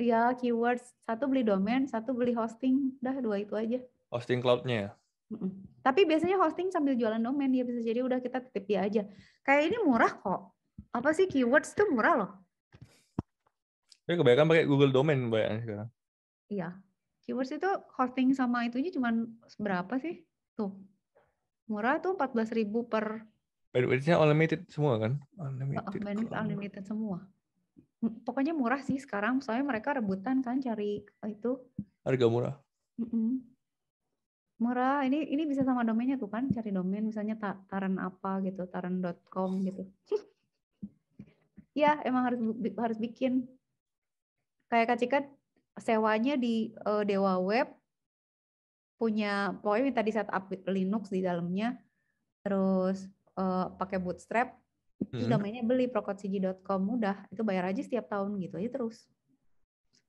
Iya, keywords. Satu beli domain, satu beli hosting. Dah, dua itu aja. Hosting cloudnya ya? Tapi biasanya hosting sambil jualan domain, ya bisa jadi udah kita titip dia aja. Kayak ini murah kok. Apa sih keywords tuh murah loh. Tapi kebanyakan pakai Google Domain mbak sekarang. Iya. Keywords itu hosting sama itunya cuman berapa sih? Tuh, murah tuh ribu per Bandwidthnya unlimited semua kan? Unlimited. Oh, unlimited semua. Pokoknya murah sih sekarang, soalnya mereka rebutan kan cari itu. Harga murah. Mm -mm. Murah. Ini ini bisa sama domainnya tuh kan, cari domain misalnya taran apa gitu, taran.com gitu. ya emang harus harus bikin. Kayak kacikat sewanya di uh, Dewa Web punya pokoknya tadi setup Linux di dalamnya terus uh, pakai Bootstrap terus hmm. domainnya beli prokodsigi.com mudah itu bayar aja setiap tahun gitu aja terus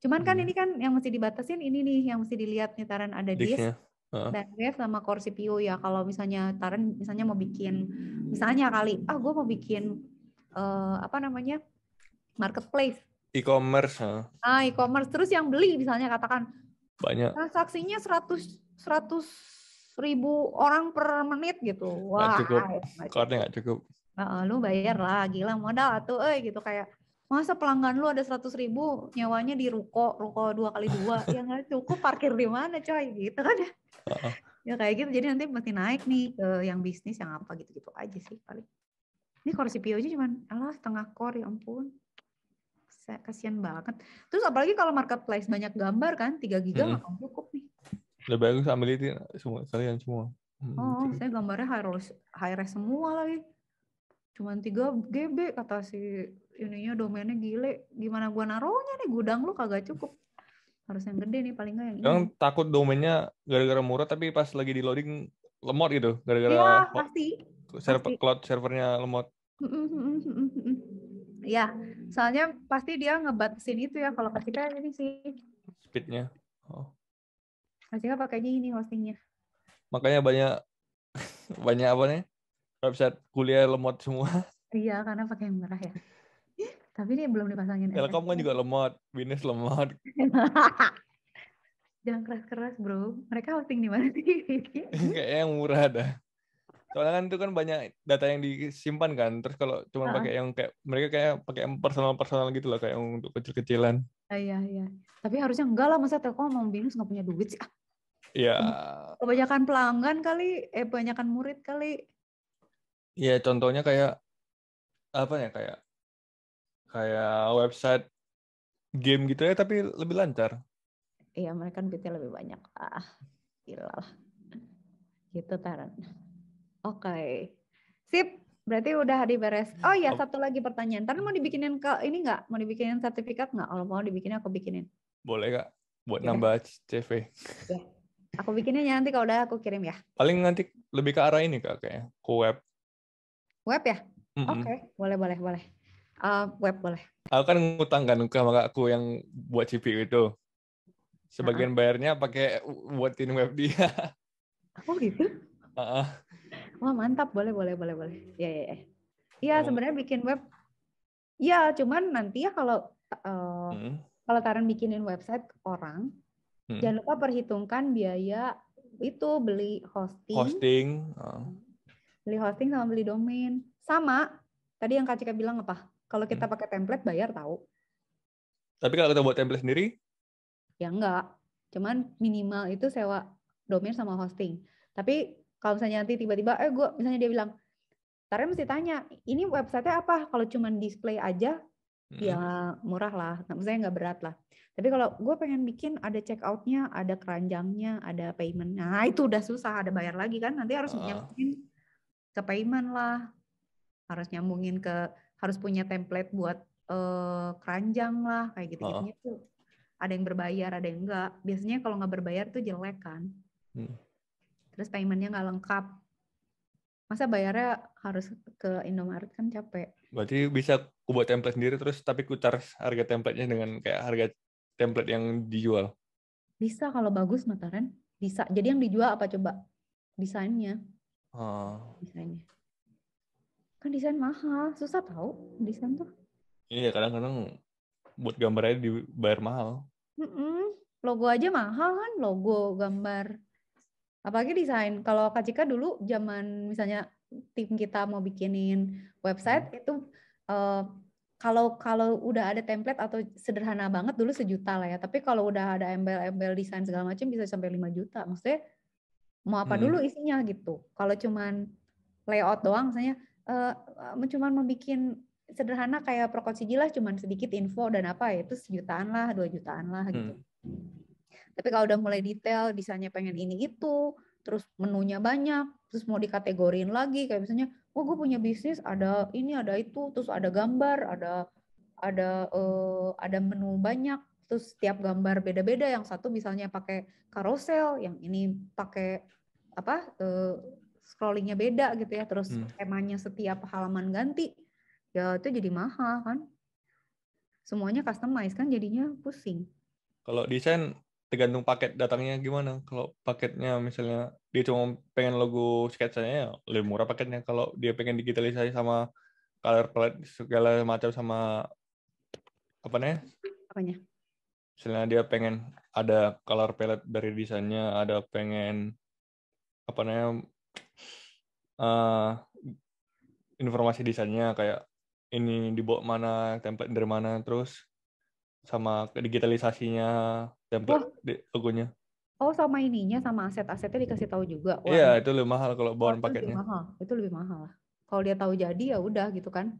cuman kan hmm. ini kan yang mesti dibatasin ini nih yang mesti dilihat nih Taran ada disk Uh. Dan Rev sama core CPU ya kalau misalnya Taran misalnya mau bikin misalnya kali ah gue mau bikin uh, apa namanya marketplace e-commerce. Huh? Ah, e-commerce. Terus yang beli misalnya katakan, banyak. Transaksinya 100 100 ribu orang per menit gitu. Wah, gak cukup. Kornya nggak cukup. Nah, lu bayar lah, gila modal atau eh gitu kayak masa pelanggan lu ada seratus ribu nyawanya di ruko ruko dua kali dua ya nggak cukup parkir di mana coy gitu kan ya uh-uh. ya kayak gitu jadi nanti mesti naik nih ke yang bisnis yang apa gitu gitu aja sih paling ini kursi PO aja cuman alah setengah core ya ampun kasihan banget. Terus apalagi kalau marketplace banyak gambar kan, 3 giga nggak hmm. cukup nih. Udah bagus ambil itu ya, semua, kalian semua. Hmm. Oh, gitu. saya gambarnya high res, high res semua lagi. Cuman 3 GB kata si ininya domainnya gile. Gimana gua naruhnya nih gudang lu kagak cukup. Harus yang gede nih paling enggak yang ini. takut domainnya gara-gara murah tapi pas lagi di loading lemot gitu gara-gara ya, pasti. Server, pasti. cloud servernya lemot. Iya. ya, Soalnya pasti dia ngebatasin itu ya kalau kita ini sih. Speednya. Oh. Kartika pakainya ini hostingnya. Makanya banyak banyak apa nih? Website kuliah lemot semua. Iya, karena pakai yang merah ya. Tapi ini belum dipasangin. Ya. Telkom kan juga lemot, bisnis lemot. Jangan keras-keras bro. Mereka hosting di mana sih? Kayaknya yang murah dah soalnya kan itu kan banyak data yang disimpan kan terus kalau cuma uh pakai yang kayak mereka kayak pakai personal personal gitu loh kayak untuk kecil-kecilan ah, iya iya tapi harusnya enggak lah masa telkom mau bingung nggak punya duit sih ah. iya kebanyakan pelanggan kali eh kebanyakan murid kali iya contohnya kayak apa ya kayak kayak website game gitu ya tapi lebih lancar iya mereka kan lebih banyak ah gila lah gitu Taran Oke. Okay. Sip. Berarti udah diberes. Oh iya, satu lagi pertanyaan. tapi mau dibikinin ke ini nggak? Mau dibikinin sertifikat nggak? Kalau mau dibikinin aku bikinin. Boleh kak. Buat nambah CV. Ya. Aku bikinnya nanti kalau udah aku kirim ya. Paling nanti lebih ke arah ini kak kayaknya. Ke web. Web ya? Mm -hmm. Oke. Okay. Boleh boleh boleh. Uh, web boleh. Aku kan ngutang kan sama aku yang buat CV itu. Sebagian uh -huh. bayarnya pakai buatin web dia. Oh gitu? Uh -uh. Wah mantap, boleh, boleh, boleh, boleh. Ya, ya, ya. Iya oh. sebenarnya bikin web. Ya cuman nanti ya kalau uh, hmm. kalau Taran bikinin website orang, hmm. jangan lupa perhitungkan biaya itu beli hosting. Hosting. Oh. Beli hosting sama beli domain. Sama. Tadi yang Kak Cika bilang apa? Kalau kita hmm. pakai template bayar tahu. Tapi kalau kita buat template sendiri? Ya enggak. Cuman minimal itu sewa domain sama hosting. Tapi kalau misalnya nanti tiba-tiba, eh gue, misalnya dia bilang, tarian ya mesti tanya, ini websitenya apa? Kalau cuma display aja, hmm. ya murah lah. maksudnya nggak berat lah. Tapi kalau gue pengen bikin ada check outnya, ada keranjangnya, ada payment. Nah itu udah susah, ada bayar lagi kan. Nanti harus uh. nyambungin ke payment lah. Harus nyambungin ke, harus punya template buat uh, keranjang lah, kayak gitu gitu uh. Ada yang berbayar, ada yang enggak. Biasanya kalau nggak berbayar tuh jelek kan. Hmm terus paymentnya nggak lengkap masa bayarnya harus ke Indomaret kan capek berarti bisa ku buat template sendiri terus tapi ku charge harga templatenya dengan kayak harga template yang dijual bisa kalau bagus Mataran bisa jadi yang dijual apa coba desainnya oh. desainnya kan desain mahal susah tau desain tuh iya kadang-kadang buat gambarnya dibayar mahal mm -mm. logo aja mahal kan logo gambar Apalagi desain. Kalau Kak Cika dulu zaman misalnya tim kita mau bikinin website hmm. itu uh, kalau kalau udah ada template atau sederhana banget dulu sejuta lah ya. Tapi kalau udah ada embel-embel desain segala macam bisa sampai 5 juta. Maksudnya mau apa hmm. dulu isinya gitu. Kalau cuman layout doang misalnya uh, cuman mau bikin sederhana kayak prokot jelas cuman sedikit info dan apa ya itu sejutaan lah, dua jutaan lah gitu. Hmm. Tapi kalau udah mulai detail, desainnya pengen ini itu, terus menunya banyak, terus mau dikategorin lagi, kayak misalnya, oh gue punya bisnis, ada ini, ada itu, terus ada gambar, ada ada uh, ada menu banyak, terus setiap gambar beda-beda, yang satu misalnya pakai karosel, yang ini pakai apa uh, scrollingnya beda gitu ya, terus hmm. temanya setiap halaman ganti, ya itu jadi mahal kan. Semuanya customize kan jadinya pusing. Kalau desain tergantung paket datangnya gimana kalau paketnya misalnya dia cuma pengen logo sketsanya ya lebih murah paketnya kalau dia pengen digitalisasi sama color palette segala macam sama apa nih apanya misalnya dia pengen ada color palette dari desainnya ada pengen apa namanya uh, informasi desainnya kayak ini dibawa mana template dari mana terus sama digitalisasinya template oh. di logonya. Oh, sama ininya sama aset-asetnya dikasih tahu juga. Iya, yeah, itu lebih mahal kalau bawaan oh, paketnya. Lebih mahal. Itu lebih mahal. Kalau dia tahu jadi ya udah gitu kan.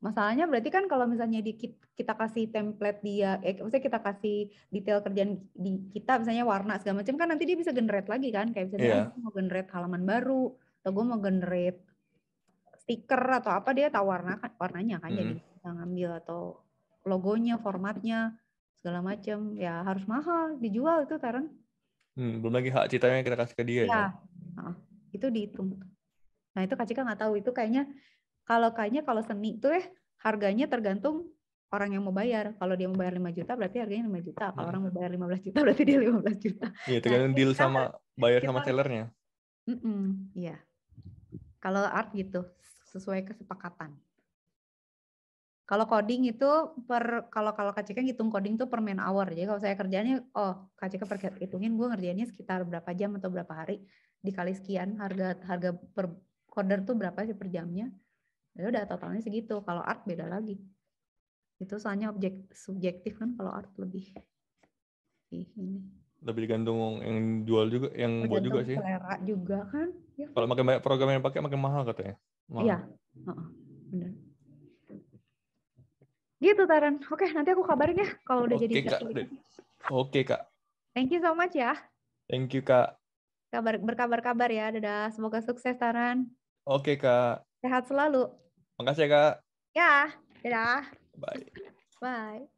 Masalahnya berarti kan kalau misalnya di kita kasih template dia, eh, maksudnya kita kasih detail kerjaan di kita misalnya warna segala macam kan nanti dia bisa generate lagi kan kayak misalnya yeah. Iya. mau generate halaman baru atau gue mau generate stiker atau apa dia tahu warna warnanya kan mm jadi bisa mm-hmm. ngambil atau logonya, formatnya segala macam ya harus mahal dijual itu sekarang hmm, belum lagi hak citanya kita kasih ke dia ya, ya. Nah, itu dihitung nah itu kak Cika nggak tahu itu kayaknya kalau kayaknya kalau seni itu ya harganya tergantung orang yang mau bayar. Kalau dia mau bayar lima juta berarti harganya lima juta. Kalau hmm. orang mau bayar lima belas juta berarti dia lima belas juta. Iya, nah, tergantung nah, deal sama bayar kita, sama sellernya. Mm -mm, iya. Kalau art gitu, sesuai kesepakatan. Kalau coding itu per kalau kalau kan ngitung coding itu per man hour. Jadi kalau saya kerjanya oh KCK per hitungin gue ngerjainnya sekitar berapa jam atau berapa hari dikali sekian harga harga per coder tuh berapa sih per jamnya. Ya udah totalnya segitu. Kalau art beda lagi. Itu soalnya objek subjektif kan kalau art lebih ini. Lebih digantung yang jual juga, yang buat juga sih. Selera juga kan. Ya. Kalau makin banyak program yang pakai makin mahal katanya. Iya, uh -uh. benar. Gitu Taran. Oke, nanti aku kabarin ya kalau udah Oke, jadi Kak. Oke, Kak. Thank you so much ya. Thank you, Kak. Kabar berkabar-kabar ya. Dadah. Semoga sukses Taran. Oke, Kak. Sehat selalu. Makasih, ya, Kak. Ya. Dadah. Bye. Bye.